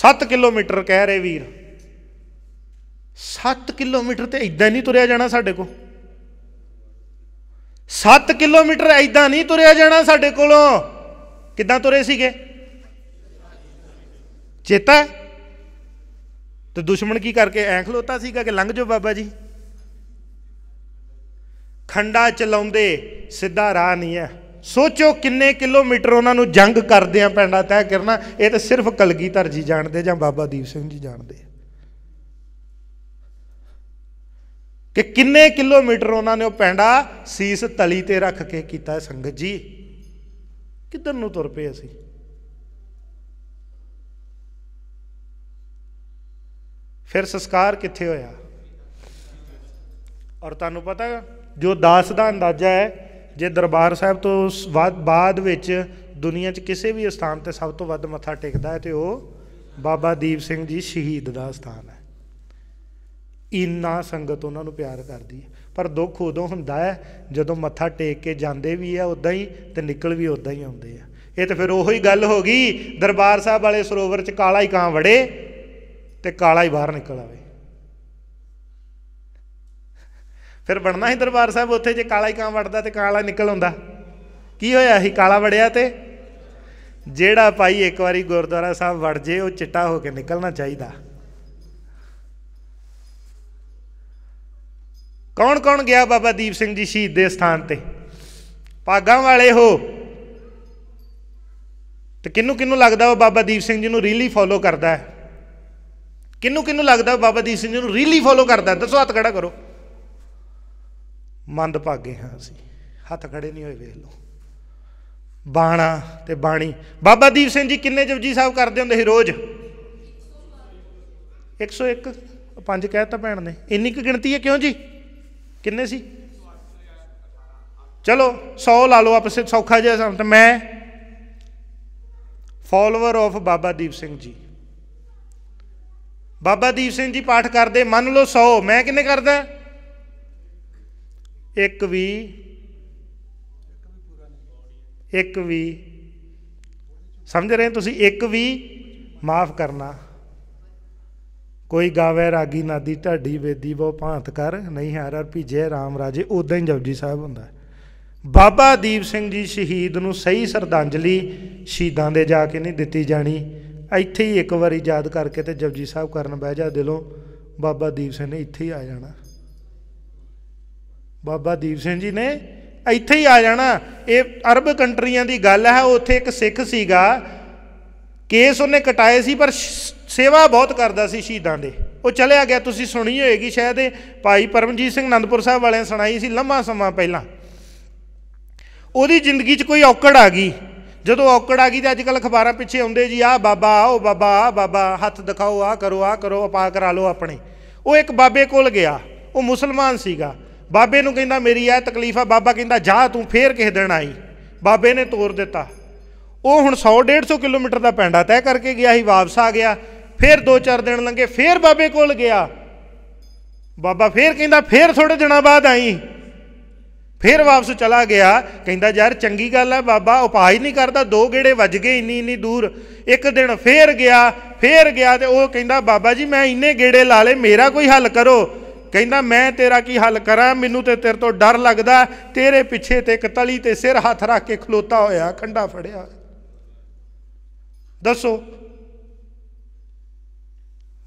7 ਕਿਲੋਮੀਟਰ ਕਹਿ ਰਹੇ ਵੀਰ 7 ਕਿਲੋਮੀਟਰ ਤੇ ਇਦਾਂ ਨਹੀਂ ਤੁਰਿਆ ਜਾਣਾ ਸਾਡੇ ਕੋਲ 7 ਕਿਲੋਮੀਟਰ ਐਦਾਂ ਨਹੀਂ ਤੁਰਿਆ ਜਾਣਾ ਸਾਡੇ ਕੋਲੋਂ ਕਿੱਦਾਂ ਤੁਰੇ ਸੀਗੇ ਚੇਤਾ ਤੇ ਦੁਸ਼ਮਣ ਕੀ ਕਰਕੇ ਐਂ ਖਲੋਤਾ ਸੀਗਾ ਕਿ ਲੰਘ ਜਾਓ ਬਾਬਾ ਜੀ ਖੰਡਾ ਚਲਾਉਂਦੇ ਸਿੱਧਾ ਰਾਹ ਨਹੀਂ ਐ ਸੋਚੋ ਕਿੰਨੇ ਕਿਲੋਮੀਟਰ ਉਹਨਾਂ ਨੂੰ ਜੰਗ ਕਰਦਿਆਂ ਪੈਂਦਾ ਤੈਅ ਕਰਨਾ ਇਹ ਤਾਂ ਸਿਰਫ ਕਲਗੀਧਰ ਜੀ ਜਾਣਦੇ ਜਾਂ ਬਾਬਾ ਦੀਪ ਸਿੰਘ ਜੀ ਜਾਣਦੇ ਕਿ ਕਿੰਨੇ ਕਿਲੋਮੀਟਰ ਉਹਨਾਂ ਨੇ ਉਹ ਪੈਂਡਾ ਸੀਸ ਤਲੀ ਤੇ ਰੱਖ ਕੇ ਕੀਤਾ ਸੰਗਤ ਜੀ ਕਿੱਧਰ ਨੂੰ ਤੁਰ ਪਏ ਅਸੀਂ ਫਿਰ ਸੰਸਕਾਰ ਕਿੱਥੇ ਹੋਇਆ ਔਰ ਤੁਹਾਨੂੰ ਪਤਾ ਜੋ ਦਾਸ ਦਾ ਅੰਦਾਜ਼ਾ ਹੈ ਜੇ ਦਰਬਾਰ ਸਾਹਿਬ ਤੋਂ ਬਾਅਦ ਵਿੱਚ ਦੁਨੀਆ 'ਚ ਕਿਸੇ ਵੀ ਸਥਾਨ ਤੇ ਸਭ ਤੋਂ ਵੱਧ ਮੱਥਾ ਟੇਕਦਾ ਹੈ ਤੇ ਉਹ ਬਾਬਾ ਦੀਪ ਸਿੰਘ ਜੀ ਸ਼ਹੀਦ ਦਾ ਸਥਾਨ ਹੈ ਇੰਨਾ ਸੰਗਤ ਉਹਨਾਂ ਨੂੰ ਪਿਆਰ ਕਰਦੀ ਹੈ ਪਰ ਦੁੱਖ ਉਦੋਂ ਹੁੰਦਾ ਹੈ ਜਦੋਂ ਮੱਥਾ ਟੇਕ ਕੇ ਜਾਂਦੇ ਵੀ ਆ ਉਦਾਂ ਹੀ ਤੇ ਨਿਕਲ ਵੀ ਉਦਾਂ ਹੀ ਆਉਂਦੇ ਆ ਇਹ ਤਾਂ ਫਿਰ ਉਹੀ ਗੱਲ ਹੋ ਗਈ ਦਰਬਾਰ ਸਾਹਿਬ ਵਾਲੇ ਸਰੋਵਰ 'ਚ ਕਾਲਾ ਹੀ ਕਾਂ ਵੜੇ ਤੇ ਕਾਲਾ ਹੀ ਬਾਹਰ ਨਿਕਲ ਆਵੇ ਫਿਰ ਬਣਨਾ ਹੀ ਦਰਬਾਰ ਸਾਹਿਬ ਉੱਥੇ ਜੇ ਕਾਲਾ ਹੀ ਕਾਂ ਵੜਦਾ ਤੇ ਕਾਲਾ ਨਿਕਲ ਆਉਂਦਾ ਕੀ ਹੋਇਆ ਸੀ ਕਾਲਾ ਵੜਿਆ ਤੇ ਜਿਹੜਾ ਭਾਈ ਇੱਕ ਵਾਰੀ ਗੁਰਦੁਆਰਾ ਸਾਹਿਬ ਵੜ ਜੇ ਉਹ ਚਿੱਟਾ ਹੋ ਕੇ ਨਿਕਲਣਾ ਚਾਹੀਦਾ ਕੌਣ ਕੌਣ ਗਿਆ ਬਾਬਾ ਦੀਪ ਸਿੰਘ ਜੀ ਸ਼ਹੀਦ ਦੇ ਸਥਾਨ ਤੇ ਪਾਗਾਂ ਵਾਲੇ ਹੋ ਤੇ ਕਿੰਨੂੰ ਕਿੰਨੂੰ ਲੱਗਦਾ ਉਹ ਬਾਬਾ ਦੀਪ ਸਿੰਘ ਜੀ ਨੂੰ ਰੀਲੀ ਫੋਲੋ ਕਰਦਾ ਹੈ ਕਿੰਨੂੰ ਕਿੰਨੂੰ ਲੱਗਦਾ ਬਾਬਾ ਦੀਪ ਸਿੰਘ ਜੀ ਨੂੰ ਰੀਲੀ ਫੋਲੋ ਕਰਦਾ ਦੱਸੋ ਹੱਥ ਖੜਾ ਕਰੋ ਮੰਦ ਭਾਗੇ ਹਾਂ ਅਸੀਂ ਹੱਥ ਖੜੇ ਨਹੀਂ ਹੋਏ ਵੇਖ ਲਓ ਬਾਣਾ ਤੇ ਬਾਣੀ ਬਾਬਾ ਦੀਪ ਸਿੰਘ ਜੀ ਕਿੰਨੇ ਜਪਜੀ ਸਾਹਿਬ ਕਰਦੇ ਹੁੰਦੇ ਸੀ ਰੋਜ਼ 101 5 ਤਾਂ ਭੈਣ ਨੇ ਇੰਨੀ ਕੁ ਗਿਣਤੀ ਹੈ ਕਿਉਂ ਜੀ ਕਿੰਨੇ ਸੀ ਚਲੋ 100 ਲਾ ਲਓ ਆਪਸੇ ਸੌਖਾ ਜਿਹਾ ਸਮਝ ਮੈਂ ਫਾਲੋਅਰ ਆਫ ਬਾਬਾ ਦੀਪ ਸਿੰਘ ਜੀ ਬਾਬਾ ਦੀਪ ਸਿੰਘ ਜੀ ਪਾਠ ਕਰਦੇ ਮੰਨ ਲਓ 100 ਮੈਂ ਕਿੰਨੇ ਕਰਦਾ ਇੱਕ ਵੀ ਇੱਕ ਵੀ ਸਮਝ ਰਹੇ ਤੁਸੀਂ ਇੱਕ ਵੀ ਮਾਫ ਕਰਨਾ ਕੋਈ ਗਾਵੇ ਰਾਗੀ ਨਾਦੀ ਢਾਡੀ ਵੇਦੀ ਬੋ ਭਾਂਤ ਕਰ ਨਹੀਂ ਹਰ ਹਰ ਭੀਜੇ ਰਾਮ ਰਾਜੇ ਉਦਾਂ ਹੀ ਜਪਜੀ ਸਾਹਿਬ ਹੁੰਦਾ ਬਾਬਾ ਦੀਪ ਸਿੰਘ ਜੀ ਸ਼ਹੀਦ ਨੂੰ ਸਹੀ ਸਰਦਾਂਜਲੀ ਸ਼ਹੀਦਾਂ ਦੇ ਜਾ ਕੇ ਨਹੀਂ ਦਿੱਤੀ ਜਾਣੀ ਇੱਥੇ ਹੀ ਇੱਕ ਵਾਰੀ ਯਾਦ ਕਰਕੇ ਤੇ ਜਪਜੀ ਸਾਹਿਬ ਕਰਨ ਬਹਿ ਜਾ ਦਿਲੋਂ ਬਾਬਾ ਦੀਪ ਸਿੰਘ ਨੇ ਇੱਥੇ ਹੀ ਆ ਜਾਣਾ ਬਾਬਾ ਦੀਪ ਸਿੰਘ ਜੀ ਨੇ ਇੱਥੇ ਹੀ ਆ ਜਾਣਾ ਇਹ ਅਰਬ ਕੰਟਰੀਆਂ ਦੀ ਗੱਲ ਹੈ ਉੱਥੇ ਇੱਕ ਸਿੱਖ ਸੀਗਾ ਕੇਸ ਉਹਨੇ ਕਟਾਏ ਸੀ ਪਰ ਸੇਵਾ ਬਹੁਤ ਕਰਦਾ ਸੀ ਸ਼ਹੀਦਾਂ ਦੇ ਉਹ ਚਲਿਆ ਗਿਆ ਤੁਸੀਂ ਸੁਣੀ ਹੋਏਗੀ ਸ਼ਾਇਦ ਇਹ ਭਾਈ ਪਰਮਜੀਤ ਸਿੰਘ ਅਨੰਦਪੁਰ ਸਾਹਿਬ ਵਾਲਿਆਂ ਸੁਣਾਈ ਸੀ ਲੰਮਾ ਸਮਾਂ ਪਹਿਲਾਂ ਉਹਦੀ ਜ਼ਿੰਦਗੀ 'ਚ ਕੋਈ ਔਕੜ ਆ ਗਈ ਜਦੋਂ ਔਕੜ ਆ ਗਈ ਤੇ ਅੱਜ ਕੱਲ ਅਖਬਾਰਾਂ ਪਿੱਛੇ ਆਉਂਦੇ ਜੀ ਆ ਬਾਬਾ ਆਓ ਬਾਬਾ ਆ ਬਾਬਾ ਹੱਥ ਦਿਖਾਓ ਆ ਕਰੋ ਆ ਕਰੋ ਆਪਾ ਕਰਾ ਲਓ ਆਪਣੇ ਉਹ ਇੱਕ ਬਾਬੇ ਕੋਲ ਗਿਆ ਉਹ ਮੁਸਲਮਾਨ ਸੀਗਾ ਬਾਬੇ ਨੂੰ ਕਹਿੰਦਾ ਮੇਰੀ ਇਹ ਤਕਲੀਫ ਆ ਬਾਬਾ ਕਹਿੰਦਾ ਜਾ ਤੂੰ ਫੇਰ ਕਿਸੇ ਦਿਨ ਆਈ ਬਾਬੇ ਨੇ ਤੋਰ ਦਿੱਤਾ ਉਹ ਹੁਣ 100 150 ਕਿਲੋਮੀਟਰ ਦਾ ਪੈਂਡਾ ਤੈਅ ਕਰਕੇ ਗਿਆ ਸੀ ਵਾਪਸ ਆ ਗਿਆ ਫਿਰ 2-4 ਦਿਨ ਲੰਗੇ ਫਿਰ ਬਾਬੇ ਕੋਲ ਗਿਆ ਬਾਬਾ ਫਿਰ ਕਹਿੰਦਾ ਫਿਰ ਥੋੜੇ ਦਿਨਾਂ ਬਾਅਦ ਆਈ ਫਿਰ ਵਾਪਸ ਚਲਾ ਗਿਆ ਕਹਿੰਦਾ ਯਾਰ ਚੰਗੀ ਗੱਲ ਹੈ ਬਾਬਾ ਉਪਾਅ ਹੀ ਨਹੀਂ ਕਰਦਾ ਦੋ ਗੇੜੇ ਵੱਜ ਗਏ ਇੰਨੀ ਇੰਨੀ ਦੂਰ ਇੱਕ ਦਿਨ ਫੇਰ ਗਿਆ ਫੇਰ ਗਿਆ ਤੇ ਉਹ ਕਹਿੰਦਾ ਬਾਬਾ ਜੀ ਮੈਂ ਇੰਨੇ ਗੇੜੇ ਲਾ ਲੇ ਮੇਰਾ ਕੋਈ ਹੱਲ ਕਰੋ ਕਹਿੰਦਾ ਮੈਂ ਤੇਰਾ ਕੀ ਹੱਲ ਕਰਾਂ ਮੈਨੂੰ ਤੇ ਤੇਰੇ ਤੋਂ ਡਰ ਲੱਗਦਾ ਤੇਰੇ ਪਿੱਛੇ ਤੇ ਇੱਕ ਤਲੀ ਤੇ ਸਿਰ ਹੱਥ ਰੱਖ ਕੇ ਖਲੋਤਾ ਹੋਇਆ ਖੰਡਾ ਫੜਿਆ ਦੱਸੋ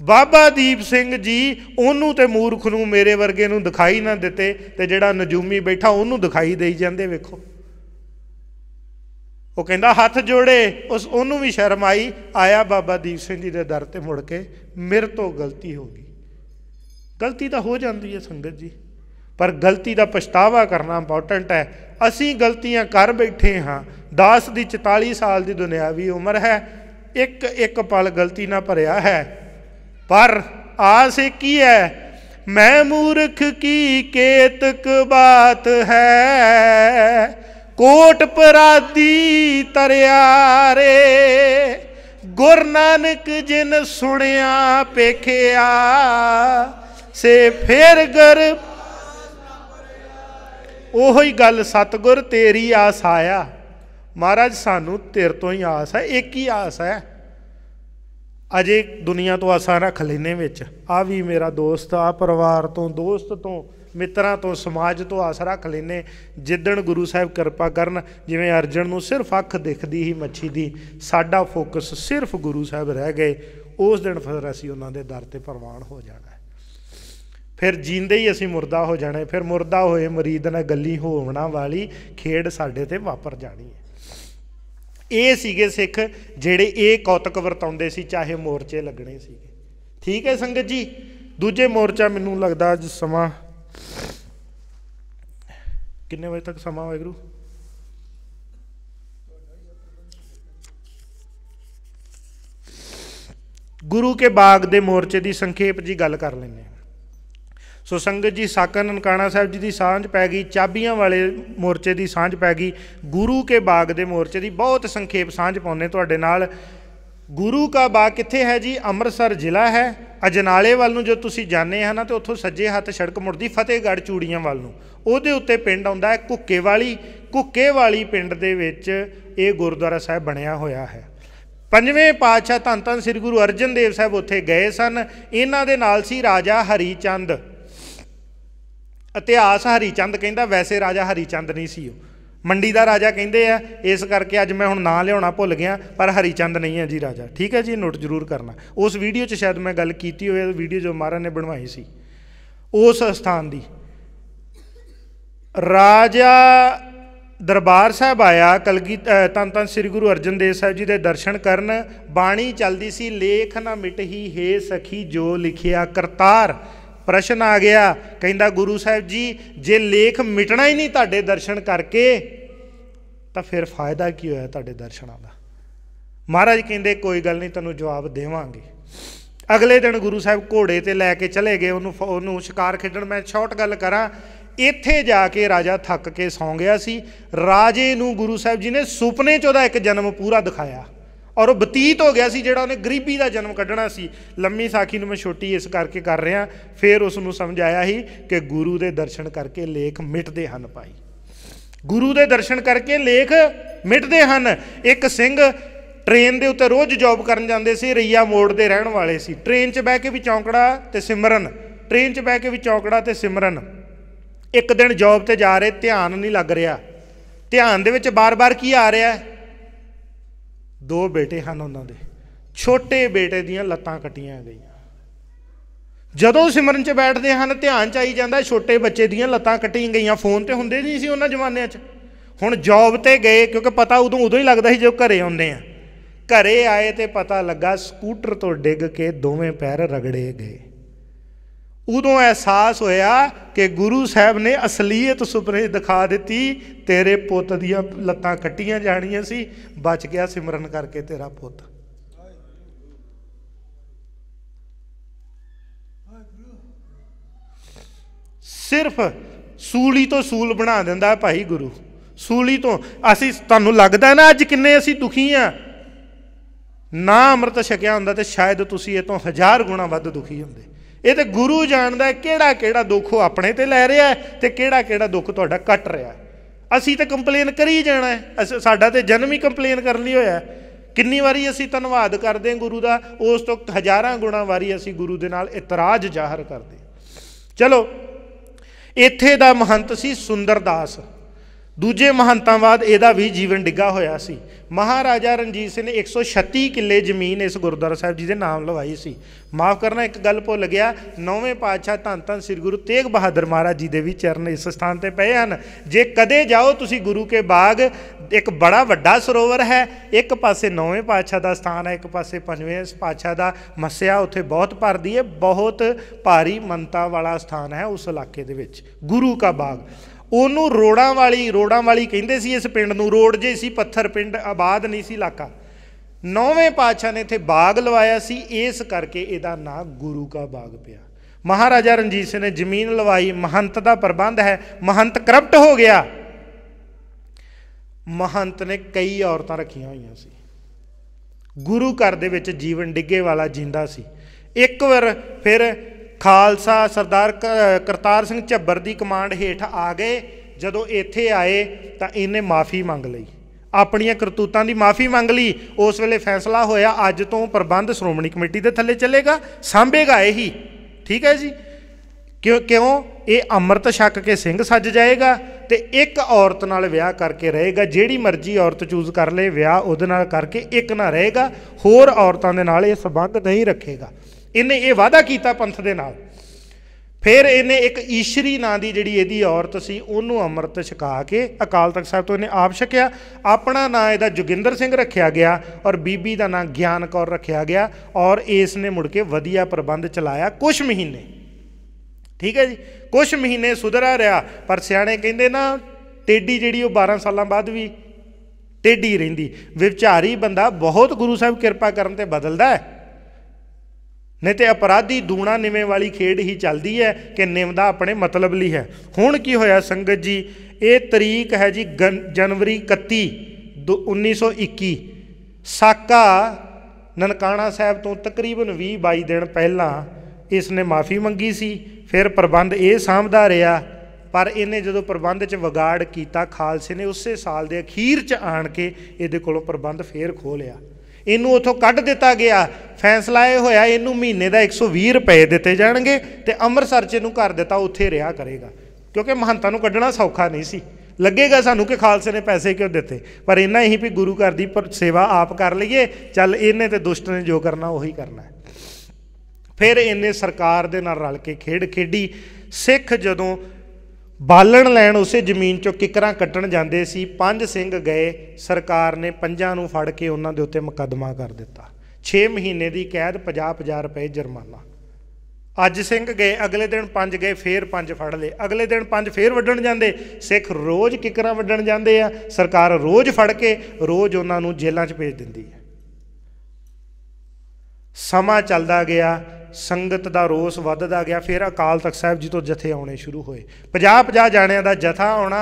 ਬਾਬਾ ਦੀਪ ਸਿੰਘ ਜੀ ਉਹਨੂੰ ਤੇ ਮੂਰਖ ਨੂੰ ਮੇਰੇ ਵਰਗੇ ਨੂੰ ਦਿਖਾਈ ਨਾ ਦਿੱਤੇ ਤੇ ਜਿਹੜਾ ਨਜੂਮੀ ਬੈਠਾ ਉਹਨੂੰ ਦਿਖਾਈ ਦੇਈ ਜਾਂਦੇ ਵੇਖੋ ਉਹ ਕਹਿੰਦਾ ਹੱਥ ਜੋੜੇ ਉਸ ਉਹਨੂੰ ਵੀ ਸ਼ਰਮ ਆਈ ਆਇਆ ਬਾਬਾ ਦੀਪ ਸਿੰਘ ਜੀ ਦੇ ਦਰ ਤੇ ਮੁੜ ਕੇ ਮੇਰੇ ਤੋਂ ਗਲਤੀ ਹੋ ਗਈ ਗਲਤੀ ਤਾਂ ਹੋ ਜਾਂਦੀ ਹੈ ਸੰਗਤ ਜੀ ਪਰ ਗਲਤੀ ਦਾ ਪਛਤਾਵਾ ਕਰਨਾ ਇੰਪੋਰਟੈਂਟ ਹੈ ਅਸੀਂ ਗਲਤੀਆਂ ਕਰ ਬੈਠੇ ਹਾਂ ਦਾਸ ਦੀ 44 ਸਾਲ ਦੀ ਦੁਨਿਆਵੀ ਉਮਰ ਹੈ ਇੱਕ ਇੱਕ ਪਲ ਗਲਤੀ ਨਾਲ ਭਰਿਆ ਹੈ ਪਰ ਆਸ ਕੀ ਹੈ ਮੈਂ ਮੂਰਖ ਕੀ ਕੇਤਕ ਬਾਤ ਹੈ ਕੋਟ ਪਰਾਦੀ ਤਰਿਆ ਰੇ ਗੁਰ ਨਾਨਕ ਜਿਨ ਸੁਣਿਆ ਪੇਖਿਆ ਸੇ ਫੇਰ ਗਰ ਉਹੀ ਗੱਲ ਸਤਗੁਰ ਤੇਰੀ ਆਸ ਆਇਆ ਮਹਾਰਾਜ ਸਾਨੂੰ ਤੇਰ ਤੋਂ ਹੀ ਆਸ ਹੈ ਇੱਕ ਹੀ ਆਸ ਹੈ ਅਜੇ ਦੁਨੀਆ ਤੋਂ ਆਸਾਂ ਰੱਖ ਲੈਨੇ ਵਿੱਚ ਆ ਵੀ ਮੇਰਾ ਦੋਸਤ ਆ ਪਰਿਵਾਰ ਤੋਂ ਦੋਸਤ ਤੋਂ ਮਿੱਤਰਾਂ ਤੋਂ ਸਮਾਜ ਤੋਂ ਆਸ ਰੱਖ ਲੈਨੇ ਜਿੱਦਣ ਗੁਰੂ ਸਾਹਿਬ ਕਿਰਪਾ ਕਰਨ ਜਿਵੇਂ ਅਰਜਨ ਨੂੰ ਸਿਰਫ ਅੱਖ ਦਿਖਦੀ ਹੀ ਮੱਛੀ ਦੀ ਸਾਡਾ ਫੋਕਸ ਸਿਰਫ ਗੁਰੂ ਸਾਹਿਬ ਰਹਿ ਗਏ ਉਸ ਦਿਨ ਫਿਰ ਅਸੀਂ ਉਹਨਾਂ ਦੇ ਦਰ ਤੇ ਪ੍ਰਵਾਨ ਹੋ ਜਾਣਾ ਫਿਰ ਜਿੰਦੇ ਹੀ ਅਸੀਂ ਮਰਦਾ ਹੋ ਜਾਣਾ ਫਿਰ ਮਰਦਾ ਹੋਏ ਮਰੀਦ ਨਾਲ ਗੱਲੀ ਹੋਵਣਾ ਵਾਲੀ ਖੇਡ ਸਾਡੇ ਤੇ ਵਾਪਰ ਜਾਣੀ ਹੈ ਇਹ ਸੀਗੇ ਸਿੱਖ ਜਿਹੜੇ ਇਹ ਕੌਤਕ ਵਰਤਾਉਂਦੇ ਸੀ ਚਾਹੇ ਮੋਰਚੇ ਲੱਗਣੇ ਸੀਗੇ ਠੀਕ ਹੈ ਸੰਗਤ ਜੀ ਦੂਜੇ ਮੋਰਚਾ ਮੈਨੂੰ ਲੱਗਦਾ ਅੱਜ ਸਮਾਂ ਕਿੰਨੇ ਵਜੇ ਤੱਕ ਸਮਾਂ ਹੋਏ ਗੁਰੂ ਗੁਰੂ ਕੇ ਬਾਗ ਦੇ ਮੋਰਚੇ ਦੀ ਸੰਖੇਪ ਜੀ ਗੱਲ ਕਰ ਲੈਂਦੇ ਸੋ ਸੰਗਤ ਜੀ ਸਾਕਾ ਨਨਕਾਣਾ ਸਾਹਿਬ ਜੀ ਦੀ ਸਾਂਝ ਪੈ ਗਈ ਚਾਬੀਆਂ ਵਾਲੇ ਮੋਰਚੇ ਦੀ ਸਾਂਝ ਪੈ ਗਈ ਗੁਰੂ ਕੇ ਬਾਗ ਦੇ ਮੋਰਚੇ ਦੀ ਬਹੁਤ ਸੰਖੇਪ ਸਾਂਝ ਪਾਉਨੇ ਤੁਹਾਡੇ ਨਾਲ ਗੁਰੂ ਕਾ ਬਾਗ ਕਿੱਥੇ ਹੈ ਜੀ ਅੰਮ੍ਰਿਤਸਰ ਜ਼ਿਲ੍ਹਾ ਹੈ ਅਜਨਾਲੇ ਵੱਲ ਨੂੰ ਜੋ ਤੁਸੀਂ ਜਾਣੇ ਹਨ ਨਾ ਤੇ ਉੱਥੋਂ ਸੱਜੇ ਹੱਥ ਸੜਕ ਮੁੜਦੀ ਫਤਿਹਗੜ੍ਹ ਚੂੜੀਆਂ ਵੱਲ ਨੂੰ ਉਹਦੇ ਉੱਤੇ ਪਿੰਡ ਆਉਂਦਾ ਹੈ ਕੁੱਕੇ ਵਾਲੀ ਕੁੱਕੇ ਵਾਲੀ ਪਿੰਡ ਦੇ ਵਿੱਚ ਇਹ ਗੁਰਦੁਆਰਾ ਸਾਹਿਬ ਬਣਿਆ ਹੋਇਆ ਹੈ ਪੰਜਵੇਂ ਪਾਤਸ਼ਾਹ ਧੰਨ ਧੰਨ ਸ੍ਰੀ ਗੁਰੂ ਅਰਜਨ ਦੇਵ ਸਾਹਿਬ ਉੱਥੇ ਗਏ ਸਨ ਇਹਨਾਂ ਦੇ ਨਾਲ ਸੀ ਰਾਜਾ ਹਰੀ ਚੰਦ ਇਤਿਹਾਸ ਹਰੀਚੰਦ ਕਹਿੰਦਾ ਵੈਸੇ ਰਾਜਾ ਹਰੀਚੰਦ ਨਹੀਂ ਸੀ ਉਹ ਮੰਡੀ ਦਾ ਰਾਜਾ ਕਹਿੰਦੇ ਆ ਇਸ ਕਰਕੇ ਅੱਜ ਮੈਂ ਹੁਣ ਨਾਂ ਲਿਆਉਣਾ ਭੁੱਲ ਗਿਆ ਪਰ ਹਰੀਚੰਦ ਨਹੀਂ ਹੈ ਜੀ ਰਾਜਾ ਠੀਕ ਹੈ ਜੀ ਨੋਟ ਜ਼ਰੂਰ ਕਰਨਾ ਉਸ ਵੀਡੀਓ 'ਚ ਸ਼ਾਇਦ ਮੈਂ ਗੱਲ ਕੀਤੀ ਹੋਵੇ ਵੀਡੀਓ ਜੋ ਮਹਾਰਾਜ ਨੇ ਬਣਵਾਈ ਸੀ ਉਸ ਸਥਾਨ ਦੀ ਰਾਜਾ ਦਰਬਾਰ ਸਾਹਿਬ ਆਇਆ ਕਲਗੀ ਤਨ ਤਨ ਸ੍ਰੀ ਗੁਰੂ ਅਰਜਨ ਦੇਵ ਸਾਹਿਬ ਜੀ ਦੇ ਦਰਸ਼ਨ ਕਰਨ ਬਾਣੀ ਚੱਲਦੀ ਸੀ ਲੇਖ ਨਾ ਮਿਟਹੀ ਹੈ ਸਖੀ ਜੋ ਲਿਖਿਆ ਕਰਤਾਰ ਪ੍ਰਸ਼ਨ ਆ ਗਿਆ ਕਹਿੰਦਾ ਗੁਰੂ ਸਾਹਿਬ ਜੀ ਜੇ ਲੇਖ ਮਿਟਣਾ ਹੀ ਨਹੀਂ ਤੁਹਾਡੇ ਦਰਸ਼ਨ ਕਰਕੇ ਤਾਂ ਫਿਰ ਫਾਇਦਾ ਕੀ ਹੋਇਆ ਤੁਹਾਡੇ ਦਰਸ਼ਨਾਂ ਦਾ ਮਹਾਰਾਜ ਕਹਿੰਦੇ ਕੋਈ ਗੱਲ ਨਹੀਂ ਤੈਨੂੰ ਜਵਾਬ ਦੇਵਾਂਗੇ ਅਗਲੇ ਦਿਨ ਗੁਰੂ ਸਾਹਿਬ ਘੋੜੇ ਤੇ ਲੈ ਕੇ ਚਲੇ ਗਏ ਉਹਨੂੰ ਉਹਨੂੰ ਸ਼ਿਕਾਰ ਖੇਡਣ ਮੈਂ ਸ਼ਾਰਟ ਗੱਲ ਕਰਾਂ ਇੱਥੇ ਜਾ ਕੇ ਰਾਜਾ ਥੱਕ ਕੇ ਸੌਂ ਗਿਆ ਸੀ ਰਾਜੇ ਨੂੰ ਗੁਰੂ ਸਾਹਿਬ ਜੀ ਨੇ ਸੁਪਨੇ 'ਚ ਉਹਦਾ ਇੱਕ ਜਨਮ ਪੂਰਾ ਦਿਖਾਇਆ ਔਰ ਉਹ ਬਤੀਤ ਹੋ ਗਿਆ ਸੀ ਜਿਹੜਾ ਉਹਨੇ ਗਰੀਬੀ ਦਾ ਜਨਮ ਕੱਢਣਾ ਸੀ ਲੰਮੀ ਸਾਖੀ ਨੂੰ ਮੈਂ ਛੋਟੀ ਇਸ ਕਰਕੇ ਕਰ ਰਿਹਾ ਫਿਰ ਉਸ ਨੂੰ ਸਮਝਾਇਆ ਹੀ ਕਿ ਗੁਰੂ ਦੇ ਦਰਸ਼ਨ ਕਰਕੇ ਲੇਖ ਮਿਟਦੇ ਹਨ ਭਾਈ ਗੁਰੂ ਦੇ ਦਰਸ਼ਨ ਕਰਕੇ ਲੇਖ ਮਿਟਦੇ ਹਨ ਇੱਕ ਸਿੰਘ ਟ੍ਰੇਨ ਦੇ ਉੱਤੇ ਰੋਜ਼ ਜੌਬ ਕਰਨ ਜਾਂਦੇ ਸੀ ਰਈਆ ਮੋੜ ਦੇ ਰਹਿਣ ਵਾਲੇ ਸੀ ਟ੍ਰੇਨ 'ਚ ਬਹਿ ਕੇ ਵੀ ਚੌਂਕੜਾ ਤੇ ਸਿਮਰਨ ਟ੍ਰੇਨ 'ਚ ਬਹਿ ਕੇ ਵੀ ਚੌਂਕੜਾ ਤੇ ਸਿਮਰਨ ਇੱਕ ਦਿਨ ਜੌਬ ਤੇ ਜਾ ਰਹੇ ਧਿਆਨ ਨਹੀਂ ਲੱਗ ਰਿਹਾ ਧਿਆਨ ਦੇ ਵਿੱਚ ਬਾਰ-ਬਾਰ ਕੀ ਆ ਰਿਹਾ ਹੈ ਦੋ ਬੇਟੇ ਹਨ ਉਹਨਾਂ ਦੇ ਛੋਟੇ ਬੇਟੇ ਦੀਆਂ ਲੱਤਾਂ ਕੱਟੀਆਂ ਗਈਆਂ ਜਦੋਂ ਸਿਮਰਨ 'ਚ ਬੈਠਦੇ ਹਨ ਧਿਆਨ 'ਚ ਆਈ ਜਾਂਦਾ ਛੋਟੇ ਬੱਚੇ ਦੀਆਂ ਲੱਤਾਂ ਕੱਟੀਆਂ ਗਈਆਂ ਫੋਨ ਤੇ ਹੁੰਦੇ ਨਹੀਂ ਸੀ ਉਹਨਾਂ ਜ਼ਮਾਨਿਆਂ 'ਚ ਹੁਣ ਜੌਬ ਤੇ ਗਏ ਕਿਉਂਕਿ ਪਤਾ ਉਦੋਂ ਉਦੋਂ ਹੀ ਲੱਗਦਾ ਸੀ ਜਦੋਂ ਘਰੇ ਆਉਂਦੇ ਆ ਘਰੇ ਆਏ ਤੇ ਪਤਾ ਲੱਗਾ ਸਕੂਟਰ ਤੋਂ ਡਿੱਗ ਕੇ ਦੋਵੇਂ ਪੈਰ ਰਗੜੇ ਗਏ ਉਦੋਂ ਅਹਿਸਾਸ ਹੋਇਆ ਕਿ ਗੁਰੂ ਸਾਹਿਬ ਨੇ ਅਸਲੀਅਤ ਸੁਪਨੇ ਦਿਖਾ ਦਿੱਤੀ ਤੇਰੇ ਪੁੱਤ ਦੀਆਂ ਲੱਤਾਂ ਕੱਟੀਆਂ ਜਾਣੀਆਂ ਸੀ ਬਚ ਗਿਆ ਸਿਮਰਨ ਕਰਕੇ ਤੇਰਾ ਪੁੱਤ ਸਿਰਫ ਸੂਲੀ ਤੋਂ ਸੂਲ ਬਣਾ ਦਿੰਦਾ ਭਾਈ ਗੁਰੂ ਸੂਲੀ ਤੋਂ ਅਸੀਂ ਤੁਹਾਨੂੰ ਲੱਗਦਾ ਨਾ ਅੱਜ ਕਿੰਨੇ ਅਸੀਂ ਦੁਖੀ ਆ ਨਾ ਅੰਮ੍ਰਿਤ ਛਕਿਆ ਹੁੰਦਾ ਤੇ ਸ਼ਾਇਦ ਤੁਸੀਂ ਇਹ ਤੋਂ ਹਜ਼ਾਰ ਗੁਣਾ ਵੱਧ ਦੁਖੀ ਹੁੰਦੇ ਇਹ ਤੇ ਗੁਰੂ ਜਾਣਦਾ ਕਿਹੜਾ ਕਿਹੜਾ ਦੁੱਖ ਉਹ ਆਪਣੇ ਤੇ ਲੈ ਰਿਹਾ ਤੇ ਕਿਹੜਾ ਕਿਹੜਾ ਦੁੱਖ ਤੁਹਾਡਾ ਕੱਟ ਰਿਹਾ ਅਸੀਂ ਤਾਂ ਕੰਪਲੇਨ ਕਰੀ ਜਾਣਾ ਸਾਡਾ ਤੇ ਜਨਮ ਹੀ ਕੰਪਲੇਨ ਕਰਨ ਲਈ ਹੋਇਆ ਕਿੰਨੀ ਵਾਰੀ ਅਸੀਂ ਧੰਨਵਾਦ ਕਰਦੇ ਹਾਂ ਗੁਰੂ ਦਾ ਉਸ ਤੋਂ ਹਜ਼ਾਰਾਂ ਗੁਣਾ ਵਾਰੀ ਅਸੀਂ ਗੁਰੂ ਦੇ ਨਾਲ ਇਤਰਾਜ਼ ਜ਼ਾਹਰ ਕਰਦੇ ਚਲੋ ਇੱਥੇ ਦਾ ਮਹੰਤ ਸੀ ਸੁੰਦਰਦਾਸ ਦੂਜੇ ਮਹੰਤਾਂ ਬਾਅਦ ਇਹਦਾ ਵੀ ਜੀਵਨ ਡਿੱਗਾ ਹੋਇਆ ਸੀ ਮਹਾਰਾਜਾ ਰਣਜੀਤ ਸਿੰਘ ਨੇ 136 ਕਿੱਲੇ ਜ਼ਮੀਨ ਇਸ ਗੁਰਦੁਆਰਾ ਸਾਹਿਬ ਜੀ ਦੇ ਨਾਮ ਲਵਾਈ ਸੀ ਮਾਫ ਕਰਨਾ ਇੱਕ ਗੱਲ ਭੁੱਲ ਗਿਆ ਨੌਵੇਂ ਪਾਤਸ਼ਾਹ ਧੰਨ ਧੰਨ ਸ੍ਰੀ ਗੁਰੂ ਤੇਗ ਬਹਾਦਰ ਮਹਾਰਾਜ ਜੀ ਦੇ ਵੀ ਚਰਨ ਇਸ ਸਥਾਨ ਤੇ ਪਏ ਹਨ ਜੇ ਕਦੇ ਜਾਓ ਤੁਸੀਂ ਗੁਰੂ ਕੇ ਬਾਗ ਇੱਕ ਬੜਾ ਵੱਡਾ ਸਰੋਵਰ ਹੈ ਇੱਕ ਪਾਸੇ ਨੌਵੇਂ ਪਾਤਸ਼ਾਹ ਦਾ ਸਥਾਨ ਹੈ ਇੱਕ ਪਾਸੇ ਪੰਜਵੇਂ ਪਾਤਸ਼ਾਹ ਦਾ ਮੱਸਿਆ ਉੱਥੇ ਬਹੁਤ ਭਰਦੀ ਹੈ ਬਹੁਤ ਭਾਰੀ ਮੰਤਾ ਵਾਲਾ ਸਥਾਨ ਹੈ ਉਸ ਇਲਾਕੇ ਦੇ ਵਿੱਚ ਗੁਰੂ ਕਾ ਬਾਗ ਉਹਨੂੰ ਰੋੜਾਂ ਵਾਲੀ ਰੋੜਾਂ ਵਾਲੀ ਕਹਿੰਦੇ ਸੀ ਇਸ ਪਿੰਡ ਨੂੰ ਰੋੜ ਜੇ ਸੀ ਪੱਥਰ ਪਿੰਡ ਆਬਾਦ ਨਹੀਂ ਸੀ ਇਲਾਕਾ ਨੌਵੇਂ ਪਾਤਸ਼ਾਹ ਨੇ ਇੱਥੇ ਬਾਗ ਲਵਾਇਆ ਸੀ ਇਸ ਕਰਕੇ ਇਹਦਾ ਨਾਂ ਗੁਰੂ ਕਾ ਬਾਗ ਪਿਆ ਮਹਾਰਾਜਾ ਰਣਜੀਤ ਸਿੰਘ ਨੇ ਜ਼ਮੀਨ ਲਵਾਈ ਮਹੰਤ ਦਾ ਪ੍ਰਬੰਧ ਹੈ ਮਹੰਤ ਕਰਪਟ ਹੋ ਗਿਆ ਮਹੰਤ ਨੇ ਕਈ ਔਰਤਾਂ ਰੱਖੀਆਂ ਹੋਈਆਂ ਸੀ ਗੁਰੂ ਘਰ ਦੇ ਵਿੱਚ ਜੀਵਨ ਡਿੱਗੇ ਵਾਲਾ ਜਿੰਦਾ ਸੀ ਇੱਕ ਵਾਰ ਫਿਰ ਖਾਲਸਾ ਸਰਦਾਰ ਕਰਤਾਰ ਸਿੰਘ ਝੱਬਰ ਦੀ ਕਮਾਂਡ ਹੇਠ ਆ ਗਏ ਜਦੋਂ ਇੱਥੇ ਆਏ ਤਾਂ ਇਹਨੇ ਮਾਫੀ ਮੰਗ ਲਈ ਆਪਣੀਆਂ ਕਰਤੂਤਾਂ ਦੀ ਮਾਫੀ ਮੰਗ ਲਈ ਉਸ ਵੇਲੇ ਫੈਸਲਾ ਹੋਇਆ ਅੱਜ ਤੋਂ ਪ੍ਰਬੰਧ ਸ਼੍ਰੋਮਣੀ ਕਮੇਟੀ ਦੇ ਥੱਲੇ ਚੱਲੇਗਾ ਸਾਂਭੇਗਾ ਇਹੀ ਠੀਕ ਹੈ ਜੀ ਕਿਉਂ ਕਿਉਂ ਇਹ ਅੰਮ੍ਰਿਤ ਛੱਕ ਕੇ ਸਿੰਘ ਸੱਜ ਜਾਏਗਾ ਤੇ ਇੱਕ ਔਰਤ ਨਾਲ ਵਿਆਹ ਕਰਕੇ ਰਹੇਗਾ ਜਿਹੜੀ ਮਰਜ਼ੀ ਔਰਤ ਚੂਜ਼ ਕਰ ਲੇ ਵਿਆਹ ਉਹਦੇ ਨਾਲ ਕਰਕੇ ਇੱਕ ਨਾ ਰਹੇਗਾ ਹੋਰ ਔਰਤਾਂ ਦੇ ਨਾਲ ਇਹ ਸਬੰਧ ਨਹੀਂ ਰੱਖੇਗਾ ਇਹਨੇ ਇਹ ਵਾਅਦਾ ਕੀਤਾ ਪੰਥ ਦੇ ਨਾਲ ਫਿਰ ਇਹਨੇ ਇੱਕ ਈਸ਼ਰੀ ਨਾਂ ਦੀ ਜਿਹੜੀ ਇਹਦੀ ਔਰਤ ਸੀ ਉਹਨੂੰ ਅੰਮ੍ਰਿਤ ਛਕਾ ਕੇ ਅਕਾਲ ਤਖਤ ਸਾਹਿਬ ਤੋਂ ਇਹਨੇ ਆਪ ਛਕਿਆ ਆਪਣਾ ਨਾਂ ਇਹਦਾ ਜੋਗਿੰਦਰ ਸਿੰਘ ਰੱਖਿਆ ਗਿਆ ਔਰ ਬੀਬੀ ਦਾ ਨਾਂ ਗਿਆਨ ਕੌਰ ਰੱਖਿਆ ਗਿਆ ਔਰ ਇਸ ਨੇ ਮੁੜ ਕੇ ਵਧੀਆ ਪ੍ਰਬੰਧ ਚਲਾਇਆ ਕੁਝ ਮਹੀਨੇ ਠੀਕ ਹੈ ਜੀ ਕੁਝ ਮਹੀਨੇ ਸੁਧਰਾ ਰਿਹਾ ਪਰ ਸਿਆਣੇ ਕਹਿੰਦੇ ਨਾ ਟੇਡੀ ਜਿਹੜੀ ਉਹ 12 ਸਾਲਾਂ ਬਾਅਦ ਵੀ ਟੇਡੀ ਰਹਿੰਦੀ ਵਿਵਚਾਰੀ ਬੰਦਾ ਬਹੁਤ ਗੁਰੂ ਸਾਹਿਬ ਕਿਰਪਾ ਕਰਨ ਤੇ ਬਦਲਦਾ ਹੈ ਨਹੀਂ ਤੇ ਅਪਰਾਧੀ ਦੂਣਾ ਨਿਵੇਂ ਵਾਲੀ ਖੇਡ ਹੀ ਚੱਲਦੀ ਹੈ ਕਿ ਨਿਮਦਾ ਆਪਣੇ ਮਤਲਬ ਲਈ ਹੈ ਹੁਣ ਕੀ ਹੋਇਆ ਸੰਗਤ ਜੀ ਇਹ ਤਰੀਕ ਹੈ ਜੀ ਜਨਵਰੀ 31 1921 ਸਾਕਾ ਨਨਕਾਣਾ ਸਾਹਿਬ ਤੋਂ ਤਕਰੀਬਨ 20 22 ਦਿਨ ਪਹਿਲਾਂ ਇਸ ਨੇ ਮਾਫੀ ਮੰਗੀ ਸੀ ਫਿਰ ਪ੍ਰਬੰਧ ਇਹ ਸਾਂਭਦਾ ਰਿਹਾ ਪਰ ਇਹਨੇ ਜਦੋਂ ਪ੍ਰਬੰਧ 'ਚ ਵਿਗਾੜ ਕੀਤਾ ਖਾਲਸੇ ਨੇ ਉਸੇ ਸਾਲ ਦੇ ਅਖੀਰ 'ਚ ਆਣ ਕੇ ਇਹਦੇ ਕੋਲੋਂ ਪ੍ਰਬੰਧ ਫੇਰ ਖੋਲਿਆ ਇਹਨੂੰ ਉਥੋਂ ਕੱਢ ਦਿੱਤਾ ਗਿਆ ਫੈਸਲਾ ਇਹ ਹੋਇਆ ਇਹਨੂੰ ਮਹੀਨੇ ਦਾ 120 ਰੁਪਏ ਦਿੱਤੇ ਜਾਣਗੇ ਤੇ ਅੰਮ੍ਰਿਤਸਰ ਚ ਇਹਨੂੰ ਕਰ ਦਿੱਤਾ ਉੱਥੇ ਰਿਹਾ ਕਰੇਗਾ ਕਿਉਂਕਿ ਮਹੰਤਾਂ ਨੂੰ ਕੱਢਣਾ ਸੌਖਾ ਨਹੀਂ ਸੀ ਲੱਗੇਗਾ ਸਾਨੂੰ ਕਿ ਖਾਲਸੇ ਨੇ ਪੈਸੇ ਕਿਉਂ ਦਿੱਤੇ ਪਰ ਇੰਨਾ ਹੀ ਵੀ ਗੁਰੂ ਘਰ ਦੀ ਸੇਵਾ ਆਪ ਕਰ ਲਈਏ ਚੱਲ ਇਹਨੇ ਤੇ ਦੁਸ਼ਟ ਨੇ ਜੋ ਕਰਨਾ ਉਹੀ ਕਰਨਾ ਫਿਰ ਇਹਨੇ ਸਰਕਾਰ ਦੇ ਨਾਲ ਰਲ ਕੇ ਖੇਡ ਖੇਡੀ ਸਿੱਖ ਜਦੋਂ ਬਾਲਣ ਲੈਣ ਉਸੇ ਜ਼ਮੀਨ ਚੋਂ ਕਿਕਰਾਂ ਕੱਟਣ ਜਾਂਦੇ ਸੀ ਪੰਜ ਸਿੰਘ ਗਏ ਸਰਕਾਰ ਨੇ ਪੰਜਾਂ ਨੂੰ ਫੜ ਕੇ ਉਹਨਾਂ ਦੇ ਉੱਤੇ ਮੁਕੱਦਮਾ ਕਰ ਦਿੱਤਾ 6 ਮਹੀਨੇ ਦੀ ਕੈਦ 50-50 ਰੁਪਏ ਜੁਰਮਾਨਾ ਅੱਜ ਸਿੰਘ ਗਏ ਅਗਲੇ ਦਿਨ ਪੰਜ ਗਏ ਫੇਰ ਪੰਜ ਫੜ ਲਏ ਅਗਲੇ ਦਿਨ ਪੰਜ ਫੇਰ ਵੱਢਣ ਜਾਂਦੇ ਸਿੱਖ ਰੋਜ਼ ਕਿਕਰਾਂ ਵੱਢਣ ਜਾਂਦੇ ਆ ਸਰਕਾਰ ਰੋਜ਼ ਫੜ ਕੇ ਰੋਜ਼ ਉਹਨਾਂ ਨੂੰ ਜੇਲ੍ਹਾਂ 'ਚ ਭੇਜ ਦਿੰਦੀ ਹੈ ਸਮਾਂ ਚੱਲਦਾ ਗਿਆ ਸੰਗਤ ਦਾ ਰੋਸ ਵੱਧਦਾ ਗਿਆ ਫਿਰ ਅਕਾਲ ਤਖਤ ਸਾਹਿਬ ਜੀ ਤੋਂ ਜਥੇ ਆਉਣੇ ਸ਼ੁਰੂ ਹੋਏ 50 50 ਜਾਣਿਆਂ ਦਾ ਜਥਾ ਆਉਣਾ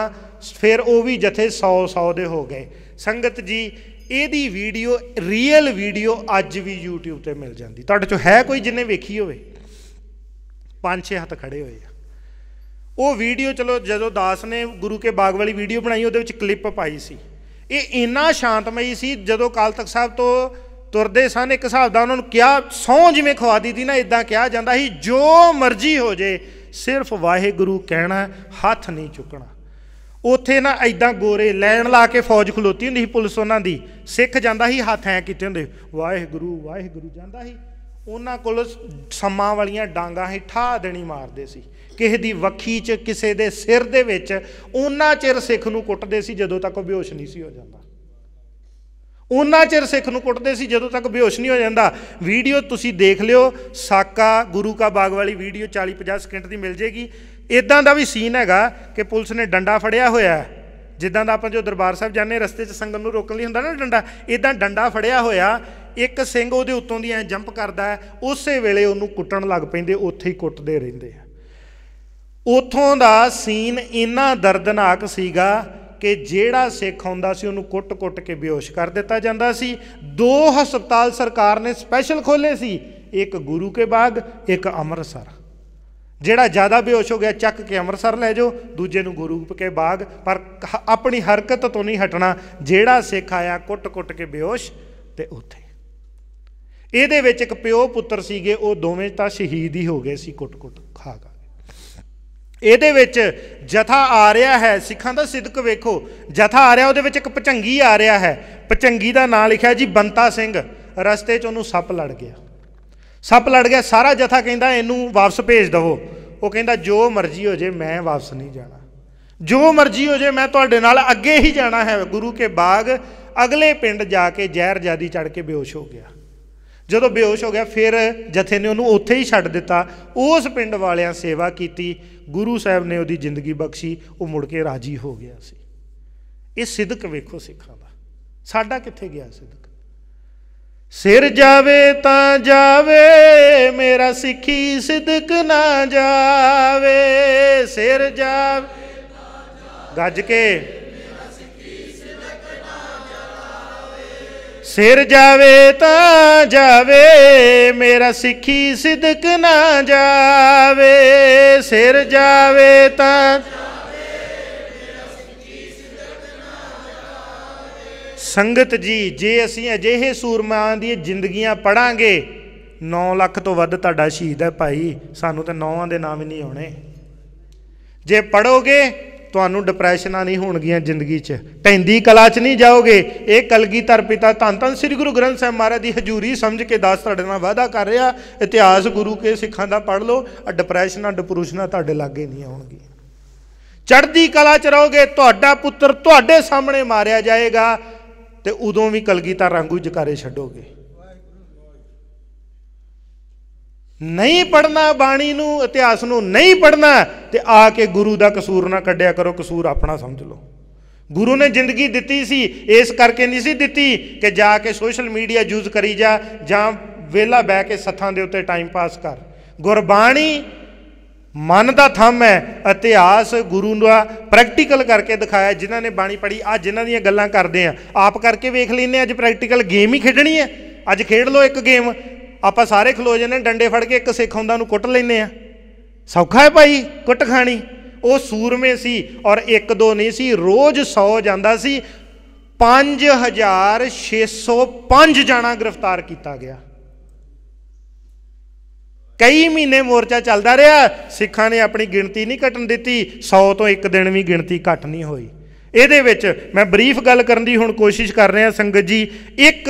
ਫਿਰ ਉਹ ਵੀ ਜਥੇ 100 100 ਦੇ ਹੋ ਗਏ ਸੰਗਤ ਜੀ ਇਹਦੀ ਵੀਡੀਓ ਰੀਅਲ ਵੀਡੀਓ ਅੱਜ ਵੀ YouTube ਤੇ ਮਿਲ ਜਾਂਦੀ ਤੁਹਾਡੇ ਚੋਂ ਹੈ ਕੋਈ ਜਿਨੇ ਵੇਖੀ ਹੋਵੇ ਪੰਜ ਛੇ ਹੱਥ ਖੜੇ ਹੋਏ ਆ ਉਹ ਵੀਡੀਓ ਚਲੋ ਜਦੋਂ ਦਾਸ ਨੇ ਗੁਰੂ ਕੇ ਬਾਗ ਵਾਲੀ ਵੀਡੀਓ ਬਣਾਈ ਉਹਦੇ ਵਿੱਚ ਕਲਿੱਪ ਪਾਈ ਸੀ ਇਹ ਇੰਨਾ ਸ਼ਾਂਤਮਈ ਸੀ ਜਦੋਂ ਕਾਲ ਤਖਤ ਸਾਹਿਬ ਤੋਂ ਤੁਰਦੇ ਸਨ ਇੱਕ ਹਿਸਾਬ ਦਾ ਉਹਨਾਂ ਨੂੰ ਕਿਹਾ ਸੌ ਜਿਵੇਂ ਖਵਾ ਦਿੱਤੀ ਨਾ ਇਦਾਂ ਕਿਹਾ ਜਾਂਦਾ ਸੀ ਜੋ ਮਰਜ਼ੀ ਹੋ ਜੇ ਸਿਰਫ ਵਾਹਿਗੁਰੂ ਕਹਿਣਾ ਹੱਥ ਨਹੀਂ ਚੁੱਕਣਾ ਉਥੇ ਨਾ ਐਦਾਂ ਗੋਰੇ ਲੈਣ ਲਾ ਕੇ ਫੌਜ ਖਲੋਤੀ ਹੁੰਦੀ ਸੀ ਪੁਲਿਸ ਉਹਨਾਂ ਦੀ ਸਿੱਖ ਜਾਂਦਾ ਸੀ ਹੱਥ ਐ ਕੀਤੇ ਹੁੰਦੇ ਵਾਹਿਗੁਰੂ ਵਾਹਿਗੁਰੂ ਜਾਂਦਾ ਸੀ ਉਹਨਾਂ ਕੋਲ ਸੰਮਾਂ ਵਾਲੀਆਂ ਡਾਂਗਾਂ ਹੀ ਠਾ ਦੇਣੀ ਮਾਰਦੇ ਸੀ ਕਿਸੇ ਦੀ ਵੱਖੀ 'ਚ ਕਿਸੇ ਦੇ ਸਿਰ ਦੇ ਵਿੱਚ ਉਹਨਾਂ ਚਿਰ ਸਿੱਖ ਨੂੰ ਕੁੱਟਦੇ ਸੀ ਜਦੋਂ ਤੱਕ ਉਹ ਬੇਹੋਸ਼ ਨਹੀਂ ਸੀ ਹੋ ਜਾਂਦਾ ਉਹਨਾਂ ਚਿਰ ਸਿੱਖ ਨੂੰ ਕੁੱਟਦੇ ਸੀ ਜਦੋਂ ਤੱਕ ਬੇਹੋਸ਼ ਨਹੀਂ ਹੋ ਜਾਂਦਾ ਵੀਡੀਓ ਤੁਸੀਂ ਦੇਖ ਲਿਓ ਸਾਕਾ ਗੁਰੂ ਕਾ ਬਾਗ ਵਾਲੀ ਵੀਡੀਓ 40 50 ਸਕਿੰਟ ਦੀ ਮਿਲ ਜੇਗੀ ਇਦਾਂ ਦਾ ਵੀ ਸੀਨ ਹੈਗਾ ਕਿ ਪੁਲਿਸ ਨੇ ਡੰਡਾ ਫੜਿਆ ਹੋਇਆ ਜਿੱਦਾਂ ਦਾ ਆਪਾਂ ਜੋ ਦਰਬਾਰ ਸਾਹਿਬ ਜਾਂਦੇ ਰਸਤੇ 'ਚ ਸੰਗਤ ਨੂੰ ਰੋਕਣ ਲਈ ਹੁੰਦਾ ਨਾ ਡੰਡਾ ਇਦਾਂ ਡੰਡਾ ਫੜਿਆ ਹੋਇਆ ਇੱਕ ਸਿੰਘ ਉਹਦੇ ਉੱਤੋਂ ਦੀ ਐ ਜੰਪ ਕਰਦਾ ਉਸੇ ਵੇਲੇ ਉਹਨੂੰ ਕੁੱਟਣ ਲੱਗ ਪੈਂਦੇ ਉੱਥੇ ਹੀ ਕੁੱਟਦੇ ਰਹਿੰਦੇ ਆ ਉਥੋਂ ਦਾ ਸੀਨ ਇੰਨਾ ਦਰਦਨਾਕ ਸੀਗਾ ਕਿ ਜਿਹੜਾ ਸਿੱਖ ਹੁੰਦਾ ਸੀ ਉਹਨੂੰ ਕੁੱਟ-ਕੁੱਟ ਕੇ ਬੇਹੋਸ਼ ਕਰ ਦਿੱਤਾ ਜਾਂਦਾ ਸੀ ਦੋ ਹਸਪਤਾਲ ਸਰਕਾਰ ਨੇ ਸਪੈਸ਼ਲ ਖੋਲੇ ਸੀ ਇੱਕ ਗੁਰੂ ਕੇ ਬਾਗ ਇੱਕ ਅੰਮ੍ਰਿਤਸਰ ਜਿਹੜਾ ਜ਼ਿਆਦਾ ਬੇਹੋਸ਼ ਹੋ ਗਿਆ ਚੱਕ ਕੇ ਅੰਮ੍ਰਿਤਸਰ ਲੈ ਜਾਓ ਦੂਜੇ ਨੂੰ ਗੁਰੂ ਕੇ ਬਾਗ ਪਰ ਆਪਣੀ ਹਰਕਤ ਤੋਂ ਨਹੀਂ ਹਟਣਾ ਜਿਹੜਾ ਸਿੱਖ ਆਇਆ ਕੁੱਟ-ਕੁੱਟ ਕੇ ਬੇਹੋਸ਼ ਤੇ ਉੱਥੇ ਇਹਦੇ ਵਿੱਚ ਇੱਕ ਪਿਓ ਪੁੱਤਰ ਸੀਗੇ ਉਹ ਦੋਵੇਂ ਤਾਂ ਸ਼ਹੀਦ ਹੀ ਹੋ ਗਏ ਸੀ ਕੁੱਟ-ਕੁੱਟ ਖਾ ਖਾ ਇਹਦੇ ਵਿੱਚ ਜਥਾ ਆ ਰਿਹਾ ਹੈ ਸਿੱਖਾਂ ਦਾ ਸਿੱਧਕ ਵੇਖੋ ਜਥਾ ਆ ਰਿਹਾ ਉਹਦੇ ਵਿੱਚ ਇੱਕ ਪਚੰਗੀ ਆ ਰਿਹਾ ਹੈ ਪਚੰਗੀ ਦਾ ਨਾਂ ਲਿਖਿਆ ਜੀ ਬੰਤਾ ਸਿੰਘ ਰਸਤੇ 'ਚ ਉਹਨੂੰ ਸੱਪ ਲੜ ਗਿਆ ਸੱਪ ਲੜ ਗਿਆ ਸਾਰਾ ਜਥਾ ਕਹਿੰਦਾ ਇਹਨੂੰ ਵਾਪਸ ਭੇਜ ਦਵੋ ਉਹ ਕਹਿੰਦਾ ਜੋ ਮਰਜ਼ੀ ਹੋ ਜੇ ਮੈਂ ਵਾਪਸ ਨਹੀਂ ਜਾਣਾ ਜੋ ਮਰਜ਼ੀ ਹੋ ਜੇ ਮੈਂ ਤੁਹਾਡੇ ਨਾਲ ਅੱਗੇ ਹੀ ਜਾਣਾ ਹੈ ਗੁਰੂ ਕੇ ਬਾਗ ਅਗਲੇ ਪਿੰਡ ਜਾ ਕੇ ਜ਼ਹਿਰ ਜਾਦੀ ਚੜ ਕੇ ਬੇਹੋਸ਼ ਹੋ ਗਿਆ ਜਦੋਂ ਬੇਹੋਸ਼ ਹੋ ਗਿਆ ਫਿਰ ਜਥੇ ਨੇ ਉਹਨੂੰ ਉੱਥੇ ਹੀ ਛੱਡ ਦਿੱਤਾ ਉਸ ਪਿੰਡ ਵਾਲਿਆਂ ਸੇਵਾ ਕੀਤੀ ਗੁਰੂ ਸਾਹਿਬ ਨੇ ਉਹਦੀ ਜ਼ਿੰਦਗੀ ਬਖਸ਼ੀ ਉਹ ਮੁੜ ਕੇ ਰਾਜੀ ਹੋ ਗਿਆ ਸੀ ਇਹ ਸਿੱਧਕ ਵੇਖੋ ਸਿੱਖਾਂ ਦਾ ਸਾਡਾ ਕਿੱਥੇ ਗਿਆ ਸਿੱਧਕ ਸਿਰ ਜਾਵੇ ਤਾਂ ਜਾਵੇ ਮੇਰਾ ਸਿੱਖੀ ਸਿੱਧਕ ਨਾ ਜਾਵੇ ਸਿਰ ਜਾਵੇ ਗੱਜ ਕੇ ਸਿਰ ਜਾਵੇ ਤਾਂ ਜਾਵੇ ਮੇਰਾ ਸਿੱਖੀ ਸਿੱਧਕ ਨਾ ਜਾਵੇ ਸਿਰ ਜਾਵੇ ਤਾਂ ਸੰਗਤ ਜੀ ਜੇ ਅਸੀਂ ਅਜਿਹੇ ਸੂਰਮਿਆਂ ਦੀ ਜ਼ਿੰਦਗੀਆਂ ਪੜਾਂਗੇ 9 ਲੱਖ ਤੋਂ ਵੱਧ ਤੁਹਾਡਾ ਸ਼ਹੀਦ ਹੈ ਭਾਈ ਸਾਨੂੰ ਤਾਂ ਨੌਵਾਂ ਦੇ ਨਾਮ ਹੀ ਨਹੀਂ ਆਉਣੇ ਜੇ ਪੜੋਗੇ ਤੁਹਾਨੂੰ ਡਿਪਰੈਸ਼ਨਾਂ ਨਹੀਂ ਹੋਣਗੀਆਂ ਜ਼ਿੰਦਗੀ 'ਚ ਟੈਂਦੀ ਕਲਾ 'ਚ ਨਹੀਂ ਜਾਓਗੇ ਇਹ ਕਲਗੀਧਰ ਪਿਤਾ ਧੰਨ ਧੰਨ ਸ੍ਰੀ ਗੁਰੂ ਗ੍ਰੰਥ ਸਾਹਿਬ ਮਹਾਰਾਜ ਦੀ ਹਜ਼ੂਰੀ ਸਮਝ ਕੇ ਦਾਸ ਤੁਹਾਡੇ ਨਾਲ ਵਾਅਦਾ ਕਰ ਰਿਹਾ ਇਤਿਹਾਸ ਗੁਰੂ ਕੇ ਸਿੱਖਾਂ ਦਾ ਪੜ੍ਹ ਲਓ ਆ ਡਿਪਰੈਸ਼ਨਾਂ ਡਿਪਰੂਸ਼ਨਾਂ ਤੁਹਾਡੇ ਲਾਗੇ ਨਹੀਂ ਆਉਣਗੀਆਂ ਚੜ੍ਹਦੀ ਕਲਾ 'ਚ ਰਹੋਗੇ ਤੁਹਾਡਾ ਪੁੱਤਰ ਤੁਹਾਡੇ ਸਾਹਮਣੇ ਮਾਰਿਆ ਜਾਏਗਾ ਤੇ ਉਦੋਂ ਵੀ ਕਲਗੀਧਰ ਰੰਗੂ ਜਕਾਰੇ ਛੱਡੋਗੇ ਨਹੀਂ ਪੜਨਾ ਬਾਣੀ ਨੂੰ ਇਤਿਹਾਸ ਨੂੰ ਨਹੀਂ ਪੜਨਾ ਤੇ ਆ ਕੇ ਗੁਰੂ ਦਾ ਕਸੂਰ ਨਾ ਕੱਢਿਆ ਕਰੋ ਕਸੂਰ ਆਪਣਾ ਸਮਝ ਲਓ ਗੁਰੂ ਨੇ ਜ਼ਿੰਦਗੀ ਦਿੱਤੀ ਸੀ ਇਸ ਕਰਕੇ ਨਹੀਂ ਸੀ ਦਿੱਤੀ ਕਿ ਜਾ ਕੇ ਸੋਸ਼ਲ ਮੀਡੀਆ ਯੂਜ਼ ਕਰੀ ਜਾ ਜਾਂ ਵੇਲਾ ਬਹਿ ਕੇ ਸੱਥਾਂ ਦੇ ਉੱਤੇ ਟਾਈਮ ਪਾਸ ਕਰ ਗੁਰਬਾਣੀ ਮਨ ਦਾ ਥੰਮ ਹੈ ਇਤਿਹਾਸ ਗੁਰੂ ਦਾ ਪ੍ਰੈਕਟੀਕਲ ਕਰਕੇ ਦਿਖਾਇਆ ਜਿਨ੍ਹਾਂ ਨੇ ਬਾਣੀ ਪੜ੍ਹੀ ਆ ਜਿਨ੍ਹਾਂ ਦੀਆਂ ਗੱਲਾਂ ਕਰਦੇ ਆ ਆਪ ਕਰਕੇ ਵੇਖ ਲੈਨੇ ਅੱਜ ਪ੍ਰੈਕਟੀਕਲ ਗੇਮ ਹੀ ਖੇਡਣੀ ਹੈ ਅੱਜ ਖੇਡ ਲਓ ਇੱਕ ਗੇਮ ਆਪਾਂ ਸਾਰੇ ਖਲੋ ਜਾਂਦੇ ਡੰਡੇ ਫੜ ਕੇ ਇੱਕ ਸਿੱਖ ਹੁੰਦਾ ਨੂੰ ਕੁੱਟ ਲੈਨੇ ਆ ਸੌਖਾ ਹੈ ਭਾਈ ਕੁੱਟ ਖਾਣੀ ਉਹ ਸੂਰਮੇ ਸੀ ਔਰ ਇੱਕ ਦੋ ਨਹੀਂ ਸੀ ਰੋਜ਼ 100 ਜਾਂਦਾ ਸੀ 5605 ਜਾਣਾ ਗ੍ਰਿਫਤਾਰ ਕੀਤਾ ਗਿਆ ਕਈ ਮਹੀਨੇ ਮੋਰਚਾ ਚੱਲਦਾ ਰਿਹਾ ਸਿੱਖਾਂ ਨੇ ਆਪਣੀ ਗਿਣਤੀ ਨਹੀਂ ਘਟਣ ਦਿੱਤੀ 100 ਤੋਂ ਇੱਕ ਦਿਨ ਵੀ ਗਿਣਤੀ ਘਟ ਨਹੀਂ ਹੋਈ ਇਹਦੇ ਵਿੱਚ ਮੈਂ ਬਰੀਫ ਗੱਲ ਕਰਨ ਦੀ ਹੁਣ ਕੋਸ਼ਿਸ਼ ਕਰ ਰਿਹਾ ਸੰਗਤ ਜੀ ਇੱਕ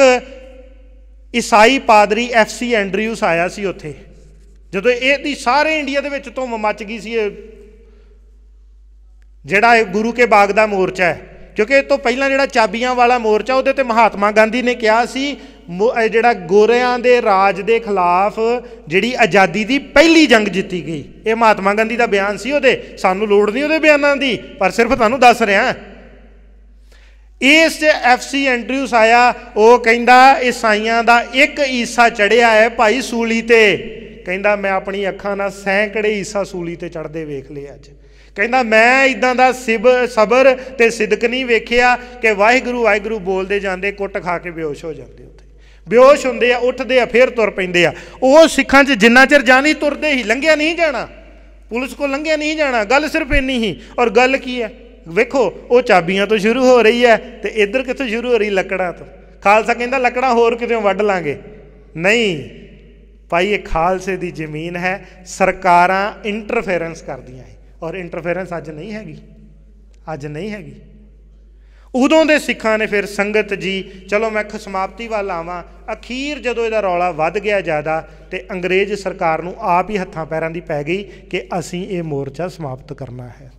ਈਸਾਈ ਪਾਦਰੀ ਐਫ ਸੀ ਐਂਡਰਿਊਸ ਆਇਆ ਸੀ ਉੱਥੇ ਜਦੋਂ ਇਹ ਦੀ ਸਾਰੇ ਇੰਡੀਆ ਦੇ ਵਿੱਚ ਧੁੰਮ ਮੱਚ ਗਈ ਸੀ ਇਹ ਜਿਹੜਾ ਗੁਰੂ ਕੇ ਬਾਗ ਦਾ ਮੋਰਚਾ ਹੈ ਕਿਉਂਕਿ ਇਹ ਤੋਂ ਪਹਿਲਾਂ ਜਿਹੜਾ ਚਾਬੀਆਂ ਵਾਲਾ ਮੋਰਚਾ ਉਹਦੇ ਤੇ ਮਹਾਤਮਾ ਗਾਂਧੀ ਨੇ ਕਿਹਾ ਸੀ ਜਿਹੜਾ ਗੋਰਿਆਂ ਦੇ ਰਾਜ ਦੇ ਖਿਲਾਫ ਜਿਹੜੀ ਆਜ਼ਾਦੀ ਦੀ ਪਹਿਲੀ ਜੰਗ ਜਿੱਤੀ ਗਈ ਇਹ ਮਹਾਤਮਾ ਗਾਂਧੀ ਦਾ ਬਿਆਨ ਸੀ ਉਹਦੇ ਸਾਨੂੰ ਲੋੜ ਨਹੀਂ ਉਹਦੇ ਬਿਆਨਾਂ ਦੀ ਪਰ ਸਿਰਫ ਤੁਹਾਨੂੰ ਦੱਸ ਰਿਹਾ ਇਸ ਐਫਸੀ ਐਂਡਰਿਊਸ ਆਇਆ ਉਹ ਕਹਿੰਦਾ ਇਸਾਈਆਂ ਦਾ ਇੱਕ ਈਸਾ ਚੜਿਆ ਹੈ ਭਾਈ ਸੂਲੀ ਤੇ ਕਹਿੰਦਾ ਮੈਂ ਆਪਣੀ ਅੱਖਾਂ ਨਾਲ ਸੈਂਕੜੇ ਈਸਾ ਸੂਲੀ ਤੇ ਚੜਦੇ ਵੇਖ ਲਏ ਅੱਜ ਕਹਿੰਦਾ ਮੈਂ ਇਦਾਂ ਦਾ ਸਿਬ ਸਬਰ ਤੇ ਸਿਦਕ ਨਹੀਂ ਵੇਖਿਆ ਕਿ ਵਾਹਿਗੁਰੂ ਵਾਹਿਗੁਰੂ ਬੋਲਦੇ ਜਾਂਦੇ ਕੁੱਟ ਖਾ ਕੇ ਬੇਹੋਸ਼ ਹੋ ਜਾਂਦੇ ਉੱਥੇ ਬੇਹੋਸ਼ ਹੁੰਦੇ ਆ ਉੱਠਦੇ ਆ ਫੇਰ ਤੁਰ ਪੈਂਦੇ ਆ ਉਹ ਸਿੱਖਾਂ 'ਚ ਜਿੰਨਾ ਚਿਰ ਜਾਣੀ ਤੁਰਦੇ ਹੀ ਲੰਘਿਆ ਨਹੀਂ ਜਾਣਾ ਪੁਲਿਸ ਕੋ ਲੰਘਿਆ ਨਹੀਂ ਜਾਣਾ ਗੱਲ ਸਿਰਫ ਇੰਨੀ ਹੀ ਔਰ ਗੱਲ ਕੀ ਹੈ ਵੇਖੋ ਉਹ ਚਾਬੀਆਂ ਤੋਂ ਸ਼ੁਰੂ ਹੋ ਰਹੀ ਹੈ ਤੇ ਇੱਧਰ ਕਿੱਥੋਂ ਸ਼ੁਰੂ ਹੋ ਰਹੀ ਲੱਕੜਾਂ ਤੋਂ ਖਾਲਸਾ ਕਹਿੰਦਾ ਲੱਕੜਾਂ ਹੋਰ ਕਿਤੇੋਂ ਵੱਢ ਲਾਂਗੇ ਨਹੀਂ ਭਾਈ ਇਹ ਖਾਲਸੇ ਦੀ ਜ਼ਮੀਨ ਹੈ ਸਰਕਾਰਾਂ ਇੰਟਰਫੇਰੈਂਸ ਕਰਦੀਆਂ ਹੈ ਔਰ ਇੰਟਰਫੇਰੈਂਸ ਅੱਜ ਨਹੀਂ ਹੈਗੀ ਅੱਜ ਨਹੀਂ ਹੈਗੀ ਉਦੋਂ ਦੇ ਸਿੱਖਾਂ ਨੇ ਫਿਰ ਸੰਗਤ ਜੀ ਚਲੋ ਮੈਂ ਖਸਮਾਪਤੀ ਵੱਲ ਆਵਾਂ ਅਖੀਰ ਜਦੋਂ ਇਹਦਾ ਰੌਲਾ ਵੱਧ ਗਿਆ ਜ਼ਿਆਦਾ ਤੇ ਅੰਗਰੇਜ਼ ਸਰਕਾਰ ਨੂੰ ਆਪ ਹੀ ਹੱਥਾਂ ਪੈਰਾਂ ਦੀ ਪੈ ਗਈ ਕਿ ਅਸੀਂ ਇਹ ਮੋਰਚਾ ਸਮਾਪਤ ਕਰਨਾ ਹੈ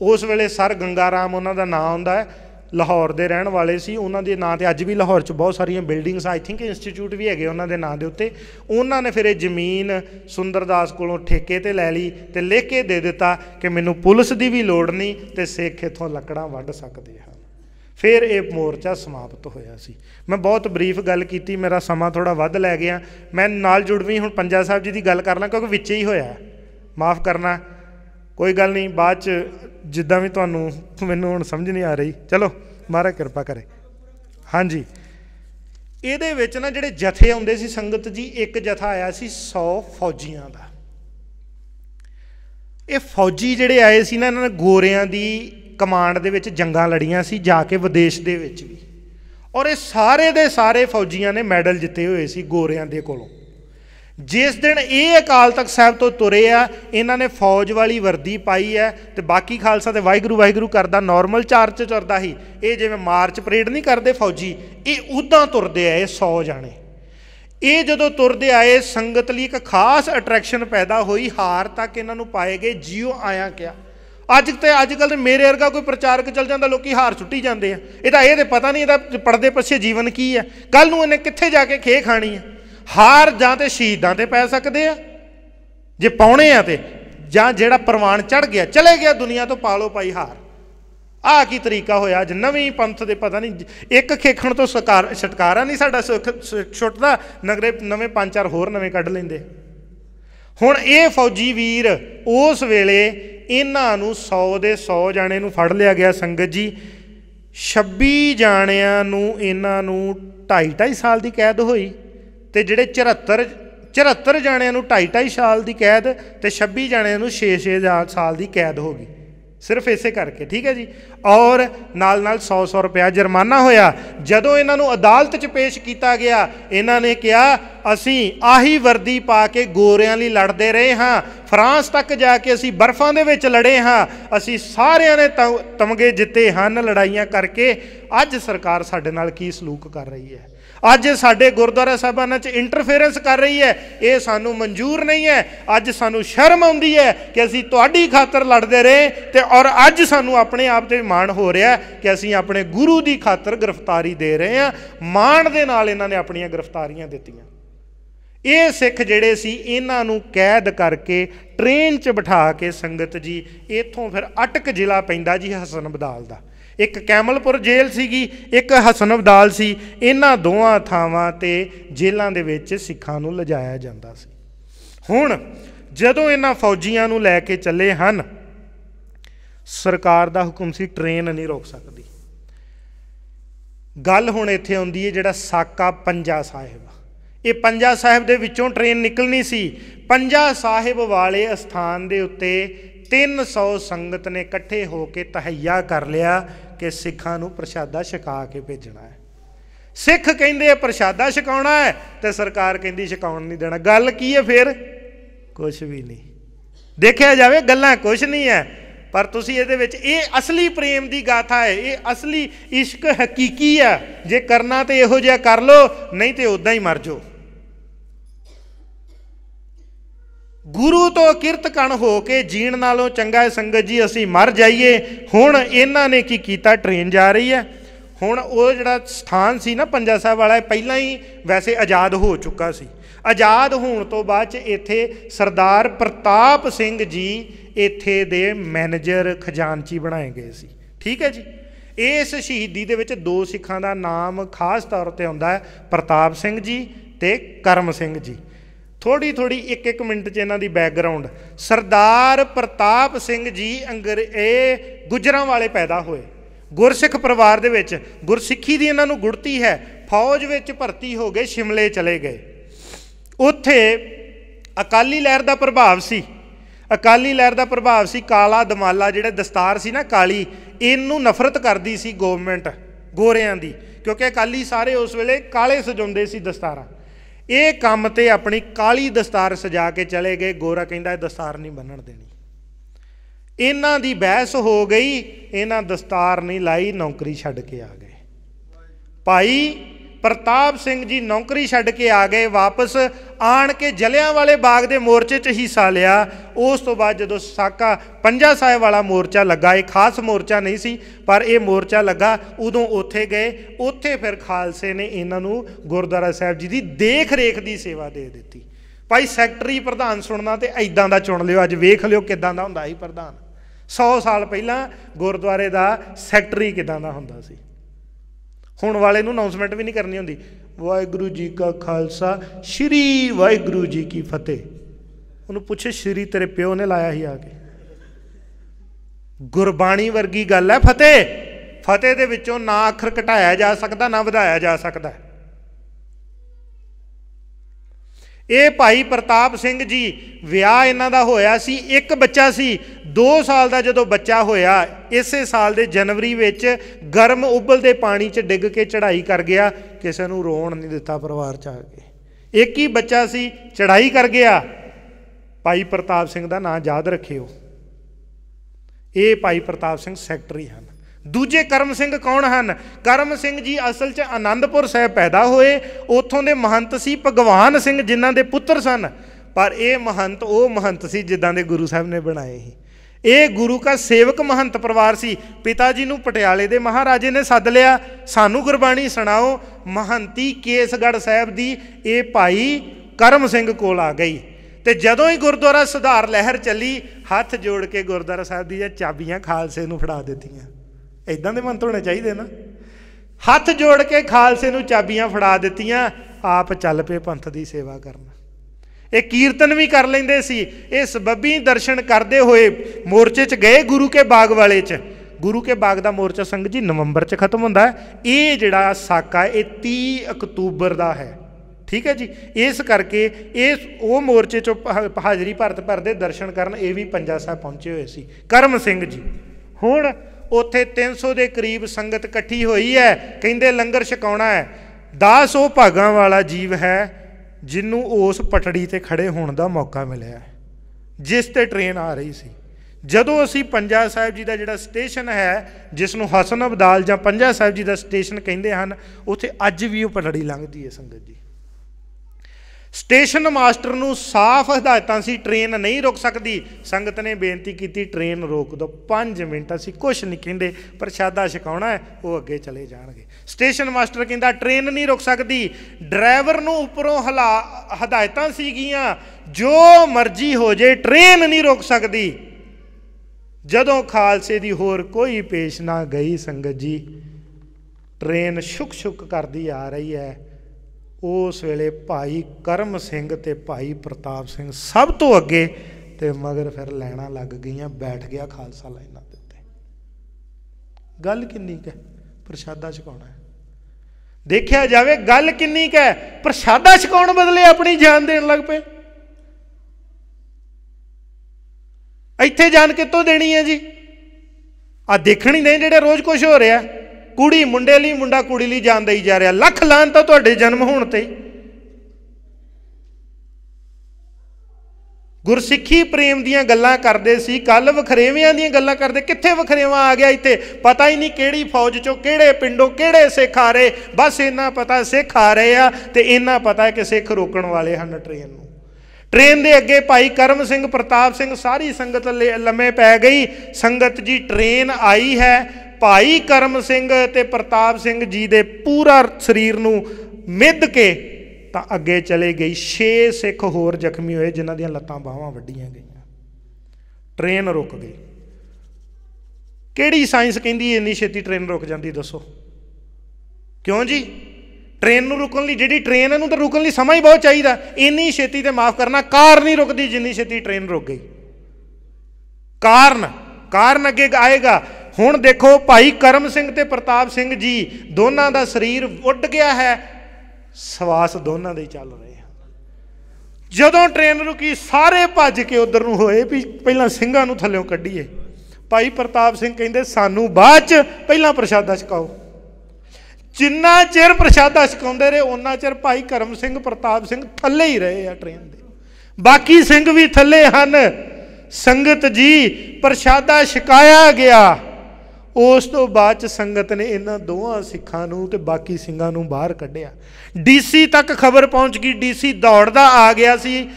ਉਸ ਵੇਲੇ ਸਰ ਗੰਗਾ ਰਾਮ ਉਹਨਾਂ ਦਾ ਨਾਂ ਹੁੰਦਾ ਹੈ ਲਾਹੌਰ ਦੇ ਰਹਿਣ ਵਾਲੇ ਸੀ ਉਹਨਾਂ ਦੇ ਨਾਂ ਤੇ ਅੱਜ ਵੀ ਲਾਹੌਰ 'ਚ ਬਹੁਤ ਸਾਰੀਆਂ ਬਿਲਡਿੰਗਸ ਆਈ ਥਿੰਕ ਇੰਸਟੀਚਿਊਟ ਵੀ ਹੈਗੇ ਉਹਨਾਂ ਦੇ ਨਾਂ ਦੇ ਉੱਤੇ ਉਹਨਾਂ ਨੇ ਫਿਰ ਇਹ ਜ਼ਮੀਨ ਸੁੰਦਰਦਾਸ ਕੋਲੋਂ ਠੇਕੇ ਤੇ ਲੈ ਲਈ ਤੇ ਲਿਖ ਕੇ ਦੇ ਦਿੱਤਾ ਕਿ ਮੈਨੂੰ ਪੁਲਿਸ ਦੀ ਵੀ ਲੋੜ ਨਹੀਂ ਤੇ ਸਿੱਖ ਇਥੋਂ ਲੱਕੜਾਂ ਵੱਢ ਸਕਦੇ ਹਨ ਫਿਰ ਇਹ ਮੋਰਚਾ ਸਮਾਪਤ ਹੋਇਆ ਸੀ ਮੈਂ ਬਹੁਤ ਬਰੀਫ ਗੱਲ ਕੀਤੀ ਮੇਰਾ ਸਮਾਂ ਥੋੜਾ ਵੱਧ ਲੈ ਗਿਆ ਮੈਂ ਨਾਲ ਜੁੜਵੀਂ ਹੁਣ ਪੰਜਾ ਸਾਹਿਬ ਜੀ ਦੀ ਗੱਲ ਕਰ ਲਾਂ ਕਿਉਂਕਿ ਵਿੱਚੇ ਹੀ ਹੋਇਆ ਮਾਫ ਕਰਨਾ ਕੋਈ ਗੱਲ ਨਹੀਂ ਬਾਅਦ ਚ ਜਿੱਦਾਂ ਵੀ ਤੁਹਾਨੂੰ ਮੈਨੂੰ ਹੁਣ ਸਮਝ ਨਹੀਂ ਆ ਰਹੀ ਚਲੋ ਮਹਾਰਾ ਕਿਰਪਾ ਕਰੇ ਹਾਂਜੀ ਇਹਦੇ ਵਿੱਚ ਨਾ ਜਿਹੜੇ ਜਥੇ ਆਉਂਦੇ ਸੀ ਸੰਗਤ ਜੀ ਇੱਕ ਜਥਾ ਆਇਆ ਸੀ 100 ਫੌਜੀਆਂ ਦਾ ਇਹ ਫੌਜੀ ਜਿਹੜੇ ਆਏ ਸੀ ਨਾ ਇਹਨਾਂ ਨੇ ਗੋਰਿਆਂ ਦੀ ਕਮਾਂਡ ਦੇ ਵਿੱਚ ਜੰਗਾਂ ਲੜੀਆਂ ਸੀ ਜਾ ਕੇ ਵਿਦੇਸ਼ ਦੇ ਵਿੱਚ ਵੀ ਔਰ ਇਹ ਸਾਰੇ ਦੇ ਸਾਰੇ ਫੌਜੀਆਂ ਨੇ ਮੈਡਲ ਜਿੱਤੇ ਹੋਏ ਸੀ ਗੋਰਿਆਂ ਦੇ ਕੋਲੋਂ ਜਿਸ ਦਿਨ ਇਹ ਅਕਾਲ ਤਖਤ ਸਾਹਿਬ ਤੋਂ ਤੁਰੇ ਆ ਇਹਨਾਂ ਨੇ ਫੌਜ ਵਾਲੀ ਵਰਦੀ ਪਾਈ ਹੈ ਤੇ ਬਾਕੀ ਖਾਲਸਾ ਤੇ ਵਾਹਿਗੁਰੂ ਵਾਹਿਗੁਰੂ ਕਰਦਾ ਨਾਰਮਲ ਚਾਰਚ ਤੁਰਦਾ ਹੀ ਇਹ ਜਿਵੇਂ ਮਾਰਚ ਪਰੇਡ ਨਹੀਂ ਕਰਦੇ ਫੌਜੀ ਇਹ ਉਦਾਂ ਤੁਰਦੇ ਆਏ 100 ਜਾਣੇ ਇਹ ਜਦੋਂ ਤੁਰਦੇ ਆਏ ਸੰਗਤ ਲਈ ਇੱਕ ਖਾਸ ਅਟਰੈਕਸ਼ਨ ਪੈਦਾ ਹੋਈ ਹਾਰ ਤੱਕ ਇਹਨਾਂ ਨੂੰ ਪਾਏ ਗਏ ਜਿਉ ਆਇਆ ਕਿਆ ਅੱਜ ਤੇ ਅੱਜ ਕੱਲ ਮੇਰੇ ਵਰਗਾ ਕੋਈ ਪ੍ਰਚਾਰਕ ਚੱਲ ਜਾਂਦਾ ਲੋਕੀ ਹਾਰ ਛੁੱਟੀ ਜਾਂਦੇ ਆ ਇਹ ਤਾਂ ਇਹ ਤੇ ਪਤਾ ਨਹੀਂ ਇਹਦਾ ਪਰਦੇ ਪਿੱਛੇ ਜੀਵਨ ਕੀ ਹੈ ਕੱਲ ਨੂੰ ਇਹਨੇ ਕਿੱਥੇ ਜਾ ਕੇ ਖੇ ਖਾਣੀ ਹੈ ਹਾਰ ਜਾਂ ਤੇ ਸ਼ਹੀਦਾਂ ਤੇ ਪੈ ਸਕਦੇ ਆ ਜੇ ਪਾਉਣੇ ਆ ਤੇ ਜਾਂ ਜਿਹੜਾ ਪ੍ਰਮਾਣ ਚੜ ਗਿਆ ਚਲੇ ਗਿਆ ਦੁਨੀਆ ਤੋਂ ਪਾ ਲੋ ਪਾਈ ਹਾਰ ਆ ਕੀ ਤਰੀਕਾ ਹੋਇਆ ਅੱਜ ਨਵੀਂ ਪੰਥ ਦੇ ਪਤਾ ਨਹੀਂ ਇੱਕ ਖੇਖਣ ਤੋਂ ਸਰਕਾਰ ਛਟਕਾਰਾ ਨਹੀਂ ਸਾਡਾ ਛੁੱਟਦਾ ਨਗਰੇ ਨਵੇਂ ਪੰਜ ਚਾਰ ਹੋਰ ਨਵੇਂ ਕੱਢ ਲੈਂਦੇ ਹੁਣ ਇਹ ਫੌਜੀ ਵੀਰ ਉਸ ਵੇਲੇ ਇਹਨਾਂ ਨੂੰ 100 ਦੇ 100 ਜਾਣੇ ਨੂੰ ਫੜ ਲਿਆ ਗਿਆ ਸੰਗਤ ਜੀ 26 ਜਾਣਿਆਂ ਨੂੰ ਇਹਨਾਂ ਨੂੰ 2.5 2.5 ਸਾਲ ਦੀ ਕੈਦ ਹੋਈ ਤੇ ਜਿਹੜੇ 74 74 ਜਾਣਿਆਂ ਨੂੰ 2.5 ਸਾਲ ਦੀ ਕੈਦ ਤੇ 26 ਜਾਣਿਆਂ ਨੂੰ 6-6 ਸਾਲ ਦੀ ਕੈਦ ਹੋ ਗਈ ਸਿਰਫ ਇਸੇ ਕਰਕੇ ਠੀਕ ਹੈ ਜੀ ਔਰ ਨਾਲ ਨਾਲ 100-100 ਰੁਪਿਆ ਜੁਰਮਾਨਾ ਹੋਇਆ ਜਦੋਂ ਇਹਨਾਂ ਨੂੰ ਅਦਾਲਤ 'ਚ ਪੇਸ਼ ਕੀਤਾ ਗਿਆ ਇਹਨਾਂ ਨੇ ਕਿਹਾ ਅਸੀਂ ਆਹੀ ਵਰਦੀ ਪਾ ਕੇ ਗੋਰਿਆਂ ਲਈ ਲੜਦੇ ਰਹੇ ਹਾਂ ਫਰਾਂਸ ਤੱਕ ਜਾ ਕੇ ਅਸੀਂ ਬਰਫਾਂ ਦੇ ਵਿੱਚ ਲੜੇ ਹਾਂ ਅਸੀਂ ਸਾਰਿਆਂ ਨੇ ਤਮਗੇ ਜਿੱਤੇ ਹਨ ਲੜਾਈਆਂ ਕਰਕੇ ਅੱਜ ਸਰਕਾਰ ਸਾਡੇ ਨਾਲ ਕੀ ਸਲੂਕ ਕਰ ਰਹੀ ਹੈ ਅੱਜ ਸਾਡੇ ਗੁਰਦੁਆਰਾ ਸਾਹਿਬਾਨਾਂ 'ਚ ਇੰਟਰਫੇਰੈਂਸ ਕਰ ਰਹੀ ਹੈ ਇਹ ਸਾਨੂੰ ਮਨਜ਼ੂਰ ਨਹੀਂ ਹੈ ਅੱਜ ਸਾਨੂੰ ਸ਼ਰਮ ਆਉਂਦੀ ਹੈ ਕਿ ਅਸੀਂ ਤੁਹਾਡੀ ਖਾਤਰ ਲੜਦੇ ਰਹੇ ਤੇ ਔਰ ਅੱਜ ਸਾਨੂੰ ਆਪਣੇ ਆਪ ਤੇ ਮਾਣ ਹੋ ਰਿਹਾ ਕਿ ਅਸੀਂ ਆਪਣੇ ਗੁਰੂ ਦੀ ਖਾਤਰ ਗ੍ਰਿਫਤਾਰੀ ਦੇ ਰਹੇ ਹਾਂ ਮਾਣ ਦੇ ਨਾਲ ਇਹਨਾਂ ਨੇ ਆਪਣੀਆਂ ਗ੍ਰਿਫਤਾਰੀਆਂ ਦਿੱਤੀਆਂ ਇਹ ਸਿੱਖ ਜਿਹੜੇ ਸੀ ਇਹਨਾਂ ਨੂੰ ਕੈਦ ਕਰਕੇ ਟ੍ਰੇਨ 'ਚ ਬਿਠਾ ਕੇ ਸੰਗਤ ਜੀ ਇੱਥੋਂ ਫਿਰ ਅਟਕ ਜ਼ਿਲ੍ਹਾ ਪੈਂਦਾ ਜੀ ਹਸਨ ਬਦਾਲ ਦਾ ਇੱਕ ਕੈਮਲਪੁਰ ਜੇਲ੍ਹ ਸੀਗੀ ਇੱਕ ਹਸਨ ਅਬਦਾਲ ਸੀ ਇਹਨਾਂ ਦੋਹਾਂ ਥਾਵਾਂ ਤੇ ਜੇਲ੍ਹਾਂ ਦੇ ਵਿੱਚ ਸਿੱਖਾਂ ਨੂੰ ਲਜਾਇਆ ਜਾਂਦਾ ਸੀ ਹੁਣ ਜਦੋਂ ਇਹਨਾਂ ਫੌਜੀਆਂ ਨੂੰ ਲੈ ਕੇ ਚੱਲੇ ਹਨ ਸਰਕਾਰ ਦਾ ਹੁਕਮ ਸੀ ਟ੍ਰੇਨ ਨਹੀਂ ਰੋਕ ਸਕਦੀ ਗੱਲ ਹੁਣ ਇੱਥੇ ਆਉਂਦੀ ਹੈ ਜਿਹੜਾ ਸਾਕਾ ਪੰਜਾ ਸਾਹਿਬ ਇਹ ਪੰਜਾ ਸਾਹਿਬ ਦੇ ਵਿੱਚੋਂ ਟ੍ਰੇਨ ਨਿਕਲਣੀ ਸੀ ਪੰਜਾ ਸਾਹਿਬ ਵਾਲੇ ਸਥਾਨ ਦੇ ਉੱਤੇ 300 ਸੰਗਤ ਨੇ ਇਕੱਠੇ ਹੋ ਕੇ ਤਹਈਆ ਕਰ ਲਿਆ ਕਿ ਸਿੱਖਾਂ ਨੂੰ ਪ੍ਰਸ਼ਾਦਾ ਛਕਾ ਕੇ ਭੇਜਣਾ ਹੈ ਸਿੱਖ ਕਹਿੰਦੇ ਪ੍ਰਸ਼ਾਦਾ ਛਕਾਉਣਾ ਹੈ ਤੇ ਸਰਕਾਰ ਕਹਿੰਦੀ ਛਕਾਉਣ ਨਹੀਂ ਦੇਣਾ ਗੱਲ ਕੀ ਹੈ ਫਿਰ ਕੁਝ ਵੀ ਨਹੀਂ ਦੇਖਿਆ ਜਾਵੇ ਗੱਲਾਂ ਕੁਝ ਨਹੀਂ ਹੈ ਪਰ ਤੁਸੀਂ ਇਹਦੇ ਵਿੱਚ ਇਹ ਅਸਲੀ ਪ੍ਰੇਮ ਦੀ ਗਾਥਾ ਹੈ ਇਹ ਅਸਲੀ ਇਸ਼ਕ ਹਕੀਕੀ ਹੈ ਜੇ ਕਰਨਾ ਤੇ ਇਹੋ ਜਿਹਾ ਕਰ ਲੋ ਨਹੀਂ ਤੇ ਉਦਾਂ ਹੀ ਮਰ ਜਾਓ ਗੁਰੂ ਤੋਂ ਕਿਰਤ ਕਣ ਹੋ ਕੇ ਜੀਣ ਨਾਲੋਂ ਚੰਗਾ ਹੈ ਸੰਗਤ ਜੀ ਅਸੀਂ ਮਰ ਜਾਈਏ ਹੁਣ ਇਹਨਾਂ ਨੇ ਕੀ ਕੀਤਾ ਟ੍ਰੇਨ ਜਾ ਰਹੀ ਹੈ ਹੁਣ ਉਹ ਜਿਹੜਾ ਸਥਾਨ ਸੀ ਨਾ ਪੰਜਾ ਸਾਹਿਬ ਵਾਲਾ ਪਹਿਲਾਂ ਹੀ ਵੈਸੇ ਆਜ਼ਾਦ ਹੋ ਚੁੱਕਾ ਸੀ ਆਜ਼ਾਦ ਹੋਣ ਤੋਂ ਬਾਅਦ ਚ ਇੱਥੇ ਸਰਦਾਰ ਪ੍ਰਤਾਪ ਸਿੰਘ ਜੀ ਇੱਥੇ ਦੇ ਮੈਨੇਜਰ ਖਜ਼ਾਨਚੀ ਬਣਾਏ ਗਏ ਸੀ ਠੀਕ ਹੈ ਜੀ ਇਸ ਸ਼ਹੀਦੀ ਦੇ ਵਿੱਚ ਦੋ ਸਿੱਖਾਂ ਦਾ ਨਾਮ ਖਾਸ ਤੌਰ ਤੇ ਆਉਂਦਾ ਹੈ ਪ੍ਰਤਾਪ ਸਿੰਘ ਜੀ ਤੇ ਕਰਮ ਸਿੰਘ ਜੀ ਥੋੜੀ ਥੋੜੀ ਇੱਕ ਇੱਕ ਮਿੰਟ 'ਚ ਇਹਨਾਂ ਦੀ ਬੈਕਗ੍ਰਾਉਂਡ ਸਰਦਾਰ ਪ੍ਰਤਾਪ ਸਿੰਘ ਜੀ ਅੰਗਰ ਇਹ ਗੁਜਰਾਂ ਵਾਲੇ ਪੈਦਾ ਹੋਏ ਗੁਰਸਿੱਖ ਪਰਿਵਾਰ ਦੇ ਵਿੱਚ ਗੁਰਸਿੱਖੀ ਦੀ ਇਹਨਾਂ ਨੂੰ ਗੁੜਤੀ ਹੈ ਫੌਜ ਵਿੱਚ ਭਰਤੀ ਹੋ ਗਏ ਸ਼ਿਮਲੇ ਚਲੇ ਗਏ ਉੱਥੇ ਅਕਾਲੀ ਲਹਿਰ ਦਾ ਪ੍ਰਭਾਵ ਸੀ ਅਕਾਲੀ ਲਹਿਰ ਦਾ ਪ੍ਰਭਾਵ ਸੀ ਕਾਲਾ ਦਮਾਲਾ ਜਿਹੜੇ ਦਸਤਾਰ ਸੀ ਨਾ ਕਾਲੀ ਇਹਨੂੰ ਨਫ਼ਰਤ ਕਰਦੀ ਸੀ ਗਵਰਨਮੈਂਟ ਗੋਰਿਆਂ ਦੀ ਕਿਉਂਕਿ ਅਕਾਲੀ ਸਾਰੇ ਉਸ ਵੇਲੇ ਕਾਲੇ ਸਜਾਉਂਦੇ ਸੀ ਦਸਤਾਰਾਂ ਇਹ ਕੰਮ ਤੇ ਆਪਣੀ ਕਾਲੀ ਦਸਤਾਰ ਸਜਾ ਕੇ ਚਲੇ ਗਏ ਗੋਰਾ ਕਹਿੰਦਾ ਇਹ ਦਸਤਾਰ ਨਹੀਂ ਬੰਨਣ ਦੇਣੀ ਇਹਨਾਂ ਦੀ ਬਹਿਸ ਹੋ ਗਈ ਇਹਨਾਂ ਦਸਤਾਰ ਨਹੀਂ ਲਾਈ ਨੌਕਰੀ ਛੱਡ ਕੇ ਆ ਗਏ ਭਾਈ ਪ੍ਰਤਾਪ ਸਿੰਘ ਜੀ ਨੌਕਰੀ ਛੱਡ ਕੇ ਆ ਗਏ ਵਾਪਸ ਆਣ ਕੇ ਜਲਿਆਂ ਵਾਲੇ ਬਾਗ ਦੇ ਮੋਰਚੇ 'ਚ ਹਿੱਸਾ ਲਿਆ ਉਸ ਤੋਂ ਬਾਅਦ ਜਦੋਂ ਸਾਕਾ ਪੰਜਾ ਸਾਹਿਬ ਵਾਲਾ ਮੋਰਚਾ ਲੱਗਾ ਇਹ ਖਾਸ ਮੋਰਚਾ ਨਹੀਂ ਸੀ ਪਰ ਇਹ ਮੋਰਚਾ ਲੱਗਾ ਉਦੋਂ ਉੱਥੇ ਗਏ ਉੱਥੇ ਫਿਰ ਖਾਲਸੇ ਨੇ ਇਹਨਾਂ ਨੂੰ ਗੁਰਦੁਆਰਾ ਸਾਹਿਬ ਜੀ ਦੀ ਦੇਖ ਰੇਖ ਦੀ ਸੇਵਾ ਦੇ ਦਿੱਤੀ ਭਾਈ ਸੈਕਟਰੀ ਪ੍ਰਧਾਨ ਸੁਣਨਾ ਤੇ ਐਦਾਂ ਦਾ ਚੁਣ ਲਿਓ ਅੱਜ ਵੇਖ ਲਿਓ ਕਿਦਾਂ ਦਾ ਹੁੰਦਾ ਸੀ ਪ੍ਰਧਾਨ 100 ਸਾਲ ਪਹਿਲਾਂ ਗੁਰਦੁਆਰੇ ਦਾ ਸੈਕਟਰੀ ਕਿਦਾਂ ਦਾ ਹੁੰਦਾ ਸੀ ਹੁਣ ਵਾਲੇ ਨੂੰ ਅਨਾਉਂਸਮੈਂਟ ਵੀ ਨਹੀਂ ਕਰਨੀ ਹੁੰਦੀ ਵਾਹਿਗੁਰੂ ਜੀ ਕਾ ਖਾਲਸਾ ਸ਼੍ਰੀ ਵਾਹਿਗੁਰੂ ਜੀ ਕੀ ਫਤਿਹ ਉਹਨੂੰ ਪੁੱਛੇ ਸ਼੍ਰੀ ਤੇਰੇ ਪਿਓ ਨੇ ਲਾਇਆ ਹੀ ਆ ਕੇ ਗੁਰਬਾਣੀ ਵਰਗੀ ਗੱਲ ਹੈ ਫਤਿਹ ਫਤਿਹ ਦੇ ਵਿੱਚੋਂ ਨਾ ਅੱਖਰ ਘਟਾਇਆ ਜਾ ਸਕਦਾ ਨਾ ਵਧਾਇਆ ਜਾ ਸਕਦਾ ਇਹ ਭਾਈ ਪ੍ਰਤਾਪ ਸਿੰਘ ਜੀ ਵਿਆਹ ਇਹਨਾਂ ਦਾ ਹੋਇਆ ਸੀ ਇੱਕ ਬੱਚਾ ਸੀ 2 ਸਾਲ ਦਾ ਜਦੋਂ ਬੱਚਾ ਹੋਇਆ ਇਸੇ ਸਾਲ ਦੇ ਜਨਵਰੀ ਵਿੱਚ ਗਰਮ ਉਬਲਦੇ ਪਾਣੀ 'ਚ ਡਿੱਗ ਕੇ ਚੜ੍ਹਾਈ ਕਰ ਗਿਆ ਕਿਸੇ ਨੂੰ ਰੋਣ ਨਹੀਂ ਦਿੱਤਾ ਪਰਿਵਾਰ 'ਚ ਆ ਕੇ ਇੱਕ ਹੀ ਬੱਚਾ ਸੀ ਚੜ੍ਹਾਈ ਕਰ ਗਿਆ ਭਾਈ ਪ੍ਰਤਾਪ ਸਿੰਘ ਦਾ ਨਾਂ ਯਾਦ ਰੱਖਿਓ ਇਹ ਭਾਈ ਪ੍ਰਤਾਪ ਸਿੰਘ ਸੈਕਟਰੀ ਹਨ ਦੂਜੇ ਕਰਮ ਸਿੰਘ ਕੌਣ ਹਨ ਕਰਮ ਸਿੰਘ ਜੀ ਅਸਲ 'ਚ ਆਨੰਦਪੁਰ ਸਾਹਿਬ ਪੈਦਾ ਹੋਏ ਉੱਥੋਂ ਦੇ ਮਹੰਤ ਸੀ ਭਗਵਾਨ ਸਿੰਘ ਜਿਨ੍ਹਾਂ ਦੇ ਪੁੱਤਰ ਸਨ ਪਰ ਇਹ ਮਹੰਤ ਉਹ ਮਹੰਤ ਸੀ ਜਿੱਦਾਂ ਦੇ ਗੁਰੂ ਸਾਹਿਬ ਨੇ ਬਣਾਏ ਸੀ ਇਹ ਗੁਰੂ ਦਾ ਸੇਵਕ ਮਹੰਤ ਪਰਿਵਾਰ ਸੀ ਪਿਤਾ ਜੀ ਨੂੰ ਪਟਿਆਲੇ ਦੇ ਮਹਾਰਾਜੇ ਨੇ ਸੱਦ ਲਿਆ ਸਾਨੂੰ ਗੁਰਬਾਣੀ ਸੁਣਾਓ ਮਹੰਤੀ ਕੇਸਗੜ ਸਾਹਿਬ ਦੀ ਇਹ ਭਾਈ ਕਰਮ ਸਿੰਘ ਕੋਲ ਆ ਗਈ ਤੇ ਜਦੋਂ ਹੀ ਗੁਰਦੁਆਰਾ ਸੁਧਾਰ ਲਹਿਰ ਚੱਲੀ ਹੱਥ ਜੋੜ ਕੇ ਗੁਰਦੁਆਰਾ ਸਾਹਿਬ ਦੀਆਂ ਚਾਬੀਆਂ ਖਾਲਸੇ ਨੂੰ ਫੜਾ ਦਿੱਤੀਆਂ ਇਦਾਂ ਦੇ ਮੰਤ ਹੋਣੇ ਚਾਹੀਦੇ ਨਾ ਹੱਥ ਜੋੜ ਕੇ ਖਾਲਸੇ ਨੂੰ ਚਾਬੀਆਂ ਫੜਾ ਦਿੱਤੀਆਂ ਆਪ ਚੱਲ ਪਏ ਪੰਥ ਦੀ ਸੇਵਾ ਕਰਨ ਇਹ ਕੀਰਤਨ ਵੀ ਕਰ ਲੈਂਦੇ ਸੀ ਇਹ ਸਬੱਬੀ ਦਰਸ਼ਨ ਕਰਦੇ ਹੋਏ ਮੋਰਚੇ 'ਚ ਗਏ ਗੁਰੂ ਕੇ ਬਾਗ ਵਾਲੇ 'ਚ ਗੁਰੂ ਕੇ ਬਾਗ ਦਾ ਮੋਰਚਾ ਸੰਗਤ ਜੀ ਨਵੰਬਰ 'ਚ ਖਤਮ ਹੁੰਦਾ ਇਹ ਜਿਹੜਾ ਸਾਕਾ ਇਹ 30 ਅਕਤੂਬਰ ਦਾ ਹੈ ਠੀਕ ਹੈ ਜੀ ਇਸ ਕਰਕੇ ਇਸ ਉਹ ਮੋਰਚੇ 'ਚ ਹਾਜ਼ਰੀ ਭਰਤ ਦੇ ਦਰਸ਼ਨ ਕਰਨ ਇਹ ਵੀ ਪੰਜਾ ਸਾਹਿਬ ਪਹੁੰਚੇ ਹੋਏ ਸੀ ਕਰਮ ਸਿੰਘ ਜੀ ਹੁਣ ਉੱਥੇ 300 ਦੇ ਕਰੀਬ ਸੰਗਤ ਇਕੱਠੀ ਹੋਈ ਹੈ ਕਹਿੰਦੇ ਲੰਗਰ ਛਕਾਉਣਾ ਹੈ ਦਾਸ ਉਹ ਭਾਗਾ ਵਾਲਾ ਜੀਵ ਹੈ ਜਿੰਨੂੰ ਉਸ ਪਟੜੀ ਤੇ ਖੜੇ ਹੋਣ ਦਾ ਮੌਕਾ ਮਿਲਿਆ ਜਿਸ ਤੇ ਟ੍ਰੇਨ ਆ ਰਹੀ ਸੀ ਜਦੋਂ ਅਸੀਂ ਪੰਜਾ ਸਾਹਿਬ ਜੀ ਦਾ ਜਿਹੜਾ ਸਟੇਸ਼ਨ ਹੈ ਜਿਸ ਨੂੰ ਹਸਨ ਅਬਦਾਲ ਜਾਂ ਪੰਜਾ ਸਾਹਿਬ ਜੀ ਦਾ ਸਟੇਸ਼ਨ ਕਹਿੰਦੇ ਹਨ ਉੱਥੇ ਅੱਜ ਵੀ ਉਹ ਪਟੜੀ ਲੰਘਦੀ ਹੈ ਸੰਗਤ ਜੀ ਸਟੇਸ਼ਨ ਮਾਸਟਰ ਨੂੰ ਸਾਫ਼ ਹਦਾਇਤਾਂ ਸੀ ਟ੍ਰੇਨ ਨਹੀਂ ਰੁਕ ਸਕਦੀ ਸੰਗਤ ਨੇ ਬੇਨਤੀ ਕੀਤੀ ਟ੍ਰੇਨ ਰੋਕ ਦਿਓ 5 ਮਿੰਟ ਅਸੀਂ ਕੁਝ ਨਹੀਂ ਕਹਿੰਦੇ ਪ੍ਰਸ਼ਾਦਾ ਛਕਾਉਣਾ ਹੈ ਉਹ ਅੱਗੇ ਚਲੇ ਜਾਣਗੇ ਸਟੇਸ਼ਨ ਮਾਸਟਰ ਕਹਿੰਦਾ ਟ੍ਰੇਨ ਨਹੀਂ ਰੁਕ ਸਕਦੀ ਡਰਾਈਵਰ ਨੂੰ ਉੱਪਰੋਂ ਹਲਾ ਹਦਾਇਤਾਂ ਸੀਗੀਆਂ ਜੋ ਮਰਜ਼ੀ ਹੋ ਜੇ ਟ੍ਰੇਨ ਨਹੀਂ ਰੁਕ ਸਕਦੀ ਜਦੋਂ ਖਾਲਸੇ ਦੀ ਹੋਰ ਕੋਈ ਪੇਸ਼ ਨਾ ਗਈ ਸੰਗਤ ਜੀ ਟ੍ਰੇਨ ਸ਼ੁਕ ਸ਼ੁਕ ਕਰਦੀ ਆ ਰਹੀ ਹੈ ਉਸ ਵੇਲੇ ਭਾਈ ਕਰਮ ਸਿੰਘ ਤੇ ਭਾਈ ਪ੍ਰਤਾਪ ਸਿੰਘ ਸਭ ਤੋਂ ਅੱਗੇ ਤੇ ਮਗਰ ਫਿਰ ਲੈਣਾ ਲੱਗ ਗਈਆਂ ਬੈਠ ਗਿਆ ਖਾਲਸਾ ਲਾਈਨਾਂ ਦੇ ਉੱਤੇ ਗੱਲ ਕਿੰਨੀ ਕਹਿ ਪ੍ਰਸ਼ਾਦਾ ਛਕਾਉਣਾ ਹੈ ਦੇਖਿਆ ਜਾਵੇ ਗੱਲ ਕਿੰਨੀ ਕੈ ਪ੍ਰਸ਼ਾਦਾ ਛਕਾਉਣ ਬਦਲੇ ਆਪਣੀ ਜਾਨ ਦੇਣ ਲੱਗ ਪਏ ਇੱਥੇ ਜਾਨ ਕਿੱਥੋਂ ਦੇਣੀ ਹੈ ਜੀ ਆ ਦੇਖਣੀ ਨਹੀਂ ਜਿਹੜੇ ਰੋਜ਼ ਕੁਝ ਹੋ ਰਿਹਾ ਕੁੜੀ ਮੁੰਡੇ ਲਈ ਮੁੰਡਾ ਕੁੜੀ ਲਈ ਜਾਨ ਦੇਈ ਜਾ ਰਿਹਾ ਲੱਖ ਲਾਂ ਤਾਂ ਤੁਹਾਡੇ ਜਨਮ ਹੋਣ ਤੇ ਗੁਰਸਿੱਖੀ ਪ੍ਰੇਮ ਦੀਆਂ ਗੱਲਾਂ ਕਰਦੇ ਸੀ ਕੱਲ ਵਖਰੇਵਿਆਂ ਦੀਆਂ ਗੱਲਾਂ ਕਰਦੇ ਕਿੱਥੇ ਵਖਰੇਵਾ ਆ ਗਿਆ ਇੱਥੇ ਪਤਾ ਹੀ ਨਹੀਂ ਕਿਹੜੀ ਫੌਜ ਚੋਂ ਕਿਹੜੇ ਪਿੰਡੋਂ ਕਿਹੜੇ ਸਿੱਖ ਆ ਰਹੇ ਬਸ ਇੰਨਾ ਪਤਾ ਸਿੱਖ ਆ ਰਹੇ ਆ ਤੇ ਇੰਨਾ ਪਤਾ ਕਿ ਸਿੱਖ ਰੋਕਣ ਵਾਲੇ ਹਨ ਟ੍ਰੇਨ ਨੂੰ ਟ੍ਰੇਨ ਦੇ ਅੱਗੇ ਭਾਈ ਕਰਮ ਸਿੰਘ ਪ੍ਰਤਾਪ ਸਿੰਘ ਸਾਰੀ ਸੰਗਤ ਲੰਮੇ ਪੈ ਗਈ ਸੰਗਤ ਜੀ ਟ੍ਰੇਨ ਆਈ ਹੈ ਭਾਈ ਕਰਮ ਸਿੰਘ ਤੇ ਪ੍ਰਤਾਪ ਸਿੰਘ ਜੀ ਦੇ ਪੂਰਾ ਸਰੀਰ ਨੂੰ ਮਿੱਧ ਕੇ ਤਾਂ ਅੱਗੇ ਚਲੇ ਗਈ 6 ਸਿੱਖ ਹੋਰ ਜ਼ਖਮੀ ਹੋਏ ਜਿਨ੍ਹਾਂ ਦੀਆਂ ਲੱਤਾਂ ਬਾਹਾਂ ਵੱਡੀਆਂ ਗਈਆਂ ਟ੍ਰੇਨ ਰੁਕ ਗਈ ਕਿਹੜੀ ਸਾਇੰਸ ਕਹਿੰਦੀ ਇੰਨੀ ਛੇਤੀ ਟ੍ਰੇਨ ਰੁਕ ਜਾਂਦੀ ਦੱਸੋ ਕਿਉਂ ਜੀ ਟ੍ਰੇਨ ਨੂੰ ਰੁਕਣ ਲਈ ਜਿਹੜੀ ਟ੍ਰੇਨ ਹੈ ਨੂੰ ਤਾਂ ਰੁਕਣ ਲਈ ਸਮਾਂ ਹੀ ਬਹੁਤ ਚਾਹੀਦਾ ਇੰਨੀ ਛੇਤੀ ਤੇ ਮਾਫ ਕਰਨਾ ਕਾਰ ਨਹੀਂ ਰੁਕਦੀ ਜਿੰਨੀ ਛੇਤੀ ਟ੍ਰੇਨ ਰੁਕ ਗਈ ਕਾਰਨ ਕਾਰਨ ਅੱਗੇ ਆਏਗਾ ਹੁਣ ਦੇਖੋ ਭਾਈ ਕਰਮ ਸਿੰਘ ਤੇ ਪ੍ਰਤਾਪ ਸਿੰਘ ਜੀ ਦੋਨਾਂ ਦਾ ਸਰੀਰ ਉੱਡ ਗਿਆ ਹੈ ਸਵਾਸ ਦੋਨਾਂ ਦੇ ਚੱਲ ਰਹੇ ਆ ਜਦੋਂ ਟ੍ਰੇਨ ਰੁਕੀ ਸਾਰੇ ਭੱਜ ਕੇ ਉਧਰ ਨੂੰ ਹੋਏ ਵੀ ਪਹਿਲਾਂ ਸਿੰਘਾਂ ਨੂੰ ਥੱਲੇੋਂ ਕੱਢੀਏ ਭਾਈ ਪ੍ਰਤਾਪ ਸਿੰਘ ਕਹਿੰਦੇ ਸਾਨੂੰ ਬਾਅਦ ਚ ਪਹਿਲਾਂ ਪ੍ਰਸ਼ਾਦਾ ਛਕਾਓ ਜਿੰਨਾ ਚਿਰ ਪ੍ਰਸ਼ਾਦਾ ਛਕਾਉਂਦੇ ਰਹੇ ਉਹਨਾਂ ਚਿਰ ਭਾਈ ਕਰਮ ਸਿੰਘ ਪ੍ਰਤਾਪ ਸਿੰਘ ਥੱਲੇ ਹੀ ਰਹੇ ਆ ਟ੍ਰੇਨ ਦੇ ਬਾਕੀ ਸਿੰਘ ਵੀ ਥੱਲੇ ਹਨ ਸੰਗਤ ਜੀ ਪ੍ਰਸ਼ਾਦਾ ਛਕਾਇਆ ਗਿਆ ਉਸ ਤੋਂ ਬਾਅਦ ਚ ਸੰਗਤ ਨੇ ਇਹਨਾਂ ਦੋਹਾਂ ਸਿੱਖਾਂ ਨੂੰ ਤੇ ਬਾਕੀ ਸਿੰਘਾਂ ਨੂੰ ਬਾਹਰ ਕੱਢਿਆ ਡੀਸੀ ਤੱਕ ਖਬਰ ਪਹੁੰਚ ਗਈ ਡੀਸੀ ਦੌੜਦਾ ਆ ਗਿਆ ਸੀ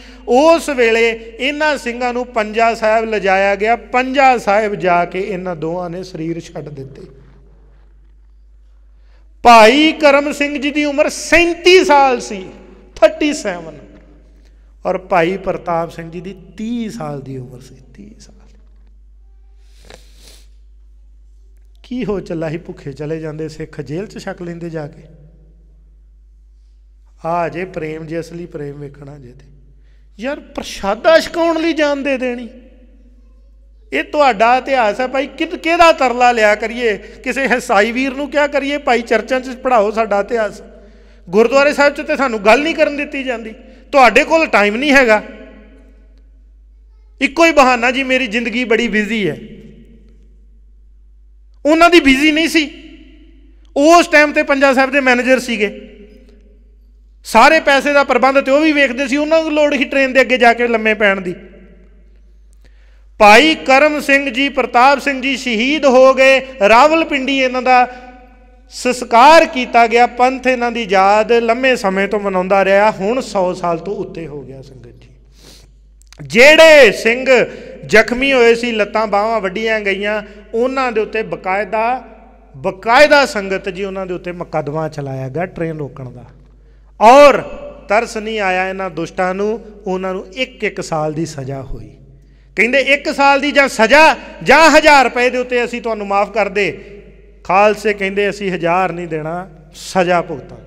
ਉਸ ਵੇਲੇ ਇਹਨਾਂ ਸਿੰਘਾਂ ਨੂੰ ਪੰਜਾ ਸਾਹਿਬ ਲਜਾਇਆ ਗਿਆ ਪੰਜਾ ਸਾਹਿਬ ਜਾ ਕੇ ਇਹਨਾਂ ਦੋਹਾਂ ਨੇ ਸਰੀਰ ਛੱਡ ਦਿੱਤੇ ਭਾਈ ਕਰਮ ਸਿੰਘ ਜੀ ਦੀ ਉਮਰ 37 ਸਾਲ ਸੀ 37 ਔਰ ਭਾਈ ਪ੍ਰਤਾਪ ਸਿੰਘ ਜੀ ਦੀ 30 ਸਾਲ ਦੀ ਉਮਰ ਸੀ 30 ਸਾਲ ਕੀ ਹੋ ਚੱਲਾ ਹੀ ਭੁੱਖੇ ਚਲੇ ਜਾਂਦੇ ਸਿੱਖ ਜੇਲ੍ਹ 'ਚ ਛਕ ਲੈਂਦੇ ਜਾ ਕੇ ਆ ਜੇ ਪ੍ਰੇਮ ਜੇ ਅਸਲੀ ਪ੍ਰੇਮ ਵੇਖਣਾ ਜੇ ਤੇ ਯਾਰ ਪ੍ਰਸ਼ਾਦਾ ਛਕਾਉਣ ਲਈ ਜਾਨ ਦੇ ਦੇਣੀ ਇਹ ਤੁਹਾਡਾ ਇਤਿਹਾਸ ਹੈ ਭਾਈ ਕਿਹਦਾ ਤਰਲਾ ਲਿਆ ਕਰੀਏ ਕਿਸੇ ਹਸਾਈ ਵੀਰ ਨੂੰ ਕਿਹਾ ਕਰੀਏ ਭਾਈ ਚਰਚਾਂ 'ਚ ਪੜਾਓ ਸਾਡਾ ਇਤਿਹਾਸ ਗੁਰਦੁਆਰੇ ਸਾਹਿਬ 'ਚ ਤੇ ਸਾਨੂੰ ਗੱਲ ਨਹੀਂ ਕਰਨ ਦਿੱਤੀ ਜਾਂਦੀ ਤੁਹਾਡੇ ਕੋਲ ਟਾਈਮ ਨਹੀਂ ਹੈਗਾ ਇੱਕੋ ਹੀ ਬਹਾਨਾ ਜੀ ਮੇਰੀ ਜ਼ਿੰਦਗੀ ਬੜੀ ਬਿਜ਼ੀ ਹੈ ਉਹਨਾਂ ਦੀ ਬਿਜ਼ੀ ਨਹੀਂ ਸੀ ਉਸ ਟਾਈਮ ਤੇ ਪੰਜਾਬ ਸਾਹਿਬ ਦੇ ਮੈਨੇਜਰ ਸੀਗੇ ਸਾਰੇ ਪੈਸੇ ਦਾ ਪ੍ਰਬੰਧ ਤੇ ਉਹ ਵੀ ਵੇਖਦੇ ਸੀ ਉਹਨਾਂ ਨੂੰ ਲੋੜ ਹੀ ਟ੍ਰੇਨ ਦੇ ਅੱਗੇ ਜਾ ਕੇ ਲੰਮੇ ਪੈਣ ਦੀ ਭਾਈ ਕਰਮ ਸਿੰਘ ਜੀ ਪ੍ਰਤਾਪ ਸਿੰਘ ਜੀ ਸ਼ਹੀਦ ਹੋ ਗਏ ਰਾਵਲਪਿੰਡੀ ਇਹਨਾਂ ਦਾ ਸੰਸਕਾਰ ਕੀਤਾ ਗਿਆ ਪੰਥ ਇਹਨਾਂ ਦੀ ਯਾਦ ਲੰਮੇ ਸਮੇਂ ਤੋਂ ਮਨਾਉਂਦਾ ਰਿਹਾ ਹੁਣ 100 ਸਾਲ ਤੋਂ ਉੱਤੇ ਹੋ ਗਿਆ ਸੰਗਤ ਜੀ ਜਿਹੜੇ ਸਿੰਘ ਜ਼ਖਮੀ ਹੋਏ ਸੀ ਲੱਤਾਂ ਬਾਹਾਂ ਵੱਡੀਆਂ ਗਈਆਂ ਉਹਨਾਂ ਦੇ ਉੱਤੇ ਬਕਾਇਦਾ ਬਕਾਇਦਾ ਸੰਗਤ ਜੀ ਉਹਨਾਂ ਦੇ ਉੱਤੇ ਮੁਕੱਦਮਾ ਚਲਾਇਆ ਗਿਆ ਟ੍ਰੇਨ ਰੋਕਣ ਦਾ ਔਰ ਤਰਸ ਨਹੀਂ ਆਇਆ ਇਹਨਾਂ ਦੁਸ਼ਟਾਂ ਨੂੰ ਉਹਨਾਂ ਨੂੰ ਇੱਕ ਇੱਕ ਸਾਲ ਦੀ ਸਜ਼ਾ ਹੋਈ ਕਹਿੰਦੇ ਇੱਕ ਸਾਲ ਦੀ ਜਾਂ ਸਜ਼ਾ ਜਾਂ 1000 ਰੁਪਏ ਦੇ ਉੱਤੇ ਅਸੀਂ ਤੁਹਾਨੂੰ ਮਾਫ ਕਰ ਦੇ ਖਾਲਸੇ ਕਹਿੰਦੇ ਅਸੀਂ 1000 ਨਹੀਂ ਦੇਣਾ ਸਜ਼ਾ ਭੁਗਤਾਂਗੇ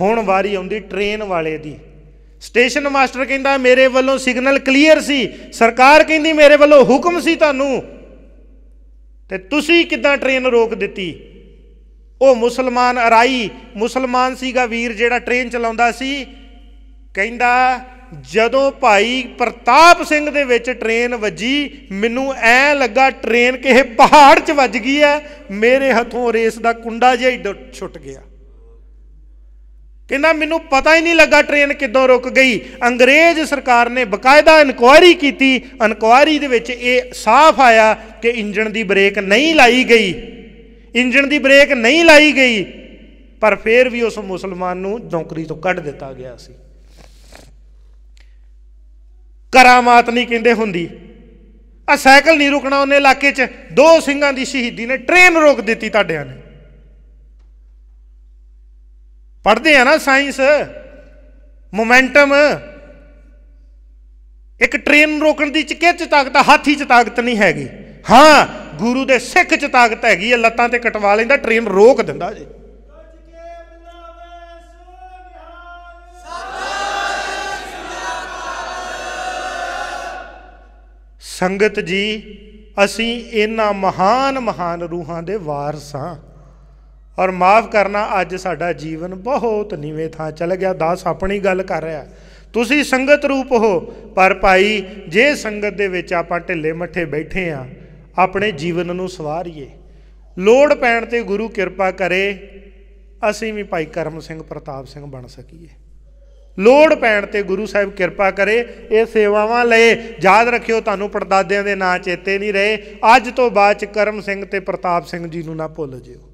ਹੁਣ ਵਾਰੀ ਆਉਂਦੀ ਟ੍ਰੇਨ ਵਾਲੇ ਦੀ ਸਟੇਸ਼ਨ ਮਾਸਟਰ ਕਹਿੰਦਾ ਮੇਰੇ ਵੱਲੋਂ ਸਿਗਨਲ ਕਲੀਅਰ ਸੀ ਸਰਕਾਰ ਕਹਿੰਦੀ ਮੇਰੇ ਵੱਲੋਂ ਹੁਕਮ ਸੀ ਤੁਹਾਨੂੰ ਤੇ ਤੁਸੀਂ ਕਿਦਾਂ ਟ੍ਰੇਨ ਰੋਕ ਦਿੱਤੀ ਉਹ ਮੁਸਲਮਾਨ ਅਰਾਈ ਮੁਸਲਮਾਨ ਸੀਗਾ ਵੀਰ ਜਿਹੜਾ ਟ੍ਰੇਨ ਚਲਾਉਂਦਾ ਸੀ ਕਹਿੰਦਾ ਜਦੋਂ ਭਾਈ ਪ੍ਰਤਾਪ ਸਿੰਘ ਦੇ ਵਿੱਚ ਟ੍ਰੇਨ ਵੱਜੀ ਮੈਨੂੰ ਐ ਲੱਗਾ ਟ੍ਰੇਨ ਕਿਸੇ ਪਹਾੜ 'ਚ ਵੱਜ ਗਈ ਐ ਮੇਰੇ ਹੱਥੋਂ ਰੇਸ ਦਾ ਕੁੰਡਾ ਜਿਹਾ ਛੁੱਟ ਗਿਆ ਕਹਿੰਦਾ ਮੈਨੂੰ ਪਤਾ ਹੀ ਨਹੀਂ ਲੱਗਾ ਟ੍ਰੇਨ ਕਿੱਦੋਂ ਰੁਕ ਗਈ ਅੰਗਰੇਜ਼ ਸਰਕਾਰ ਨੇ ਬਕਾਇਦਾ ਇਨਕੁਆਇਰੀ ਕੀਤੀ ਇਨਕੁਆਇਰੀ ਦੇ ਵਿੱਚ ਇਹ ਸਾਫ਼ ਆਇਆ ਕਿ ਇੰਜਣ ਦੀ ਬ੍ਰੇਕ ਨਹੀਂ ਲਾਈ ਗਈ ਇੰਜਣ ਦੀ ਬ੍ਰੇਕ ਨਹੀਂ ਲਾਈ ਗਈ ਪਰ ਫਿਰ ਵੀ ਉਸ ਮੁਸਲਮਾਨ ਨੂੰ ਨੌਕਰੀ ਤੋਂ ਕੱਢ ਦਿੱਤਾ ਗਿਆ ਸੀ ਕਰਾਮਾਤ ਨਹੀਂ ਕਹਿੰਦੇ ਹੁੰਦੀ ਆ ਸਾਈਕਲ ਨਹੀਂ ਰੁਕਣਾ ਉਹਨੇ ਇਲਾਕੇ 'ਚ ਦੋ ਸਿੰਘਾਂ ਦੀ ਸ਼ਹੀਦੀ ਨੇ ਟ੍ਰੇਨ ਰੋਕ ਦਿੱਤੀ ਤੁਹਾਡਿਆਂ ਨੇ ਪੜ੍ਹਦੇ ਆ ਨਾ ਸਾਇੰਸ ਮੋਮੈਂਟਮ ਇੱਕ ਟ੍ਰੇਨ ਰੋਕਣ ਦੀ ਚਕੇ ਚ ਤਾਕਤ ਹਾਥੀ ਚ ਤਾਕਤ ਨਹੀਂ ਹੈਗੀ ਹਾਂ ਗੁਰੂ ਦੇ ਸਿੱਖ ਚ ਤਾਕਤ ਹੈਗੀ ਹੈ ਲੱਤਾਂ ਤੇ ਕਟਵਾ ਲੈਂਦਾ ਟ੍ਰੇਨ ਰੋਕ ਦਿੰਦਾ ਜੀ ਸੰਗਤ ਜੀ ਅਸੀਂ ਇਹਨਾਂ ਮਹਾਨ ਮਹਾਨ ਰੂਹਾਂ ਦੇ ਵਾਰਸਾਂ ਔਰ ਮਾਫ ਕਰਨਾ ਅੱਜ ਸਾਡਾ ਜੀਵਨ ਬਹੁਤ ਨੀਵੇਂ ਥਾਂ ਚਲ ਗਿਆ ਦਾਸ ਆਪਣੀ ਗੱਲ ਕਰ ਰਿਹਾ ਤੁਸੀਂ ਸੰਗਤ ਰੂਪ ਹੋ ਪਰ ਭਾਈ ਜੇ ਸੰਗਤ ਦੇ ਵਿੱਚ ਆਪਾਂ ਢਿੱਲੇ ਮੱਠੇ ਬੈਠੇ ਆ ਆਪਣੇ ਜੀਵਨ ਨੂੰ ਸਵਾਰੀਏ ਲੋੜ ਪੈਣ ਤੇ ਗੁਰੂ ਕਿਰਪਾ ਕਰੇ ਅਸੀਂ ਵੀ ਭਾਈ ਕਰਮ ਸਿੰਘ ਪ੍ਰਤਾਪ ਸਿੰਘ ਬਣ ਸਕੀਏ ਲੋੜ ਪੈਣ ਤੇ ਗੁਰੂ ਸਾਹਿਬ ਕਿਰਪਾ ਕਰੇ ਇਹ ਸੇਵਾਵਾਂ ਲਏ ਯਾਦ ਰੱਖਿਓ ਤੁਹਾਨੂੰ ਪੜਦਾਦਿਆਂ ਦੇ ਨਾਂ ਚੇਤੇ ਨਹੀਂ ਰਹੇ ਅੱਜ ਤੋਂ ਬਾਅਦ ਚ ਕਰਮ ਸਿੰਘ ਤੇ ਪ੍ਰਤਾਪ ਸਿੰਘ ਜੀ ਨੂੰ ਨਾ ਭੁੱਲ ਜਿਓ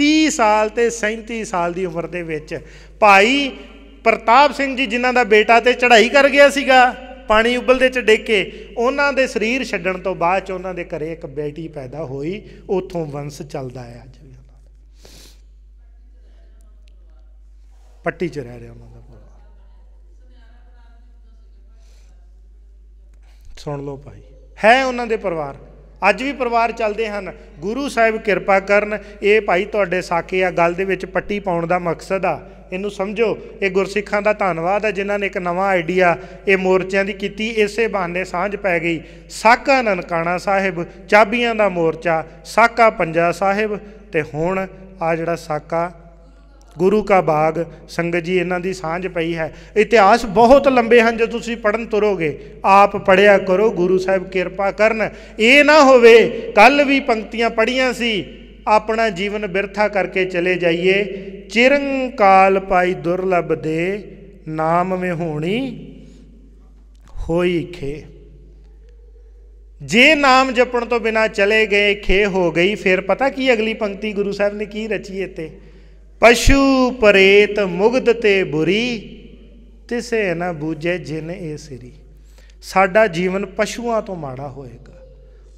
30 ਸਾਲ ਤੇ 37 ਸਾਲ ਦੀ ਉਮਰ ਦੇ ਵਿੱਚ ਭਾਈ ਪ੍ਰਤਾਪ ਸਿੰਘ ਜੀ ਜਿਨ੍ਹਾਂ ਦਾ ਬੇਟਾ ਤੇ ਚੜ੍ਹਾਈ ਕਰ ਗਿਆ ਸੀਗਾ ਪਾਣੀ ਉਬਲਦੇ ਚ ਡੇਕੇ ਉਹਨਾਂ ਦੇ ਸਰੀਰ ਛੱਡਣ ਤੋਂ ਬਾਅਦ ਚ ਉਹਨਾਂ ਦੇ ਘਰੇ ਇੱਕ ਬੇਟੀ ਪੈਦਾ ਹੋਈ ਉਥੋਂ ਵੰਸ਼ ਚੱਲਦਾ ਹੈ ਅੱਜ ਵੀ ਉਹਨਾਂ ਦਾ ਪੱਟੀ ਚ ਰਹਿ ਰਿਹਾ ਉਹਨਾਂ ਦਾ ਸੁਣ ਲਓ ਭਾਈ ਹੈ ਉਹਨਾਂ ਦੇ ਪਰਿਵਾਰ ਅੱਜ ਵੀ ਪਰਿਵਾਰ ਚੱਲਦੇ ਹਨ ਗੁਰੂ ਸਾਹਿਬ ਕਿਰਪਾ ਕਰਨ ਇਹ ਭਾਈ ਤੁਹਾਡੇ ਸਾਕੇ ਆ ਗੱਲ ਦੇ ਵਿੱਚ ਪੱਟੀ ਪਾਉਣ ਦਾ ਮਕਸਦ ਆ ਇਹਨੂੰ ਸਮਝੋ ਇਹ ਗੁਰਸਿੱਖਾਂ ਦਾ ਧੰਨਵਾਦ ਹੈ ਜਿਨ੍ਹਾਂ ਨੇ ਇੱਕ ਨਵਾਂ ਆਈਡੀਆ ਇਹ ਮੋਰਚਿਆਂ ਦੀ ਕੀਤੀ ਇਸੇ ਬਹਾਨੇ ਸਾਂਝ ਪੈ ਗਈ ਸਾਕਾ ਨਨਕਾਣਾ ਸਾਹਿਬ ਚਾਬੀਆਂ ਦਾ ਮੋਰਚਾ ਸਾਕਾ ਪੰਜਾ ਸਾਹਿਬ ਤੇ ਹੁਣ ਆ ਜਿਹੜਾ ਸਾਕਾ ਗੁਰੂ ਕਾ ਬਾਗ ਸੰਗਤ ਜੀ ਇਹਨਾਂ ਦੀ ਸਾਂਝ ਪਈ ਹੈ ਇਤਿਹਾਸ ਬਹੁਤ ਲੰਬੇ ਹਨ ਜੇ ਤੁਸੀਂ ਪੜਨ ਤੁਰੋਗੇ ਆਪ ਪੜਿਆ ਕਰੋ ਗੁਰੂ ਸਾਹਿਬ ਕਿਰਪਾ ਕਰਨ ਇਹ ਨਾ ਹੋਵੇ ਕੱਲ ਵੀ ਪੰਕਤੀਆਂ ਪੜੀਆਂ ਸੀ ਆਪਣਾ ਜੀਵਨ ਬਿਰਥਾ ਕਰਕੇ ਚਲੇ ਜਾਈਏ ਚਿਰੰਕਾਲ ਪਾਈ ਦੁਰਲਭ ਦੇ ਨਾਮ ਮੇ ਹੋਣੀ ਹੋਈ ਖੇ ਜੇ ਨਾਮ ਜਪਣ ਤੋਂ ਬਿਨਾ ਚਲੇ ਗਏ ਖੇ ਹੋ ਗਈ ਫਿਰ ਪਤਾ ਕੀ ਅਗਲੀ ਪੰਕਤੀ ਗੁਰੂ ਸਾਹਿਬ ਨੇ ਕੀ ਰਚੀ ਇੱਥੇ ਪਸ਼ੂ ਪਰੇਤ ਮੁਗਦ ਤੇ ਬੁਰੀ ਤਿਸੇ ਨਾ ਬੂਝੇ ਜਿਨ ਇਹ ਸਰੀ ਸਾਡਾ ਜੀਵਨ ਪਸ਼ੂਆਂ ਤੋਂ ਮਾੜਾ ਹੋਏਗਾ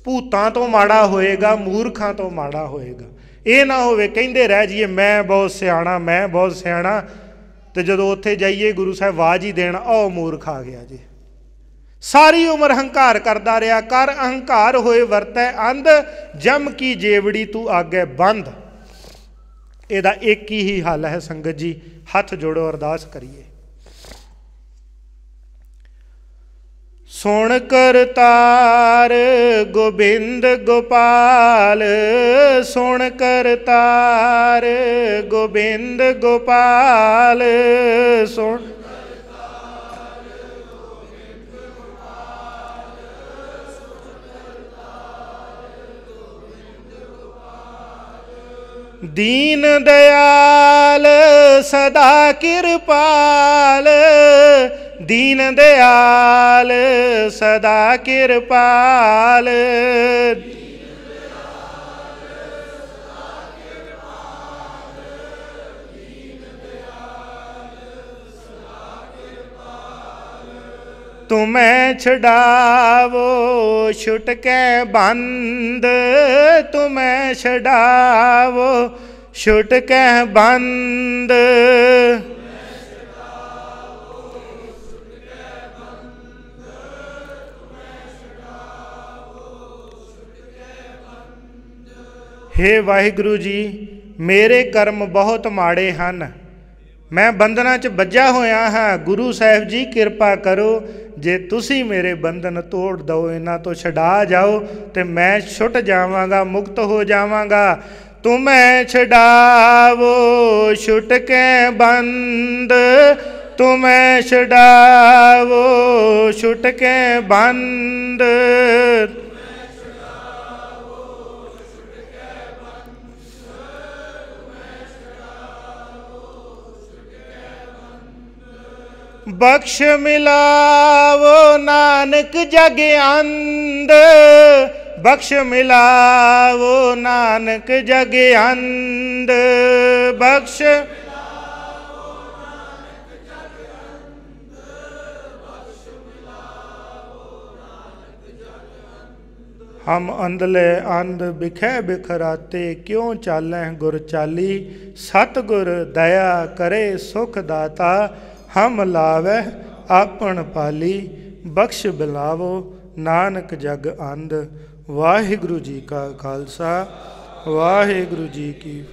ਭੂਤਾਂ ਤੋਂ ਮਾੜਾ ਹੋਏਗਾ ਮੂਰਖਾਂ ਤੋਂ ਮਾੜਾ ਹੋਏਗਾ ਇਹ ਨਾ ਹੋਵੇ ਕਹਿੰਦੇ ਰਹਿ ਜਾਈਏ ਮੈਂ ਬਹੁਤ ਸਿਆਣਾ ਮੈਂ ਬਹੁਤ ਸਿਆਣਾ ਤੇ ਜਦੋਂ ਉੱਥੇ ਜਾਈਏ ਗੁਰੂ ਸਾਹਿਬ ਆਵਾਜ਼ ਹੀ ਦੇਣ ਉਹ ਮੂਰਖ ਆ ਗਿਆ ਜੀ ਸਾਰੀ ਉਮਰ ਹੰਕਾਰ ਕਰਦਾ ਰਿਹਾ ਕਰ ਅਹੰਕਾਰ ਹੋਏ ਵਰਤੈ ਅੰਧ ਜਮ ਕੀ ਜੇਵੜੀ ਤੂੰ ਆਗੇ ਬੰਦ ਇਹਦਾ ਇੱਕ ਹੀ ਹੱਲ ਹੈ ਸੰਗਤ ਜੀ ਹੱਥ ਜੋੜੋ ਅਰਦਾਸ ਕਰੀਏ ਸੁਣ ਕਰਤਾਰ ਗੋਬਿੰਦ ਗੋਪਾਲ ਸੁਣ ਕਰਤਾਰ ਗੋਬਿੰਦ ਗੋਪਾਲ ਸੁਣ ਦੀਨ ਦਿਆਲ ਸਦਾ ਕਿਰਪਾਲ ਦੀਨ ਦਿਆਲ ਸਦਾ ਕਿਰਪਾਲ तुम्हें छड़ावो छुटके बंद तुम्हें छड़ावो छुटके बंद हे वाਹਿਗੁਰੂ ਜੀ ਮੇਰੇ ਕਰਮ ਬਹੁਤ ਮਾੜੇ ਹਨ ਮੈਂ ਬੰਧਨਾਂ 'ਚ ਵੱਜਾ ਹੋਇਆ ਹਾਂ ਗੁਰੂ ਸਾਹਿਬ ਜੀ ਕਿਰਪਾ ਕਰੋ ਜੇ ਤੁਸੀਂ ਮੇਰੇ ਬੰਧਨ ਤੋੜ ਦਿਓ ਇਹਨਾਂ ਤੋਂ ਛਡਾ ਜਾਓ ਤੇ ਮੈਂ ਛੁੱਟ ਜਾਵਾਂਗਾ ਮੁਕਤ ਹੋ ਜਾਵਾਂਗਾ ਮੈਂ ਛਡਾਵੋ ਛੁੱਟ ਕੇ ਬੰਦ ਮੈਂ ਛਡਾਵੋ ਛੁੱਟ ਕੇ ਬੰਦ ਬਖਸ਼ मिलावो नानक ਜਗ ਅੰਧ ਬਖਸ਼ ਮਿਲਾਵੋ ਨਾਨਕ ਜਗ ਅੰਧ ਬਖਸ਼ हम अंधले अंध बिखे बिखराते क्यों चालें गुर चाली सतगुर दया करे सुख दाता ਹਮ ਲਾਵੇ ਆਪਣ ਪਾਲੀ ਬਖਸ਼ ਬਿਲਾਵੋ ਨਾਨਕ ਜਗ ਅੰਧ ਵਾਹਿਗੁਰੂ ਜੀ ਕਾ ਖਾਲਸਾ ਵਾਹਿਗੁਰੂ ਜੀ ਕੀ